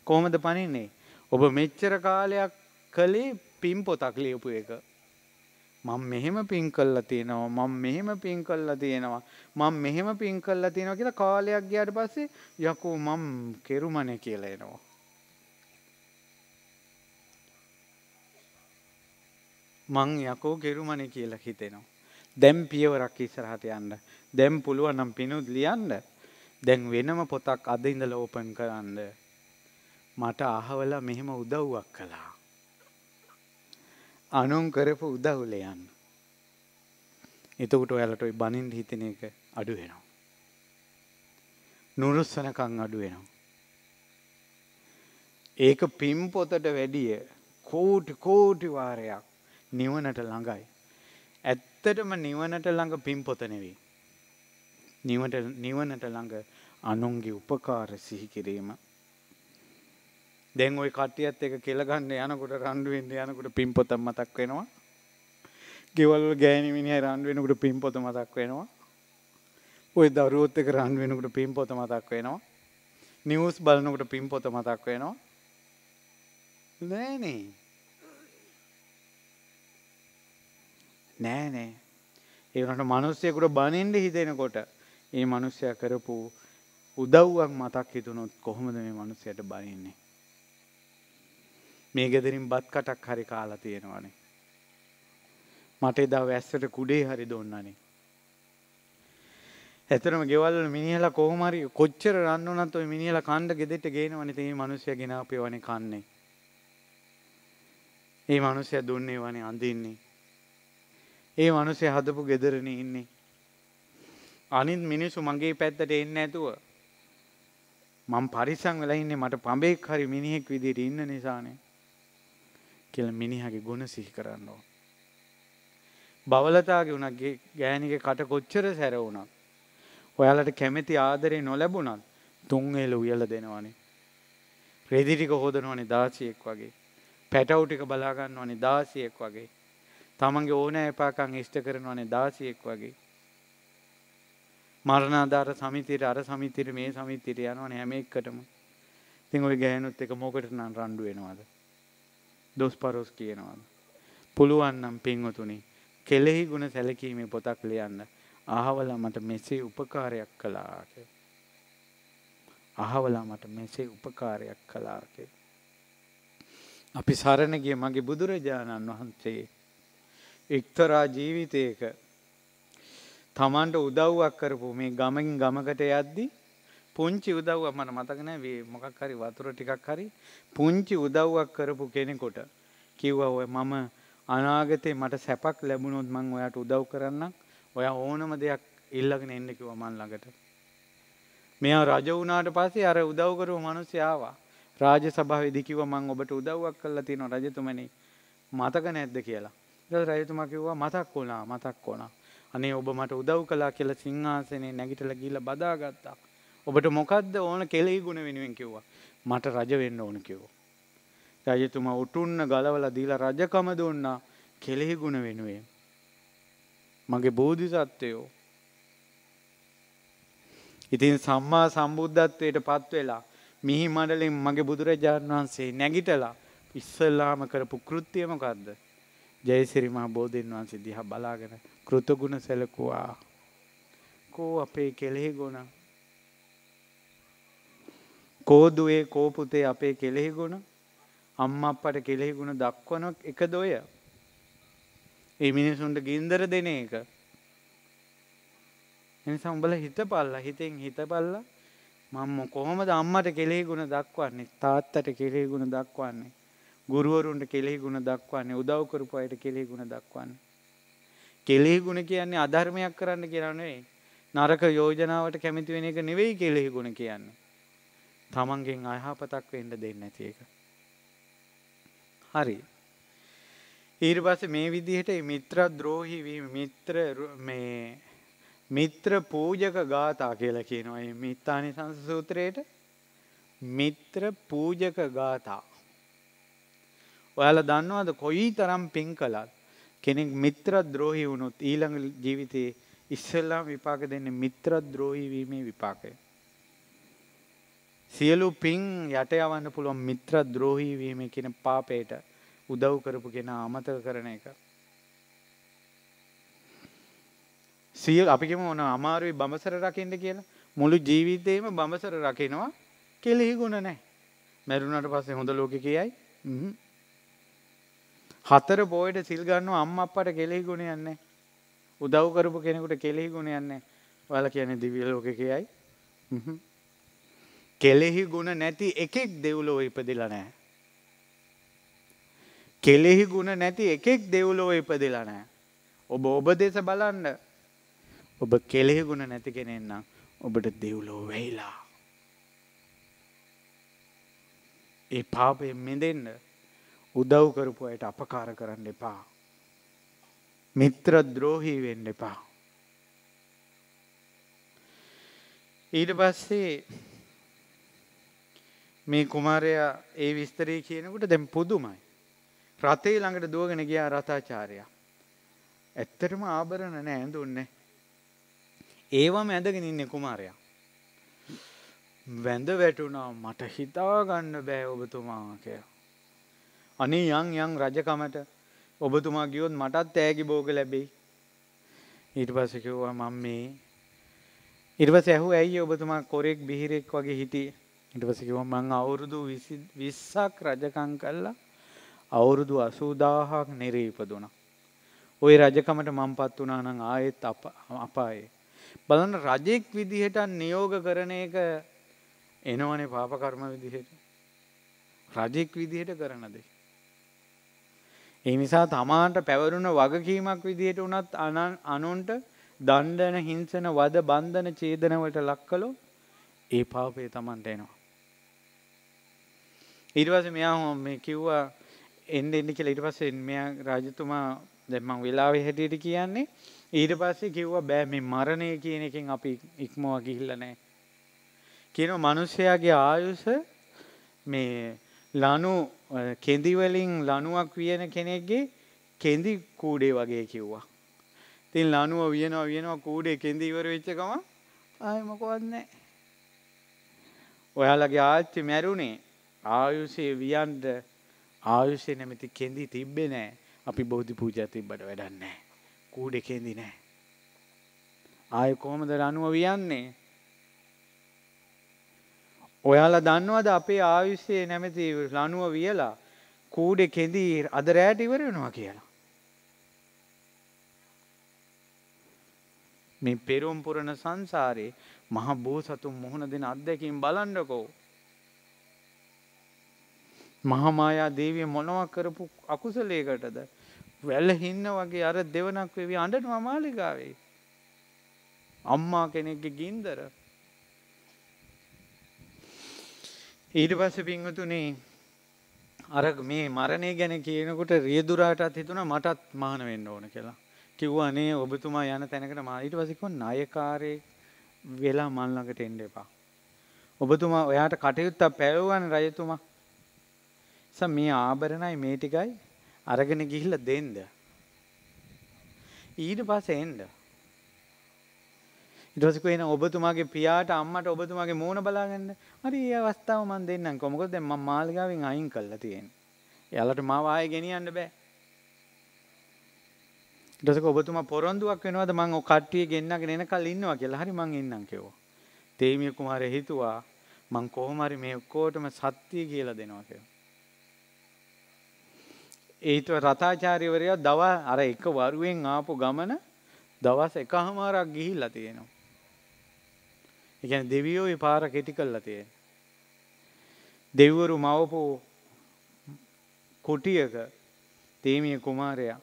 කොහොමද පනින්නේ. ඔබ මෙච්චර කාලයක් කළේ පින් පොතක් ලියපු එක. මං මෙහෙම පින් කල්ලා තියෙනවා මං මෙහෙම පින් කල්ලා තියෙනවා මං මෙහෙම පින් කල්ලා තියෙනවා කියලා කාලයක් ගියාට පස්සේ යකෝ මං කෙරුමනේ කියලා එනවා. මං යකෝ කෙරුමනේ කියලා හිතෙනවා. දැන් පියවරක් ඉස්සරහට යන්න. දැන් පුළුවන් නම් පිනුත් ලියන්න. දැන් වෙනම පොතක් අද ඉඳලා ඕපන් කරන්න. මට අහවලා මෙහෙම උදව්වක් කළා. අනුන් කරපු උදව්ල යන්න. එතකොට ඔයාලට ওই බනින්න හිතෙන එක අඩු වෙනවා. නුරුස්සනකම් අඩු වෙනවා. ඒක පින් පොතට වැඩිය කෝටි කෝටි වාරයක් නිවනට ළඟයි. ඇත්තටම නිවනට ළඟ පින් පොත නෙවෙයි. නිවනට නිවනට ළඟ අනුන්ගේ උපකාර සිහි කිරීම දැන් ওই කට්ටියත් එක කෙලගන්න යනකොට රණ්ඩු වෙන්න යනකොට පින්පොත මතක් වෙනවා. ගෙවල් වල ගෑණි මිනිහා රණ්ඩු වෙනකොට පින්පොත මතක් වෙනවා. ওই දරුවොත් එක්ක රණ්ඩු වෙනකොට පින්පොත මතක් වෙනවා. නිවුස් බලනකොට පින්පොත මතක් වෙනවා. නෑනේ. නෑනේ. ඒ වුණාට මිනිස්සෙකුට බනින්න හිතෙනකොට ඒ මිනිස්සයා කරපු උදව්වක් මතක් හිතුනොත් කොහොමද මේ මිනිස්සයාට බනින්නේ? මේ ගෙදරින් බත් කටක් හරි කාලා තියෙනවානේ. මට එදා වැස්සට කුඩේ හරි දොන්නනේ. ඇතරම ගෙවල්ල මිනිහල කෝමරි කොච්චර රන්නුනත් ඔය මිනිහල කණ්ඩ ගෙදෙට ගේනවනේ තේ මිනිස්සය ගෙනාපේ වනේ කන්නේ. ඒ මිනිස්සය දුන්නේ වනේ අඳින්නේ. ඒ මිනිස්සය හදපු ගෙදරනේ ඉන්නේ. අනිත් මිනිස්සු මගේ පැත්තට එන්නේ නැතුව මම පරිස්සම් වෙලා ඉන්නේ මට පඹෙක් හරි මිනිහෙක් විදිහට ඉන්න නිසානේ. කියල මිනිහගේ ගුණ සිහි කරන්න ඕ. බවලතාගේ වනගේ ගෑනික කට කොච්චර සැර වුණක්. ඔයාලට කැමැති ආදරේ නොලැබුණත් තුන් එල උයල දෙනවනේ. රෙදිටික හෝදනවනේ දාසියෙක් වගේ. පැටවුටික බලාගන්න වනේ දාසියෙක් වගේ. තමන්ගේ ඕන එපාකං ඉෂ්ට කරනවනේ දාසියෙක් වගේ. මරණාධාර සමිතිර අර සමිතිර මේ සමිතිර යනවන හැම එක්කටම තිං ඔයි ගෑනුත් එක මොකට නන් රණ්ඩුවෙනවාද. දොස්පරොස් කියනවාද. පුළුවන්නම් පින්වතුනි කෙලෙහි ගුණ සැලකීමේ පොතක් ලියන්න අහවලා මට මෙසේ උපකාරයක් කළාක. අහවලා මට මෙසේ උපකාරයක් කලාක. අපි සරණගිය මගේ බුදුරජාණන් වහන්සේ එක්තරා ජීවිතයක තමන්ට උදව්වක් කරපු මේ ගමෙන් ගමකට යද්දී පුංචි උදව්වක් මට මතක නෑ මොකක් හරි වතුර ටිකක් හරි පුංචි උදව්වක් කරපු කෙනෙකුට කිව්වා ඔය මම අනාගතේ මට සැපක් ලැබුණොත් මං ඔයාට උදව් කරන්නම් ඔයා ඕනම දෙයක් ඉල්ලගෙන එන්න කිව්වා මං ළඟට මෙයා රජ වුණාට පස්සේ අර උදව් කරපු මිනිස්සු ආවා රාජ සභාවේදී කිව්වා මං ඔබට උදව්වක් කරලා තියෙනවා රජතුමනි මතක නැද්ද කියලා ඊට රජතුමා කිව්වා මතක් වුණා මතක් වුණා අනේ ඔබ මට උදව් කළා කියලා සිංහාසනේ නැගිටලා ගිහිල්ලා බදාගත්තා ඔබට මොකක්ද ඕන කෙලෙහි ගුණ වෙනුවෙන් කිව්වා. මට රජ වෙන්න ඕන කිව්වා. රජතුමා උටුන්න ගලවලා දීලා රජකම දුන්නා කෙලෙහි ගුණ වෙනුවෙන්. මගේ බෝධිසත්වයෝ ඉතින් සම්මා සම්බුද්ධත්වයට පත්වෙලා මිහි මඩලින් මගේ බුදුරජාණන් වහන්සේ නැගිටලා ඉස්සල්ලාම කරපු කෘත්තියමකක්ද ජයසිරිමා බෝධීන් වහන්සේ දිහා බලාගෙන කෘතගුණ සැලකුවා කෝ අපේ කෙලෙහි ගුණා කෝදුවේ කෝපුතේ අපේ කෙලෙහි ගුණ අම්ම අපට කෙලෙහි ගුණ දක්වන එක දොය. ඒ මිනිසුන්ට ගින්දර දෙන එක. එනිසා උඹලා හිතපල්ලා හිතෙන් හිතපල්ලා මම කොහොමද අම්මට කෙලෙහි ගුණ දක්වන්නේ තාත්තට කෙලෙහි ගුණ දක්වන්නේ ගුරුවරුන්ට කෙලෙහි ගුණ දක්වන්නේ උදව් කරපු අයට කෙලෙහි ගුණ දක්වන්නේ කෙලෙහි ගුණ කියන්නේ අධර්මයක් කරන්න කියලා නෙවෙයි නරක යෝජනාවට කැමති වෙන එක නෙවෙයි කෙලෙහි ගුණ කියන්නේ තමන්ගෙන් අයහපතක් වෙන්න දෙන්න නැති එක. හරි. ඊට පස්සේ මේ විදිහට මිත්‍ර ද්‍රෝහි වීම මිත්‍ර මේ මිත්‍ර පූජක ගාථා කියලා කියනවා. මේ මිත්තානිසංස සූත්‍රයේට මිත්‍ර පූජක ගාථා. ඔයාලා දන්නවද කොයිතරම් පින් කළත් කෙනෙක් මිත්‍ර ද්‍රෝහි වුණොත් ඊළඟ ජීවිතේ ඉස්සෙල්ලාම විපාක දෙන්නේ මිත්‍ර ද්‍රෝහි වීමේ විපාකය. සියලු පින් යට යවන්න පුළුවන් මිත්‍ර ද්‍රෝහී වීම කියන පාපයට උදව් කරපු කෙනා අමතක කරන එක. සියල් අපිකම ඕන අමාරුවයි බඹසර රකින්න කියලා මුළු ජීවිතේම බඹසර රකිනවා කෙලෙහි ගුණ නෑ. මැරුණට පස්සේ හොඳ ලෝක කියයි හතර බෝයට සිල්ගන්නු අම්ම අපට කෙලෙහි ගුණ යන්නේ උදව් කරපු කෙනෙකුට කෙලෙහි ගුණ යන්නේ වල කියන්නේ දිවිය ලෝක කියයි කෙලෙහි ගුණ නැති එකෙක් දෙව්ලෝ ඉපදිලා නැහැ. කෙලෙහි ගුණ නැති එකෙක් දෙව්ලෝ ඉපදිලා නැහැ. ඔබ ඔබ දෙස බලන්න. ඔබ කෙලෙහි ගුණ නැති කෙනෙන්නම් ඔබට දෙව්ලෝ වෙයිලා. ඒ පාපයෙන් මෙදෙන්න උදව් කරපු අයට අපකාර කරන්න එපා. මිත්‍ර ද්‍රෝහී වෙන්න එපා. ඊට පස්සේ මේ කුමාරයා ඒ විස්තරය කියනකට දැම් පුදුමයි. රථේ ළඟට දුවගෙන ගියා රථාචාරයා. ඇත්තටම ආභරණ නෑ ඇඳුන්නේ. ඒවම ඇඳගෙන ඉන්නේ කුමාරයා. වැඳ වැටුණා මට හිතාගන්න බෑ ඔබතුමා කියලා. අනේ යන් යන් රජකමට ඔබතුමා ගියොත් මටත් තෑගි භෝග ලැබෙයි. ඊට පස්සේ කිව්වා මම මේ ඊට පස්සේ ඇහුවා ඇයි ඔබතුමා කොරෙක් බිහිරෙක් වගේ හිටියේ? ඊට පස්සේ කිව්වා මම අවුරුදු 20ක් රජකම් කළා අවුරුදු 80000ක් නිරේ ඉපදුණා ওই රජකමට මම්පත් වුණා නම් ආයෙත් අපායේ බලන්න රජෙක් විදිහට නියෝග කරන එක එනවනේ පාප කර්ම විදිහට රජෙක් විදිහට කරන දෙයක් ඒ නිසා තමාන්ට පැවරුණ වගකීමක් විදියට උනත් අනුන්ට දණ්ඩන හිංසන වද බන්ධන චේදනවට ලක්කලු ඒ පාපය තමන්ට එනවා. ඉරිවස මෙයා මේ කිව්වා එන්න එන්න කියලා ඉට පස්ස මෙයා රාජතුමා දෙමං වෙලාවෙ හැටියට කියන්නේ ඊට පස්සේ කිව්වා බෑ මේ මරණය කියන එකෙන් අපි ඉක්මවා ගිහිල්ලා නැහැ. කියන මිනිස්යාගේ ආයුෂ මේ ලනු කෙඳි වලින් ලනුවක් වියන කෙනෙක්ගේ කෙඳි කූඩේ වගේ කිව්වා. ඉතින් ලනුව වියනවා වියනවා කූඩේ කෙඳි ඉවර වෙච්ච ගමන් ආයෙ මොකවත් නැහැ. ඔයාලගේ ආච්චි මැරුණේ ආයුෂය වියන්ඩ ආයුෂය නැමති කෙදී තිබ්බෙ නෑ අපි බෝධි පූජාතින් බට වැඩන්නෑ. කූඩ කෙදි නෑ. ආය කොහොමද රණුව වියන්නේ. ඔයාලා දන්නවද අපේ ආයුෂයේ නැමති ලනුව වියලා කූඩෙ කෙදී අද රෑට ඉවරෙනවා කියලා. මේ පෙරුම්පුරණ සංසාරයේ මහ බෝසතුන් මුහුණ දෙන අත්දැකින් බලන්නකෝ මහමායා දේවිය මොනවා කරපු අකුසලේකටද වැල්ල හින්න වගේ අර දෙවනක් වෙවි අඩට මමාලිකාවේ. අම්මා කෙනෙක්ග ගින්දර. ඊට පස පිංහතුනේ අර මේ මරණය ගැන කියනකොට රියදුරාටත් හිතුන මටත් මාන වෙන්න ඕන කියලා. කිව්වනේ ඔබතුමා යන තැනකට මාහිට පසිකො නයකාරය වෙලා මල්ලඟට එන්ඩ එපා. ඔබතුමා ඔයාට කටයුත්තා පැවවන රජතුමා ස මේ ආභරණයි මේ ටිකයි අරගෙන ගිහිල්ල දෙන්ද. ඊට පස එන්ඩ. ඉටසක එන ඔබතුමාගේ පියාට අම්මට ඔබතුමාගේ මූුණ බලාගන්න හරි ඒ අවස්ථාව මන් දෙන්නම් කොමකොත් දෙම මාල්ගාවෙන් අයින් කල්ල තියෙන්. යාලට මවාය ගෙනියන්න බෑ. දසක ඔබතුම පොරොන්දුවක් වෙනවද මං කට්ටිය ගෙන්න්නගෙන එනකල් ඉන්නවා කියලා හරි මං ඉන්නම් කෙවෝ. තේමියකුමාර හිතුවා මං කොහොමරි මේ ඔක්කෝටම සත්‍යය කියලා දෙනවා කියෝ. ඒහිතුව රතාචාරිවරයා දව අර එක වරුවෙන් ආපු ගමන දවස් එකහමාරක් ගිහිල්ලා තියෙනවා. ඒ කියන්නේ දෙවියෝ ඒ පාර කෙටි කළා තියෙන. දෙවිවරු මවපු කුටියක තේමිය කුමාරයා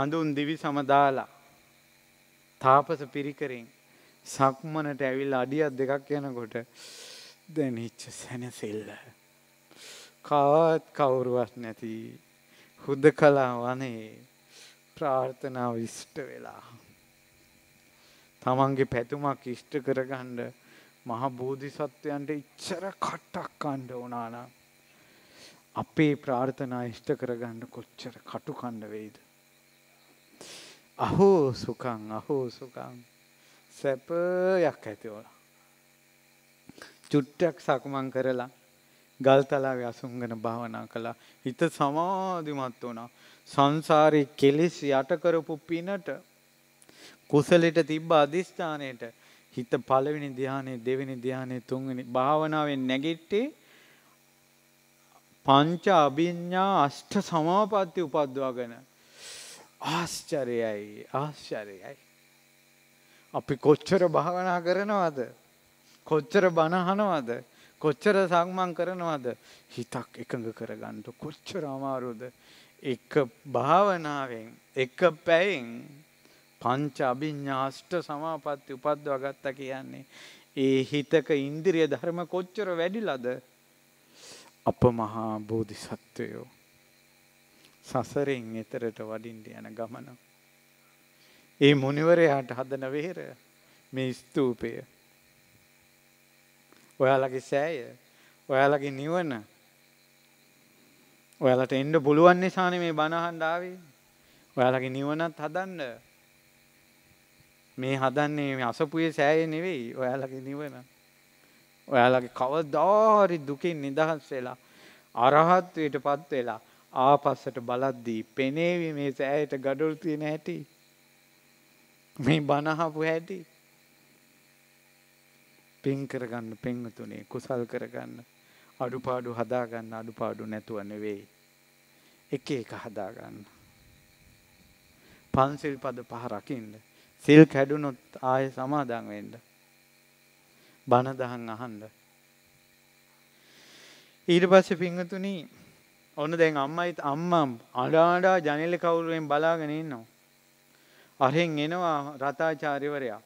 අඳුන් දිවි සම දාලා තාපස පිරිකරෙන් සක්මනට ඇවිල්ලා අඩියක් දෙකක් යනකොට දැන් හිච්ච සැනසෙල්ල කාත් කවුරුවත් නැති හුදකලා වනේ ප්‍රාර්ථනාව ඉෂ්ට වෙලා. තමන්ගේ පැතුමක් ඉෂ්ට කරගන්න මහ බෝධිසත්වයන්ට ඉච්චර කට්ටක් කණ්ඩ ඕනාන අපේ ප්‍රාර්ථනා ඉෂ්ට කරගන්න කොච්චර කටු කණ්ඩ වෙයිද. අහෝ සුකං අහෝ සුකං සැපයක් ඇතිවල. චුට්ටක් සකුමන් කරලා ගල්තලාවේ අසුන්ගෙන භාවනා කළා. හිත සමාධිමත් වුණා. සංසාරේ කෙලෙස් යට කරපු පිනට කුසලෙට තිබ්බ අදිස්ථානයට හිත පළවෙනි ධානයේ දෙවෙනි ධානයේ තුන්වෙනි භාවනාවෙන් නැගිට්ටේ පංච අභිඥා අෂ්ඨ සමාපatti උපද්වාගෙන ආශ්චර්යයි ආශ්චර්යයි අපි කොච්චර භාවනා කරනවද කොච්චර බණ අහනවද කොච්චර සක්මන් කරනවද හිතක් එකඟ කරගන්නට කොච්චර අමාරුද එක භාවනාවෙන් එක පැයින් පංච අභිඥාෂ්ට සමාපත්ති උපද්දව ගත්ත කියන්නේ ඒ හිතක ඉන්දිරිය ධර්ම කොච්චර වැඩිලද අප මහා බෝධිසත්වයෝ සසරෙන් එතරට වඩින්ට යන ගමන. ඒ මොනිවරයාට හදන වෙහෙර මේ ස්තූපය ඔයාලගේ සෑය ඔයාලගේ නිවන ඔයාලට එන්න පුළුවන් නිසානේ මේ බණහන්ඩ ආවේ. ඔයාලගේ නිවනත් හදන්න. මේ හදන්නේ මේ අසපුවේ සෑය නෙවෙයි ඔයාලගේ නිවන. ඔයාලගේ කවදාහරි දුකින් නිදහස් වෙලා අරහත්වයටපත් වෙලා ආපස්සට බලද්දී පෙනේවි මේ සෑයට gadul තියෙන හැටි. මේ බණහපු හැටි. පින් කරගන්න පින්වතුනේ කුසල් කරගන්න අඩුපාඩු හදාගන්න අඩුපාඩු නැතුව නෙවෙයි එක එක හදාගන්න පන්සිල් පද පහ රකින්න සිල් කැඩුනොත් ආය සමාදන් වෙන්න බණ දහම් අහන්න ඊට පස්සේ පින්වතුනි ඔන්න දැන් අම්මයි අම්මා අඩාඩා ජනෙල කවුරුවෙන් බලාගෙන ඉන්නවා අරෙන් එනවා රතාචාර්යවරයා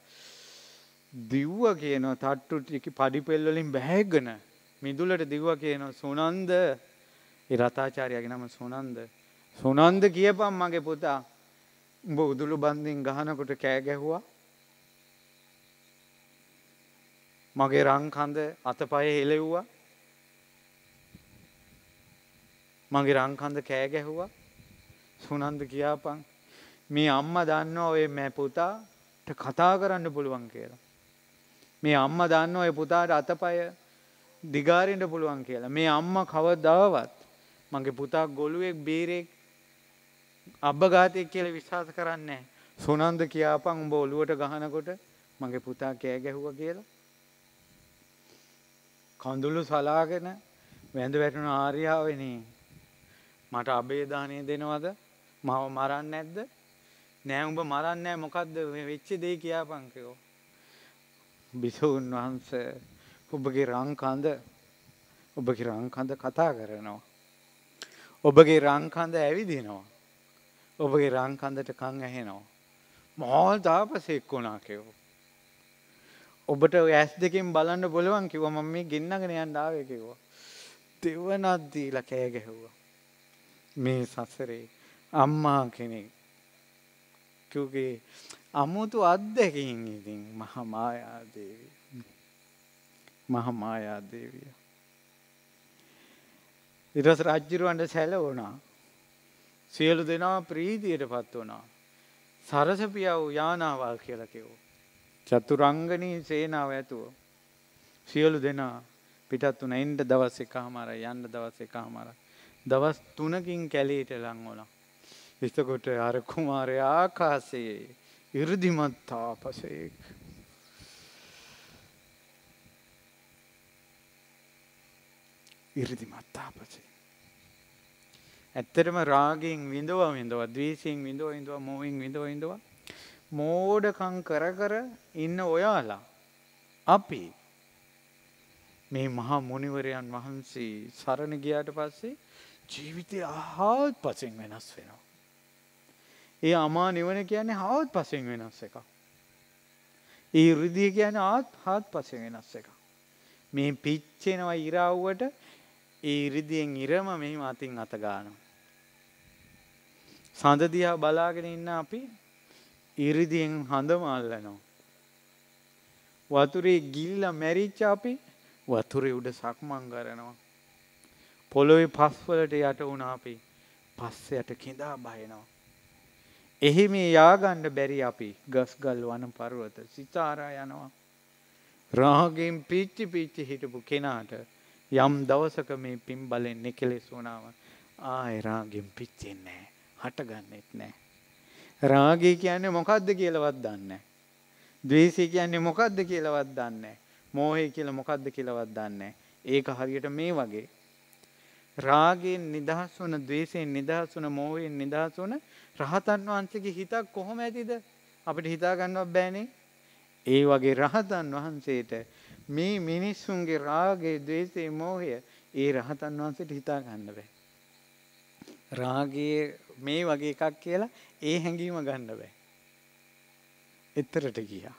දිව්ව කියනවා තට්ටු ටික පඩිපෙල් වලින් බැහැගෙන මිදුලට දිව්ව කියනවා සුනන්ද ඒ රතාචාර්යගේ නම සුනන්ද සුනන්ද කියපම් මගේ පුතා උඹ උදුළු බන්දින් ගහනකොට කෑ ගැහුවා මගේ රං කඳ අතපය හෙලෙව්වා මගේ රං කඳ කෑ ගැහුවා සුනන්ද කියාපන් මේ අම්මා දන්නවා ඔය මෑ පුතාට කතා කරන්න පුළුවන් කියලා මේ අම්ම දන්න ඔය පුතාට අතපය දිගාරෙන්ට පුළුවන් කියලා. මේ අම්ම කවදදාවත් මගේ පුතා ගොළුවෙක් බේරෙක් අබ්භගාතයක් කියල විශ්වාස කරන්නේ. සුනන්ද කියාපන් උඹ ඔලුවට ගහනකොට මගේ පුතා කෑ ගැහුව කියලා. කඳුළු සලාගෙන වැඳ වැටුණු ආර්යාවනේ මට අබේධානය දෙනවද මව මරන්න ඇද්ද නෑ උඹ මරන්න මොකක්ද වෙච්ච දේ කියාපංකයෝ බිසවුන් වහන්ස ඔබගේ රංකඳ ඔබගේ රංකඳ කතා කරනවා. ඔබගේ රංකඳ ඇවිදිනවා. ඔබගේ රංකඳට කං ඇහෙනවා. මහල් දාපසෙක් වුණා කියවෝ. ඔබට ඇස් දෙකින් බලන්න බොලවන් කිව ම මේ ගින්නගෙන යන් ඩාවයකිවා. දෙවනත්දීල කෑ ගැහ්වා. මේ සසරේ අම්මා කෙනෙක් කිවගේ අමුතු අත්දැකීම් ඉතින් මහා මායා දේවිය. මහා මායා දේවිය. ඊටස් රාජ්‍යරුවන්ට සැලවුණා. සියලු දෙනා ප්‍රීතියටපත් වුණා. සරසපියව යානාවල් කියලා කිව්වා. චතුරංගනී සේනාව ඇතුව සියලු දෙනා පිටත් වුණා. එන්න දවස් එකමාරයි යන්න දවස් එකමාරයි. දවස් 3කින් කැලීට ලං වුණා. එතකොට අර කුමාරයා ආකාශයේ ඉරදිමත් තාපසයෙක්. ඉරදිමත් තාපසය. ඇත්තටම රාගෙන් විඳව විඳව දවීසින් විඳව ඉඳව මෝවින් විඳව ඉඳව මෝඩකං කර කර ඉන්න ඔයාලා අපි මේ මහා මොනිවරයන් වහන්සේ සරණ ගියාට පස්සේ ජීවිතය ආහාත් පසෙන් වෙනස් වෙනවා. ඒ අමා නිවන කියන්නේ හවත් පසෙන් වෙනස් එකක්. ඒ රිදිය කියන ආත් හත් පසෙන් වෙනස් එකක්. මේ පිච්චෙනවා ඉරව්වට ඒ ඉරිදියෙන් ඉරම මෙහිම අතින් අතගානවා. සඳදිහා බලාගෙන ඉන්න අපි ඉරිදියෙන් හඳ මල්ලනවා. වතුරේ ගිල්ල මැරිච්ච අපි වතුරේ උඩ සක්මන් කරනවා. පොළොවේ පස්වලට යට වුණ අපි පස්ස යට කිඳා බහිනවා. එහි මේ යාගන්න බැරි අපි ගස්ගල් වන පරුවත සිතාරා යනවා. රාගෙන් පිච්චි පිච්චි හිටපු කෙනාට යම් දවසක මේ පින් බලෙන් නෙකෙලෙස් වුණාව ආය රාගෙන් පිච්චෙන්නේ හටගන්නෙත් නෑ. රාගී කියන්නේ මොකක්ද කියලවත් දන්න. දවේශී කියන්නේ මොකක්ද කියලවත් දන්න. මෝහය කියල මොකක්ද කියලවත් දන්න. ඒක හරියට මේ වගේ. රාගෙන් නිදහස් වන දවේශයෙන් නිදහස් වන මෝහයෙන් නිදහස් වන රහතන් වහන්සේගේ හිතක් කොහොම ඇතිද අපිට හිතාගන්නවත් බෑනේ. ඒ වගේ රහතන් වහන්සේට මේ මිනිස්සුන්ගේ රාගේ දවේසේ මෝහය ඒ රහතන් වහන්සේට හිතා ගන්න බෑ. රාගයේ මේ වගේ එකක් කියලා ඒ හැඟීම ගන්න බෑ. එතරට ගියා.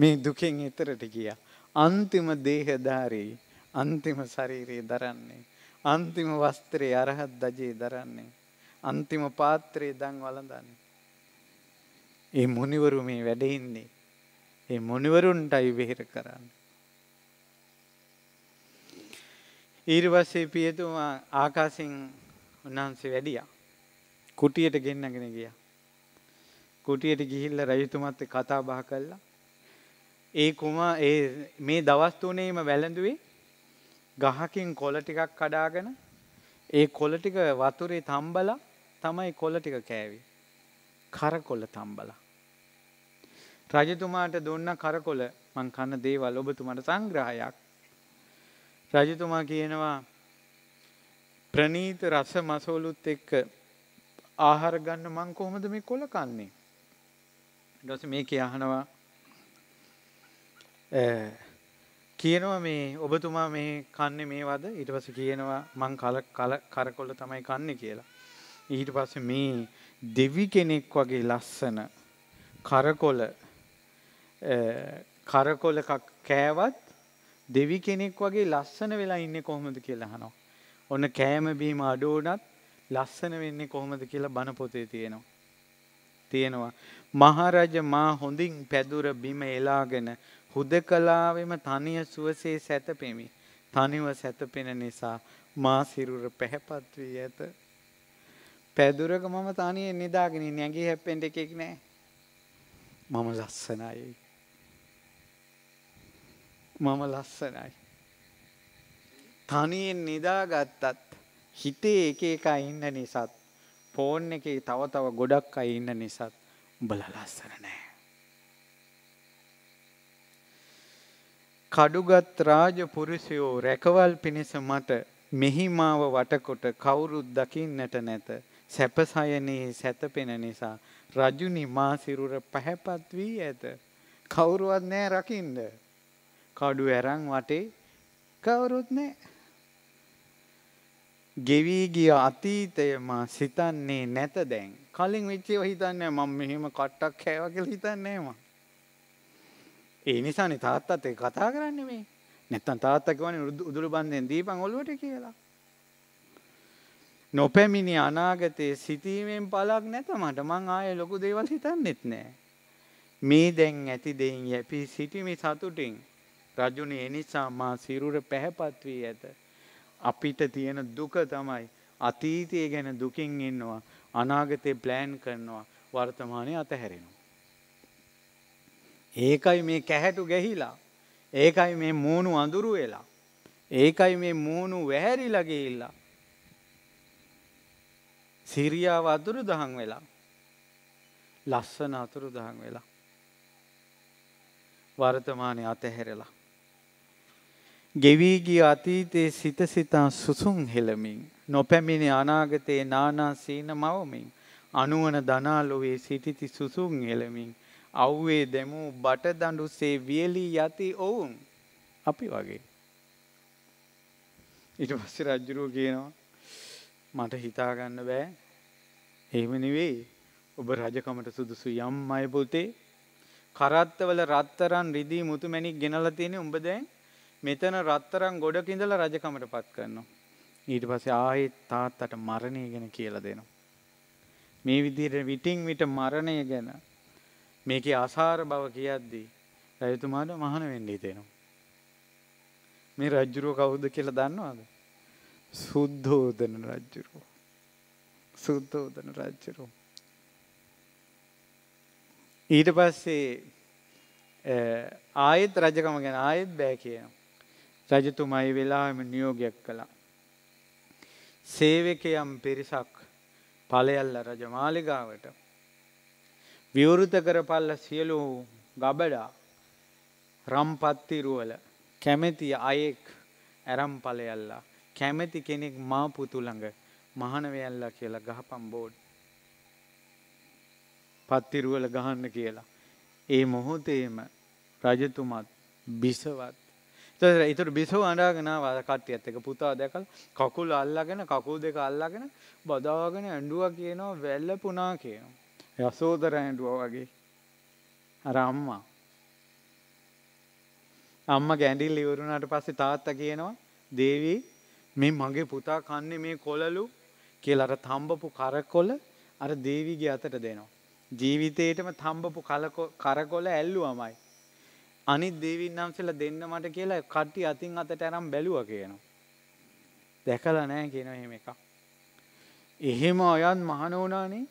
මේ දුකෙන් එතරට ගියා. අන්තිම දේහධාරී අන්තිම ශරීරයේ දරන්නේ. අන්තිම වස්ත්‍රයේ අරහත් දජේ දරන්නේ. අන්තිම පාත්‍රයේ දන් වළඳන්නේ. ඒ මොනිවරු මේ වැඩ ඉන්නේ. ඒ මොනිවරුන්ටයි වෙහෙර කරන්න. ඊර්වස්සේ පියතුමා ආකාසින් උන්වහන්සේ වැඩියා. කුටියට ගෙන්නගෙන ගියා. කුටියට ගිහිල්ලා රජතුමත් කතා බහ කළා. ඒ කුමා ඒ මේ දවස් තුනේම වැළඳුවේ ගහකින් කොළ ටිකක් කඩාගෙන ඒ කොළ ටික වතුරේ තම්බලා තමයි කොල්ල ටික කෑවි. කරකොල්ල තම්බල. රජතුමාට දුන්න කරකොල මං කන්න දේවල් ඔබතුමට සංග්‍රහයක්. රජතුමා කියනවා ප්‍රනීත රස මසෝලුත් එක්ක ආහාර ගන්න මං කොහොමද මේ කොල කන්නේ. ඊට මේක අහනවා කියනවා මේ ඔබතුමා මේ කන්නේ මේ වද ඊට පස්සේ කියනවා මං කල කරකොල තමයි කන්නේ කියලා. ඊට පස්සේ මේ දෙවි කෙනෙක් වගේ ලස්සන කරකොල කරකොල කෑවත් දෙවි කෙනෙක් වගේ ලස්සන වෙලා ඉන්නේ කොහොමද කියලා අහනවා. ඔන්න කෑම බීම අඩෝනත් ලස්සන වෙන්නේ කොහොමද කියලා බණ පොතේ තියෙනවා. තියෙනවා. මහරජ මා හොඳින් පැදුර බිම එලාගෙන හුදකලාවෙම තනිය සුවසේ සැතපෙමි. තනිව සැතපෙන නිසා මා සිරුර පැහැපත් වී ඇත. පැදුරක මම තනය නිදාගෙන නැගේ හැපෙන්ට එකෙක් නෑ මම ලස්සනයි මම ලස්සනයි තනයෙන් නිදාගත්තත් හිතේ එක එක ඉන්න නිසාත් පෝන් එකේ තව තව ගොඩක් අයි ඉන්න නිසාත් උඹල ලස්සන නෑ කඩුගත් රාජ පුරුෂයෝ රැකවල් පිණිස මට මෙහිමාව වටකොට කවුරුත් දකින්නට නැත සැපසයනේ සැතපෙන නිසා රජුනි මා සිරුර පැහැපත් වී ඇත. කවුරුවත් නෑ රකින්න. කඩු ඇරන් වටේ කවුරුත් නෑ. ගෙවී ගිය අතීතය මා සිතන්නේ නැත දැන්. කලින් වෙච්ච ඒවා හිතන්නේ මම මෙහෙම කට්ටක් කෑවා කියලා හිතන්නේ මම. ඒ නිසානේ තාත්තත් එක්ක කතා කරන්නේ මේ. නැත්තම් තාත්තා කියවනේ උදුළු බන්දෙන් දීපන් ඔළුවට කියලා. නොපැමිණි අනාගතයේ සිතීමෙන් පලක් නැත මට මං ආය ලොකු දේවල් හිතන්නෙත් නෑ. මේ දැන් ඇති දෙයින් යැපී සිටිමි සතුටින් රජුනි එනිසා මා සිරුර පැහැපත් වී ඇත. අපිට තියෙන දුක තමයි අතීතය ගැන දුකින් ඉන්නවා අනාගතය ප්ලෑන් කරනවා වර්තමානය අතහැරෙනවා. ඒකයි මේ කැහැටු ගැහිලා ඒකයි මේ මූුණු අඳුරු වෙලා ඒකයි මේ මූුණු වැහැරිලගේ ඉල්ලා සිරියාව අතුරු දහන් වෙලා. ලස්සන අතුරු දහන් වෙලා. වර්තමානය අතහැරලා. ගෙවීගිය අතීතයේ සිත සිතා සුසුම් හෙළමින් නොපැමිණි අනාගතයේ නානා සීන මවමින් අනුවන දනාලොවේ සිටිති සුසුම් හෙළමින් අව්වේ දැමූ බට දඩුසේ වියලී යති ඔවුන් අපි වගේ. ඉට පස්ස රජ්ජුරුව කියනවා මට හිතාගන්න බෑ එහෙම නෙවෙයි ඔබ රජකමට සුදුසු යම් අය පුතේ කරත්තවල රත්තරන් රිදී මුතු මැනික් ගෙනල තියෙන උඹ දැන් මෙතන රත්තරන් ගොඩකින්දල රජකමට පත් කරනවා. ඊට පස්සේ ආයෙත් තාත්තට මරණය ගැන කියලා දෙනවා. මේ විදිහට විටින් විට මරණය ගැන මේකේ අසාර බව කියද්දී රජතුමාට මහාන වෙන්න හිතෙනවා. මේ රජ්ජුරුව කවුද කියලා දන්නවද? සුද්ධෝදන රජ්ජුරු සුද්ධෝදන රජ්ජුරු ඊට පස්සේ ආයෙත් රජකම ගැන ආයෙත් බෑ කියන රජතුමයි වෙලාම නියෝගයක් කළා සේවකයම් පිරිසක් පලයල්ල රජමාලිගාවට විවෘත කරපල්ල සියලු ගබඩා රම්පත්තිරුවල කැමැති අයෙක් ඇරම් පලයල්ලා කැමැති කෙනෙක් මා පුතු ළඟ මහනවැල්ලා කියලා ගහපම් බෝඩ්. පත්තිරුවල ගහන්න කියලා. ඒ මොහොතේම රජතුමත් බිසවත් ඉතුර බිසව අඩාගෙනාව කට්ටිය ඇත්තක පුතා දැකල් කකුල් අල්ලගෙන කකුල් දෙක අල්ලගෙන බදාගෙන ඇඩුව කියනවා වැල්ල පුනා කියනවා. යසෝදර ඇඩුව වගේ අර අම්මා. අම්ම ගැඩිල් ඉවරුණට පස්සේ තාත්ත කියනවා දේවී මේ මගේ පුතා කන්නේ මේ කොලලු කියලට තම්බපු කරකොල අර දේවිගේ අතට දෙනවා. ජීවිතයටම තම්බපු කරකොල ඇල්ලු අමයි. අනි දේවින් නම්සල දෙන්න මට කියලා කට්ටි අතින් අතට ඇරම් බැලුව කියනවා. දැකල නෑ කියන එහෙම එකක්. එහෙම අයත් මහන වනානේ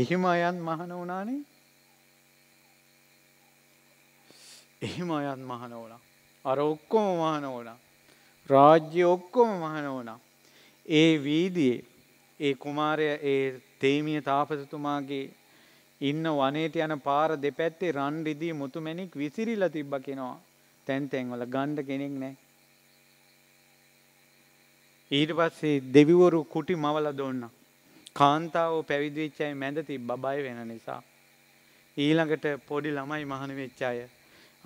එහෙම අයත් මහන වනානේ එහෙම අයත් මහන ඕනා අර ඔක්කොම මහන ඕනා රාජ්‍ය ඔක්කොම මහනෝනා. ඒ වීදියේ ඒ කුමාරය ඒ තේමිය තාපසතුමාගේ ඉන්න වනේට යන පාර දෙපැත්තේ රන් රිදී මුතුමැණික් විසිරිලා තිබ්බ කෙනවා. තැන් තැන්වල ගණ්ඩ කෙනෙක් නෑ. ඊට පස්සේ දෙවිවරු කුටි මවල දොන්න. කාන්තාව පැවිදිච්චයි මැද තිබ්බ බය වෙන නිසා. ඊළඟට පොඩි ළමයි මහන වෙච්චාය.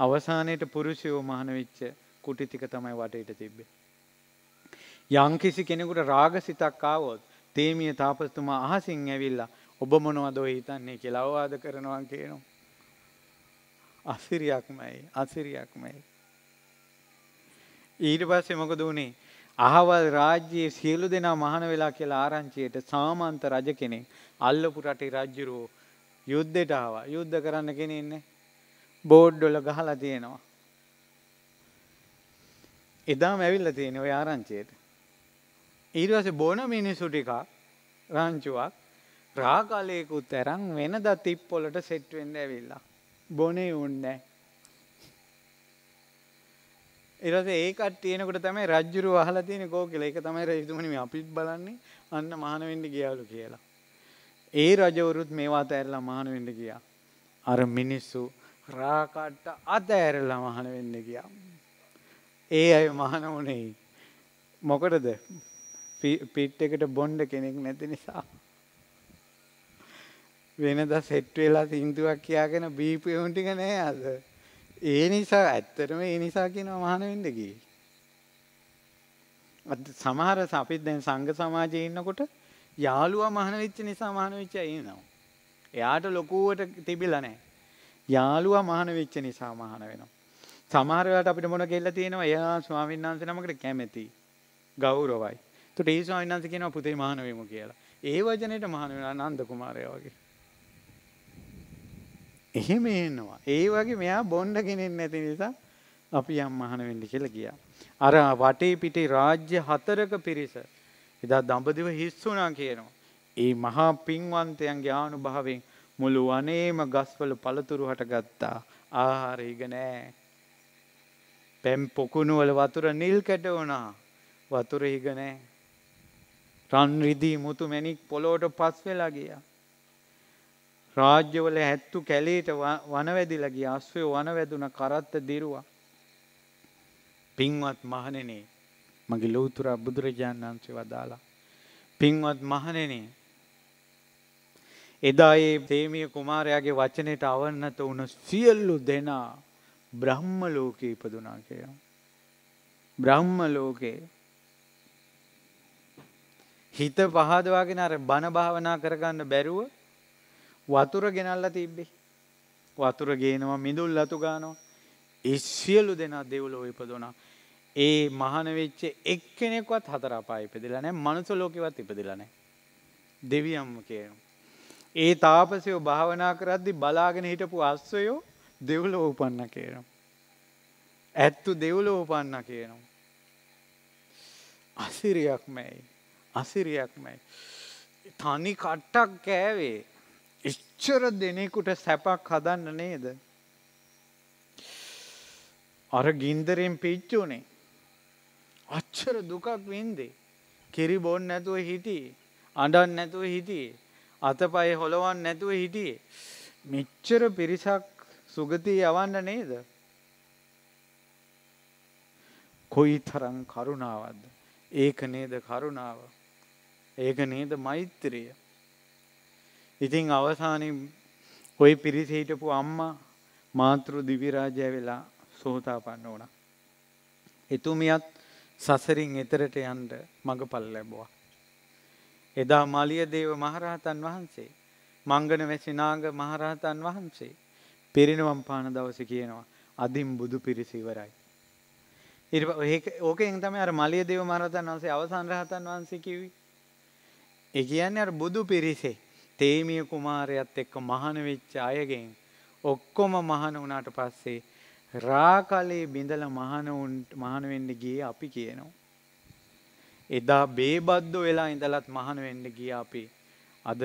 අවසානයට පුරුෂයෝ මහන වෙච්ච කුටි ටික තමයි වටේට තිබ්බේ. යම්කිසි කෙනෙකුට රාග සිතක් ආවොත් තේමිය තාපස්තුමා අහසින් ඇවිල්ලා ඔබ මොනවද ඔය හිතන්නේ කියලා අවවාද කරනවා කියනවා. අසිරියක්මයි අසිරියක්මයි. ඊට පස්සේ මොකද වුනේ? අහවල් රාජ්‍යයේ සියලු දෙනා මහාන වෙලා කියලා ආරංචියට සාමන්ත රජ කෙනෙක් අල්ලපු රටේ රජුරෝ යුද්ධයට ආවා. යුද්ධ කරන්න කෙනෙක් නැහැ. බෝඩ් වල ගහලා තියෙනවා. එදාම ඇවිල්ලා තියෙන ඔය ආරංචියට. ඊටවස බොන මිනිසු ටිකක් රංචුවක් රාකලයකුත් ඇරං වෙනද තිප්පොලට සෙට්වෙන්ඩ ඇවිල්ලා. බොනේ උන්නෑ. එරස ඒකට තියනකට තමයි රජ්ජුරු වහල තියෙන කෝකෙල එක තමයි රජතුමනි අපිත් බලන්නේ අන්න මහනවෙන්ඩි ගියාලු කියලා. ඒ රජවරුත් මේවා තැරලා මහනවෙන්ඩ ගියා. අර මිනිස්සු රාකට්ට අත ඇරල්ලා මහනවෙන්න ගියා. ඒ අය මහන වනේ මොකටද පිට් එකට බොන්්ඩ කෙනෙක් නැති නිසා. වෙනද සෙට්වෙලා සිින්දුවක් කියාගෙන බීපයවුන්ටික නෑ අද. ඒ නිසා ඇත්තරම ඒ නිසා කියන මහනවෙන්නකි. සමහර සපිත් දැන් සංග සමාජය ඉන්නකොට යාළුවා මහනවිච්ච නිසා මහනවිච්ච ඉන්නවා. එයාට ලොකුවට තිබිල නෑ. යාළුවා මහනවිච්ච නිසා මහන වෙනවා. සමහරවට අපිට මොන කෙල්ල තියෙනවා එයා ස්වාමින්න්නාන්ස නමකට කැමැති. ගෞරවයි. තුට ඒ ස්වාමිනාන්ස කියනවා පුතේ මහනවමු කියලා. ඒ වචනයට මහනවෙලා නන්ද කුමාරය වගේ. එහෙම එන්නවා. ඒ වගේ මෙයා බොන්්ඩ කෙනෙන් නැති නිසා අපි යම් මහනවෙන්න කියලා ගියා. අර වටේ පිටේ රාජ්‍ය හතරක පිරිස. එදා දඹදිව හිස් වුණා කියනවා. ඒ මහා පින්වන්තයන්ගේ ආනුභාවයෙන් මුළු වනේම ගස්වල පළතුරු හටගත්තා. ආහාර ඉග නෑ. පැම් පොකුණුවල වතුර නිල් කැට වුණා. වතුර ඉග නෑ. රන්රිදී මුතු මැණික් පොළොවට පස් වෙලා ගියා. රාජ්‍යවල හැත්තු කැලේට වනවැදිලා ගියා. අශ්වය වනවැදුන කරත්ත දිරුවා. පින්වත් මහණෙනි මගේ ලෞතර බුදුරජාණන් වහන්සේ වදාලා පින්වත් මහණෙනි එදා ඒ තේමිය කුමාරයාගේ වචනයට අවන්නත වුණ සියලු දෙනා බ්‍රහ්ම ලෝකේ ඉපදුනා කියලා. බ්‍රහ්ම ලෝකේ හිත පහදවාගෙන අර බණ භාවනා කරගන්න බැරුව වතුර ගෙනල්ලා තිබ්බේ. වතුර ගේනවා මිදුල් අතු ගානවා. ඒ සියලු දෙනා දෙව්ලොව ඉපදුණා. ඒ මහාන වෙච්ච එක්කෙනෙක්වත් හතර අපායෙ ඉපදෙලා නැහැ. මනුස්ස ලෝකෙවත් ඉපදෙලා නැහැ. දෙවියන්ම කියනවා. ඒ තාපසයෝ භාවනා කරද්දි බලාගෙන හිටපු අස්සයෝ දෙව්ලොව උපන්න කියනවා. ඇත්තු දෙව්ලොව උපන්න කියනවා. අසිරියක් මෑයි. අසිරියක්මයි. තනි කට්ටක් කෑවේ. එච්චර දෙනෙකුට සැපක් හදන්න නේද. අර ගින්දරෙන් පිච්චුනේ. අච්චර දුකක් වෙන්දේ. කෙරි බොන් නැතුව හිටියේ. අඩන් නැතුව හිටියේ. අතපය හොලවන් නැතුව හිටියේ. මෙච්චර පිරිසක් සුගතිය යවන්න නේද. කොයි තරන් කරුණාවද. ඒක නේද කරුණාව. ඒක නේද මෛත්‍රිය. ඉතින් අවසානි ඔය පිරිසහිටපු අම්මා මාතෘ දිවිරාජය වෙලා සෝතා පන්න ඕන. එතුමියත් සසරින් එතරට යන්ට මඟ පල් ලැබවා. එදා මලිය දේව මහරහතන් වහන්සේ මංගන වැසිනාග මහරහතන් වහන්සේ පිරිනවම් පාන දවස කියනවා අධිම් බුදු පිරිසිවරයි. ඉ ඕකෙන් තම අර මලිය දේව මහරතන් වහන්සේ අවසන් රහතන් වහන්සේ කිවී ඒ කියන්නේ අර බුදු පිරිසේ තේමිය කුමාරයත් එක්ක මහාන වෙච්ච අයගෙන් ඔක්කොම මහාන වුණාට පස්සේ රාකලේ බිඳලා මහාන මහාන වෙන්න ගියේ අපි කියනවා. එදා බේබද්ද වෙලා ඉඳලත් මහාන වෙන්න ගිය අපි අද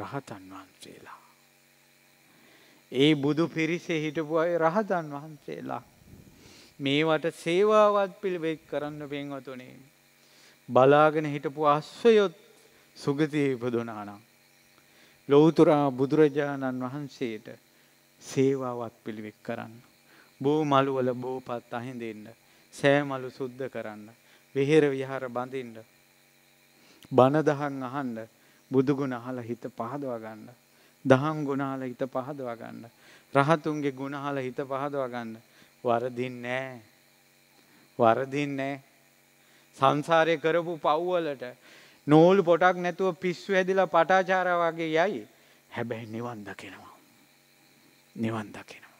රහතන් වහන්සේලා. ඒ බුදු පිරිසේ හිටපු අය රහතන් වහන්සේලා. මේවට සේවාවත් පිළිවෙත් කරන්න පෙන්වතුනේ. බලාගෙන හිටපු අස්වයොත් සුගතියේ ඉපදුනානම් ලෞතර බුදුරජාණන් වහන්සේට සේවාවත් පිළිවෙක් කරන්න. බෝ මළුවල බෝපත් අහිඳෙන්න. සෑමලු සුද්ධ කරන්න. විහෙර විහාර බඳින්න. බණ දහම් අහන්න. බුදුගුණ අහලා හිත පහදවා ගන්න. දහම් ගුණ අහලා හිත පහදවා ගන්න. රහතුන්ගේ ගුණ අහලා හිත පහදවා ගන්න. වරදින්නේ නැහැ. වරදින්නේ නැහැ. සංසාරේ කරපු පව්වලට නූල් පොටක් නැතුව පිස්සු ඇදිලා පටාචාර වගේ යයි හැබැයි නිවන් දකිනවා. නිවන් දකිනවා.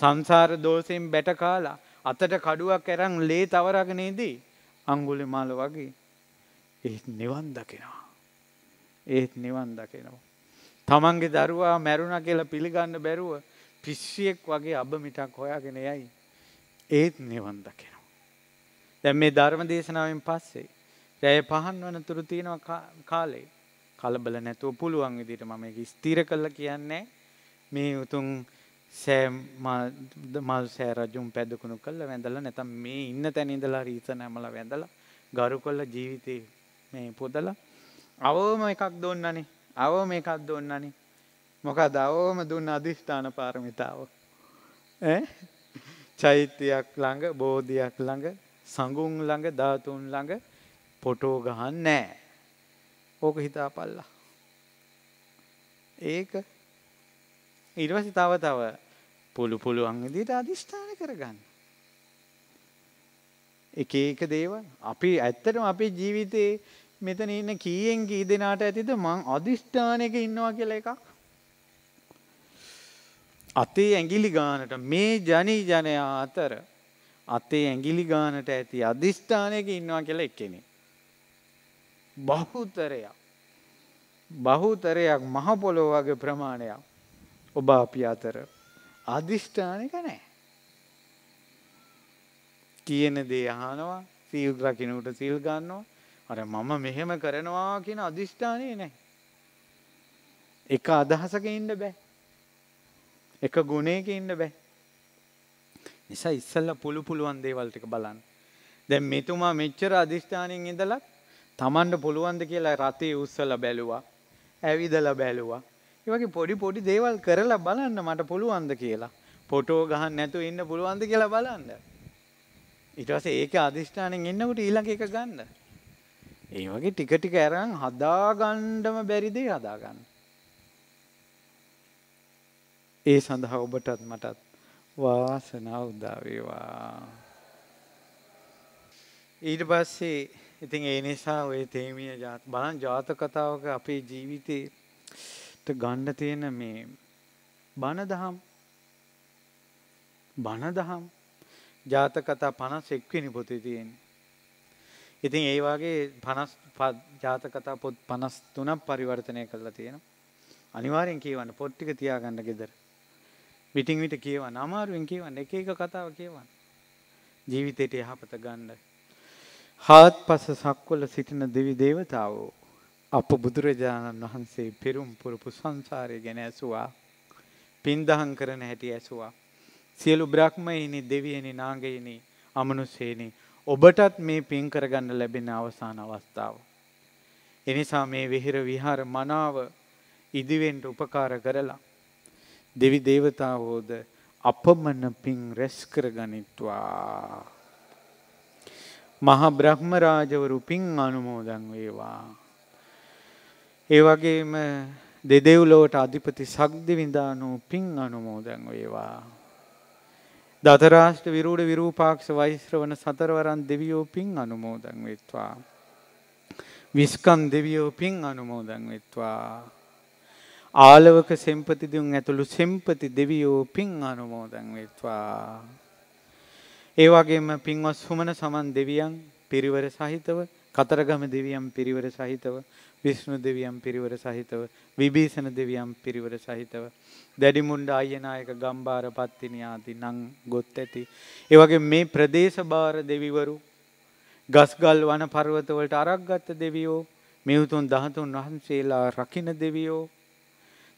සංසාර දෝසයෙන් බැටකාලා අතට කඩුවක් ඇරන් ලේ තවරගනේදී අංගුලි මාල වගේ ඒත් නිවන් දකිනවා. ඒත් නිවන් දකිනවා. තමන්ගේ දරුවා මැරුණ කියලා පිළිගන්න බැරුව පිස්සියෙක් වගේ අබ මිටක් හොයාගෙන යයි. ඒත් නිවන් දකිනවා. දැන් මේ ධර්ම දේශනාවෙන් පස්සේ රැය පහන් වනතුරු තියෙනවා කාලේ කලබල නැතුව පුළුවන් විදිට මම එක ස්තීර කල්ල කියන්නේ මේ උතුන් සෑ මල් සෑරජුම් පැදකුණු කල්ල වැඳල නැතම් මේ ඉන්න තැනිදලා රීත නැමල වැඳල ගරු කොල්ල ජීවිතය මේ පොදල අවම එකක් දොන්නනේ අවම එකක් දොන්නනේ මොක දවම දුන්න අධිෂ්ඨාන පාරමිතාව චෛත්‍යයක් ළඟ බෝධයක් ළඟ සඟුන් ළඟ ධාතුන් ළඟ පොටෝ ගහන්න නෑ. ඕක හිතා පල්ලා. ඒක ඉරවසි තව තව පුළු පුළුවන් විදිහට අධිෂ්ඨාන කරගන්න. එක එක දේවල් අපි ඇත්තටම අපේ ජීවිතේ මෙතන ඉන්න කීයෙන් කී දෙනාට ඇතිද මං අධිෂ්ඨානයක ඉන්නවා කියලා එකක් අතේ ඇඟිලි ගානට මේ ජනී ජනයා අතර අතේ ඇඟිලි ගානට ඇති අධිෂ්ඨානයක ඉන්නවා කියලා එක්කෙනෙක් බහුතරයක් බහුතරයක් මහපොළොව වගේ ප්‍රමාණයක් ඔබ අපි අතර අධිෂ්ඨානික නෑ. කියන දේ අහනවා සීල් රකින්නට සීල් ගන්නවා අර මම මෙහෙම කරනවා කියන අධිෂ්ඨානේ නෑ. එක අදහසක ඉන්න බෑ. එක ගුණයක ඉන්න බෑ. නිසා ඉස්සල්ලා පුළු පුළුවන් දේවල් ටික බලන්න. දැන් මෙතුමා මෙච්චර අධිෂ්ඨානෙන් ඉඳලා තමන්ට පුළුවන්ද කියලා රතේ උස්සල බැලුවා ඇවිදල බැලුවා ඒවගේ පොඩි පොඩි දේවල් කරලා බලන්න මට පුළුවන්ද කියලා පොටෝ ගහන් නැතු ඉන්න පුළුවන්ද කියලා බලන්න ඉටවස ඒක අධිෂ්ඨානෙන් එන්නකට ඊළඟ එක ගන්න ඒ වගේ ටික ටික ඇරන් හදාගණ්ඩම බැරිදේ හදාගන්න ඒ සඳහා ඔබටත් මටත් වාසනාව උදාවේවා ඊට පස්සේ ඉතින් ඒ නිසා ඔය තේමිය බලන් ජාතක කතාවක අපේ ජීවිතේට ගන්න තියෙන මේ බණ දහම් බණ දහම් ජාතක කතා 51 වෙනි පොතේ තියෙන. ඉතින් ඒ වගේ 50 ජාතක කතා පොත් 53ක් පරිවර්තනය කරලා තියෙනවා. අනිවාර්යෙන් කියවන්න පොත් ටික තියාගන්න ගෙදර. විටින් විට කියවන්න අමාරුවෙන් කියවන්න එක එක කතාව කියවන්න. ජීවිතේට යහපත ගන්න. හාත්පස සක්වල සිටින දෙවි දේවතාවෝ අප බුදුරජාණන් වහන්සේ පෙරුම් පුරපු සංසාරය ගැන ඇසුවා පින්දහම් කරන හැටි ඇසුවා සියලු බ්‍රහ්මයිනි දෙවියනි නාගයිනි අමනුස්සේනි ඔබටත් මේ පින් කරගන්න ලැබෙන අවසාන අවස්ථාව එනිසා මේ විහෙර විහාර මනාව ඉදිවෙන්ට උපකාර කරලා දෙවි දේවතාවෝද අපමණ පින් රැස් කරගනිත්වා මහා බ්‍රහ්ම රාජවරු පින් අනුමෝදන් වේවා. ඒ වගේම දෙදෙව්ලොවට අධිපති සක්දිවිඳානු පින් අනුමෝදන් වේවා. දතරාෂ්ට විරූඩ විරූපාක්ෂ වෛශ්‍රවන සතරවරන් දෙවියෝ පින් අනුමෝදන් වෙත්වා. විස්කන් දෙවියෝ පින් අනුමෝදන් වෙත්වා. ආලවක සෙම්පතිදුන් ඇතුළු සෙම්පති දෙවියෝ පින් අනුමෝදන් වෙත්වා. ඒ වගේම පින්වත් සුමන සමන් දෙවියන් පිරිවර සහිතව කතරගම දෙවියන් පිරිවර සහිතව විෂ්ණු දෙවියන් පිරිවර සහිතව විභීෂණ දෙවියන් පිරිවර සහිතව දැඩිමුණ්ඩ අයනායක ගම්බාර පත්තිනි ආදී නම් ගොත් ඇති ඒ වගේ මේ ප්‍රදේශ බාර දෙවිවරු ගස්ගල් වන පර්වත වලට අරක්ගත් දෙවියෝ මෙවුතුන් දහතුන් වහන්සේලා රකින්න දෙවියෝ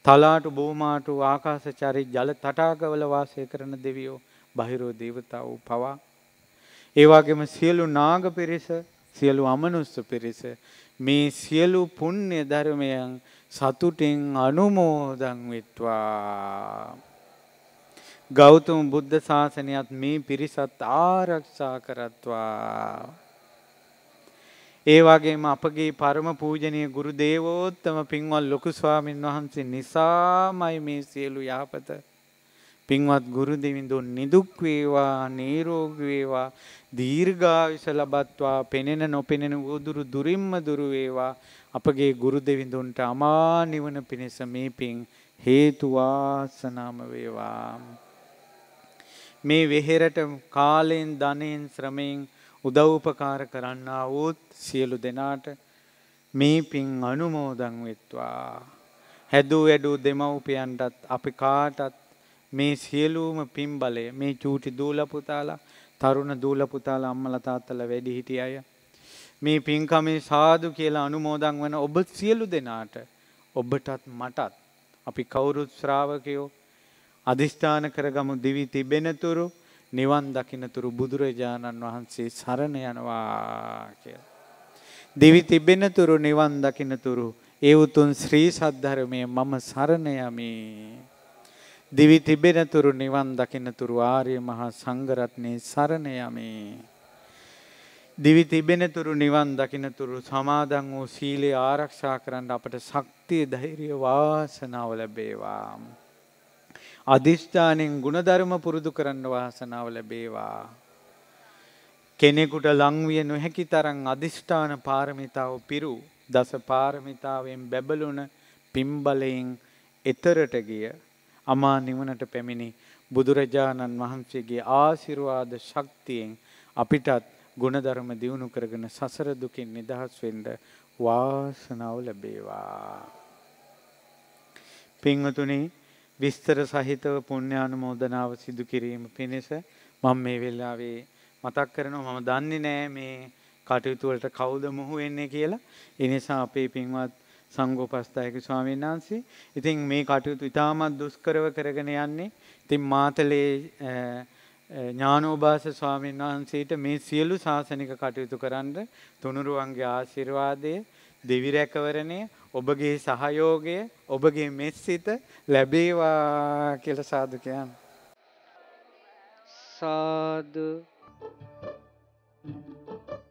තලාට බෝමාට ආකාශචරි ජල තටාකවල වාසය කරන දෙවියෝ බහිරෝ දේවතාවෝ පවා ඒවාගේම සියලු නාග පිරිස සියලු අමනුස්ස පිරිස මේ සියලු පුණ්‍ය ධර්මයන් සතුටින් අනුමෝදන් වෙත්වා ගෞතම බුද්ධ ශාසනයත් මේ පිරිසත් ආරක්ෂා කරත්වා ඒ වගේම අපගේ පරම පූජනීය ගුරු දේවෝත්තම පින්වත් ලොකු ස්වාමින් වහන්සේ නිසාමයි මේ සියලු යහපත පින්වත් ගුරු දෙවිඳුන් නිදුක් වේවා නිරෝගී වේවා දීර්ඝායුෂ ලබත්වා පෙනෙන නොපෙනෙන උදුරු දුරින්ම දුරු වේවා අපගේ ගුරු දෙවිඳුන්ට අමා නිවන පිණිස මේ පින් හේතු වාසනාම වේවා මේ වෙහෙරට කාලයෙන් ධනෙන් ශ්‍රමයෙන් උදව් උපකාර කරන්නා වූත් සියලු දෙනාට මේ පින් අනුමෝදන් වෙත්වා හැදූ වැඩූ දෙමව්පියන්ටත් අපි කාටත් මේ සියලූම පින් බලය මේ චූටි දූලපුතාලා තරුණ දූලපුතාල අම්මල තාත්තල වැඩි හිටිය අය. මේ පින්කමේ සාදු කියලා අනුමෝදන් වන ඔබ සියලු දෙනාට ඔබටත් මටත් අපි කවුරුත් ශ්‍රාවකයෝ අධිෂ්ඨාන කරගමු දිවි තිබෙනතුරු නිවන් දකිනතුරු බුදුරජාණන් වහන්සේ සරණ යනවා කියලා. දිවි තිබෙනතුරු නිවන් දකිනතුරු ඒ උතුම් ශ්‍රී සද්ධර්මය මම සරණ යමි. දිවි තිබෙනතුරු නිවන් දකින්නතුරු ආර්ය මහා සංඝරත්නයේ සරණ යමේ. දිවි තිබෙනතුරු නිවන් දකින්නතුරු සමාදන් වූ සීලය ආරක්ෂා කරන්න අපට ශක්තිය ධෛර්ය වාසනාව ලැබේවා. අදිෂ්ඨානෙන් ගුණධර්ම පුරුදු කරන්න වාසනාව ලැබේවා. කෙනෙකුට ලංවිය නොහැකි තරම් අදිෂ්ඨාන පාරමිතාව පිරු දස පාරමිතාවෙන් බැබළුණ පිම්බලයෙන් එතරට ගිය අමා නිවනට පැමිණි බුදුරජාණන් වහන්සේගේ ආශිර්වාද ශක්තියෙන් අපිටත් ගුණධර්ම දියුණු කරගෙන සසර දුකින් නිදහස් වෙන්න වාසනාව ලැබේවා. පින්වතුනි විස්තර සහිතව පුණ්‍යානුමෝදනාව සිදු කිරීම පිණිස මම මේ වෙලාවේ මතක් කරනවා මම දන්නේ නෑ මේ කටයුතු වලට කවුද මුහු වෙන්නේ කියලා. ඒ නිසා අපේ පින්වත් සංඝෝපස්ථායක ස්වාමීන් වහන්සේ. ඉතින් මේ කටයුතු ඉතාමත් දුෂ්කරව කරගෙන යන්නේ. ඉතින් මාතලේ ඥානෝභාස ස්වාමීන් වහන්සේට මේ සියලු ශාසනික කටයුතු කරන්න තුනුරුවන්ගේ ආශිර්වාදය, දෙවි රැකවරණය, ඔබගේ සහයෝගය, ඔබගේ මෙත්සිත ලැබේවා කියලා සාදු කියන්න. සාදු Thank you.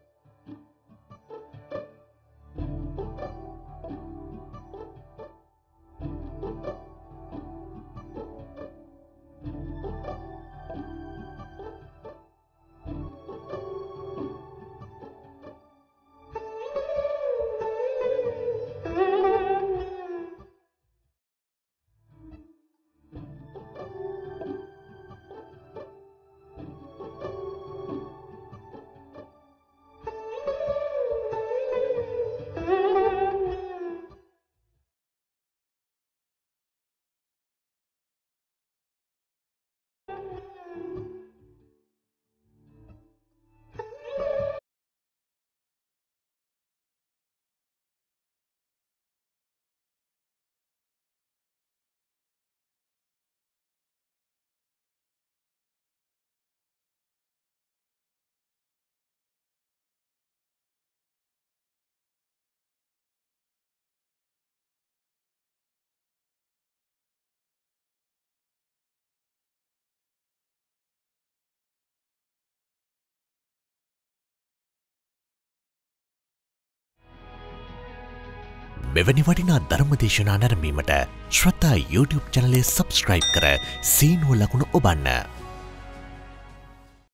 මෙවැනි වටිනා ධර්මදේශනා නැරමීමට ශ්‍රතා YouTube චනලය සබස්ක්‍රයිබ් කර සීනුව ලකුණු ඔබන්න.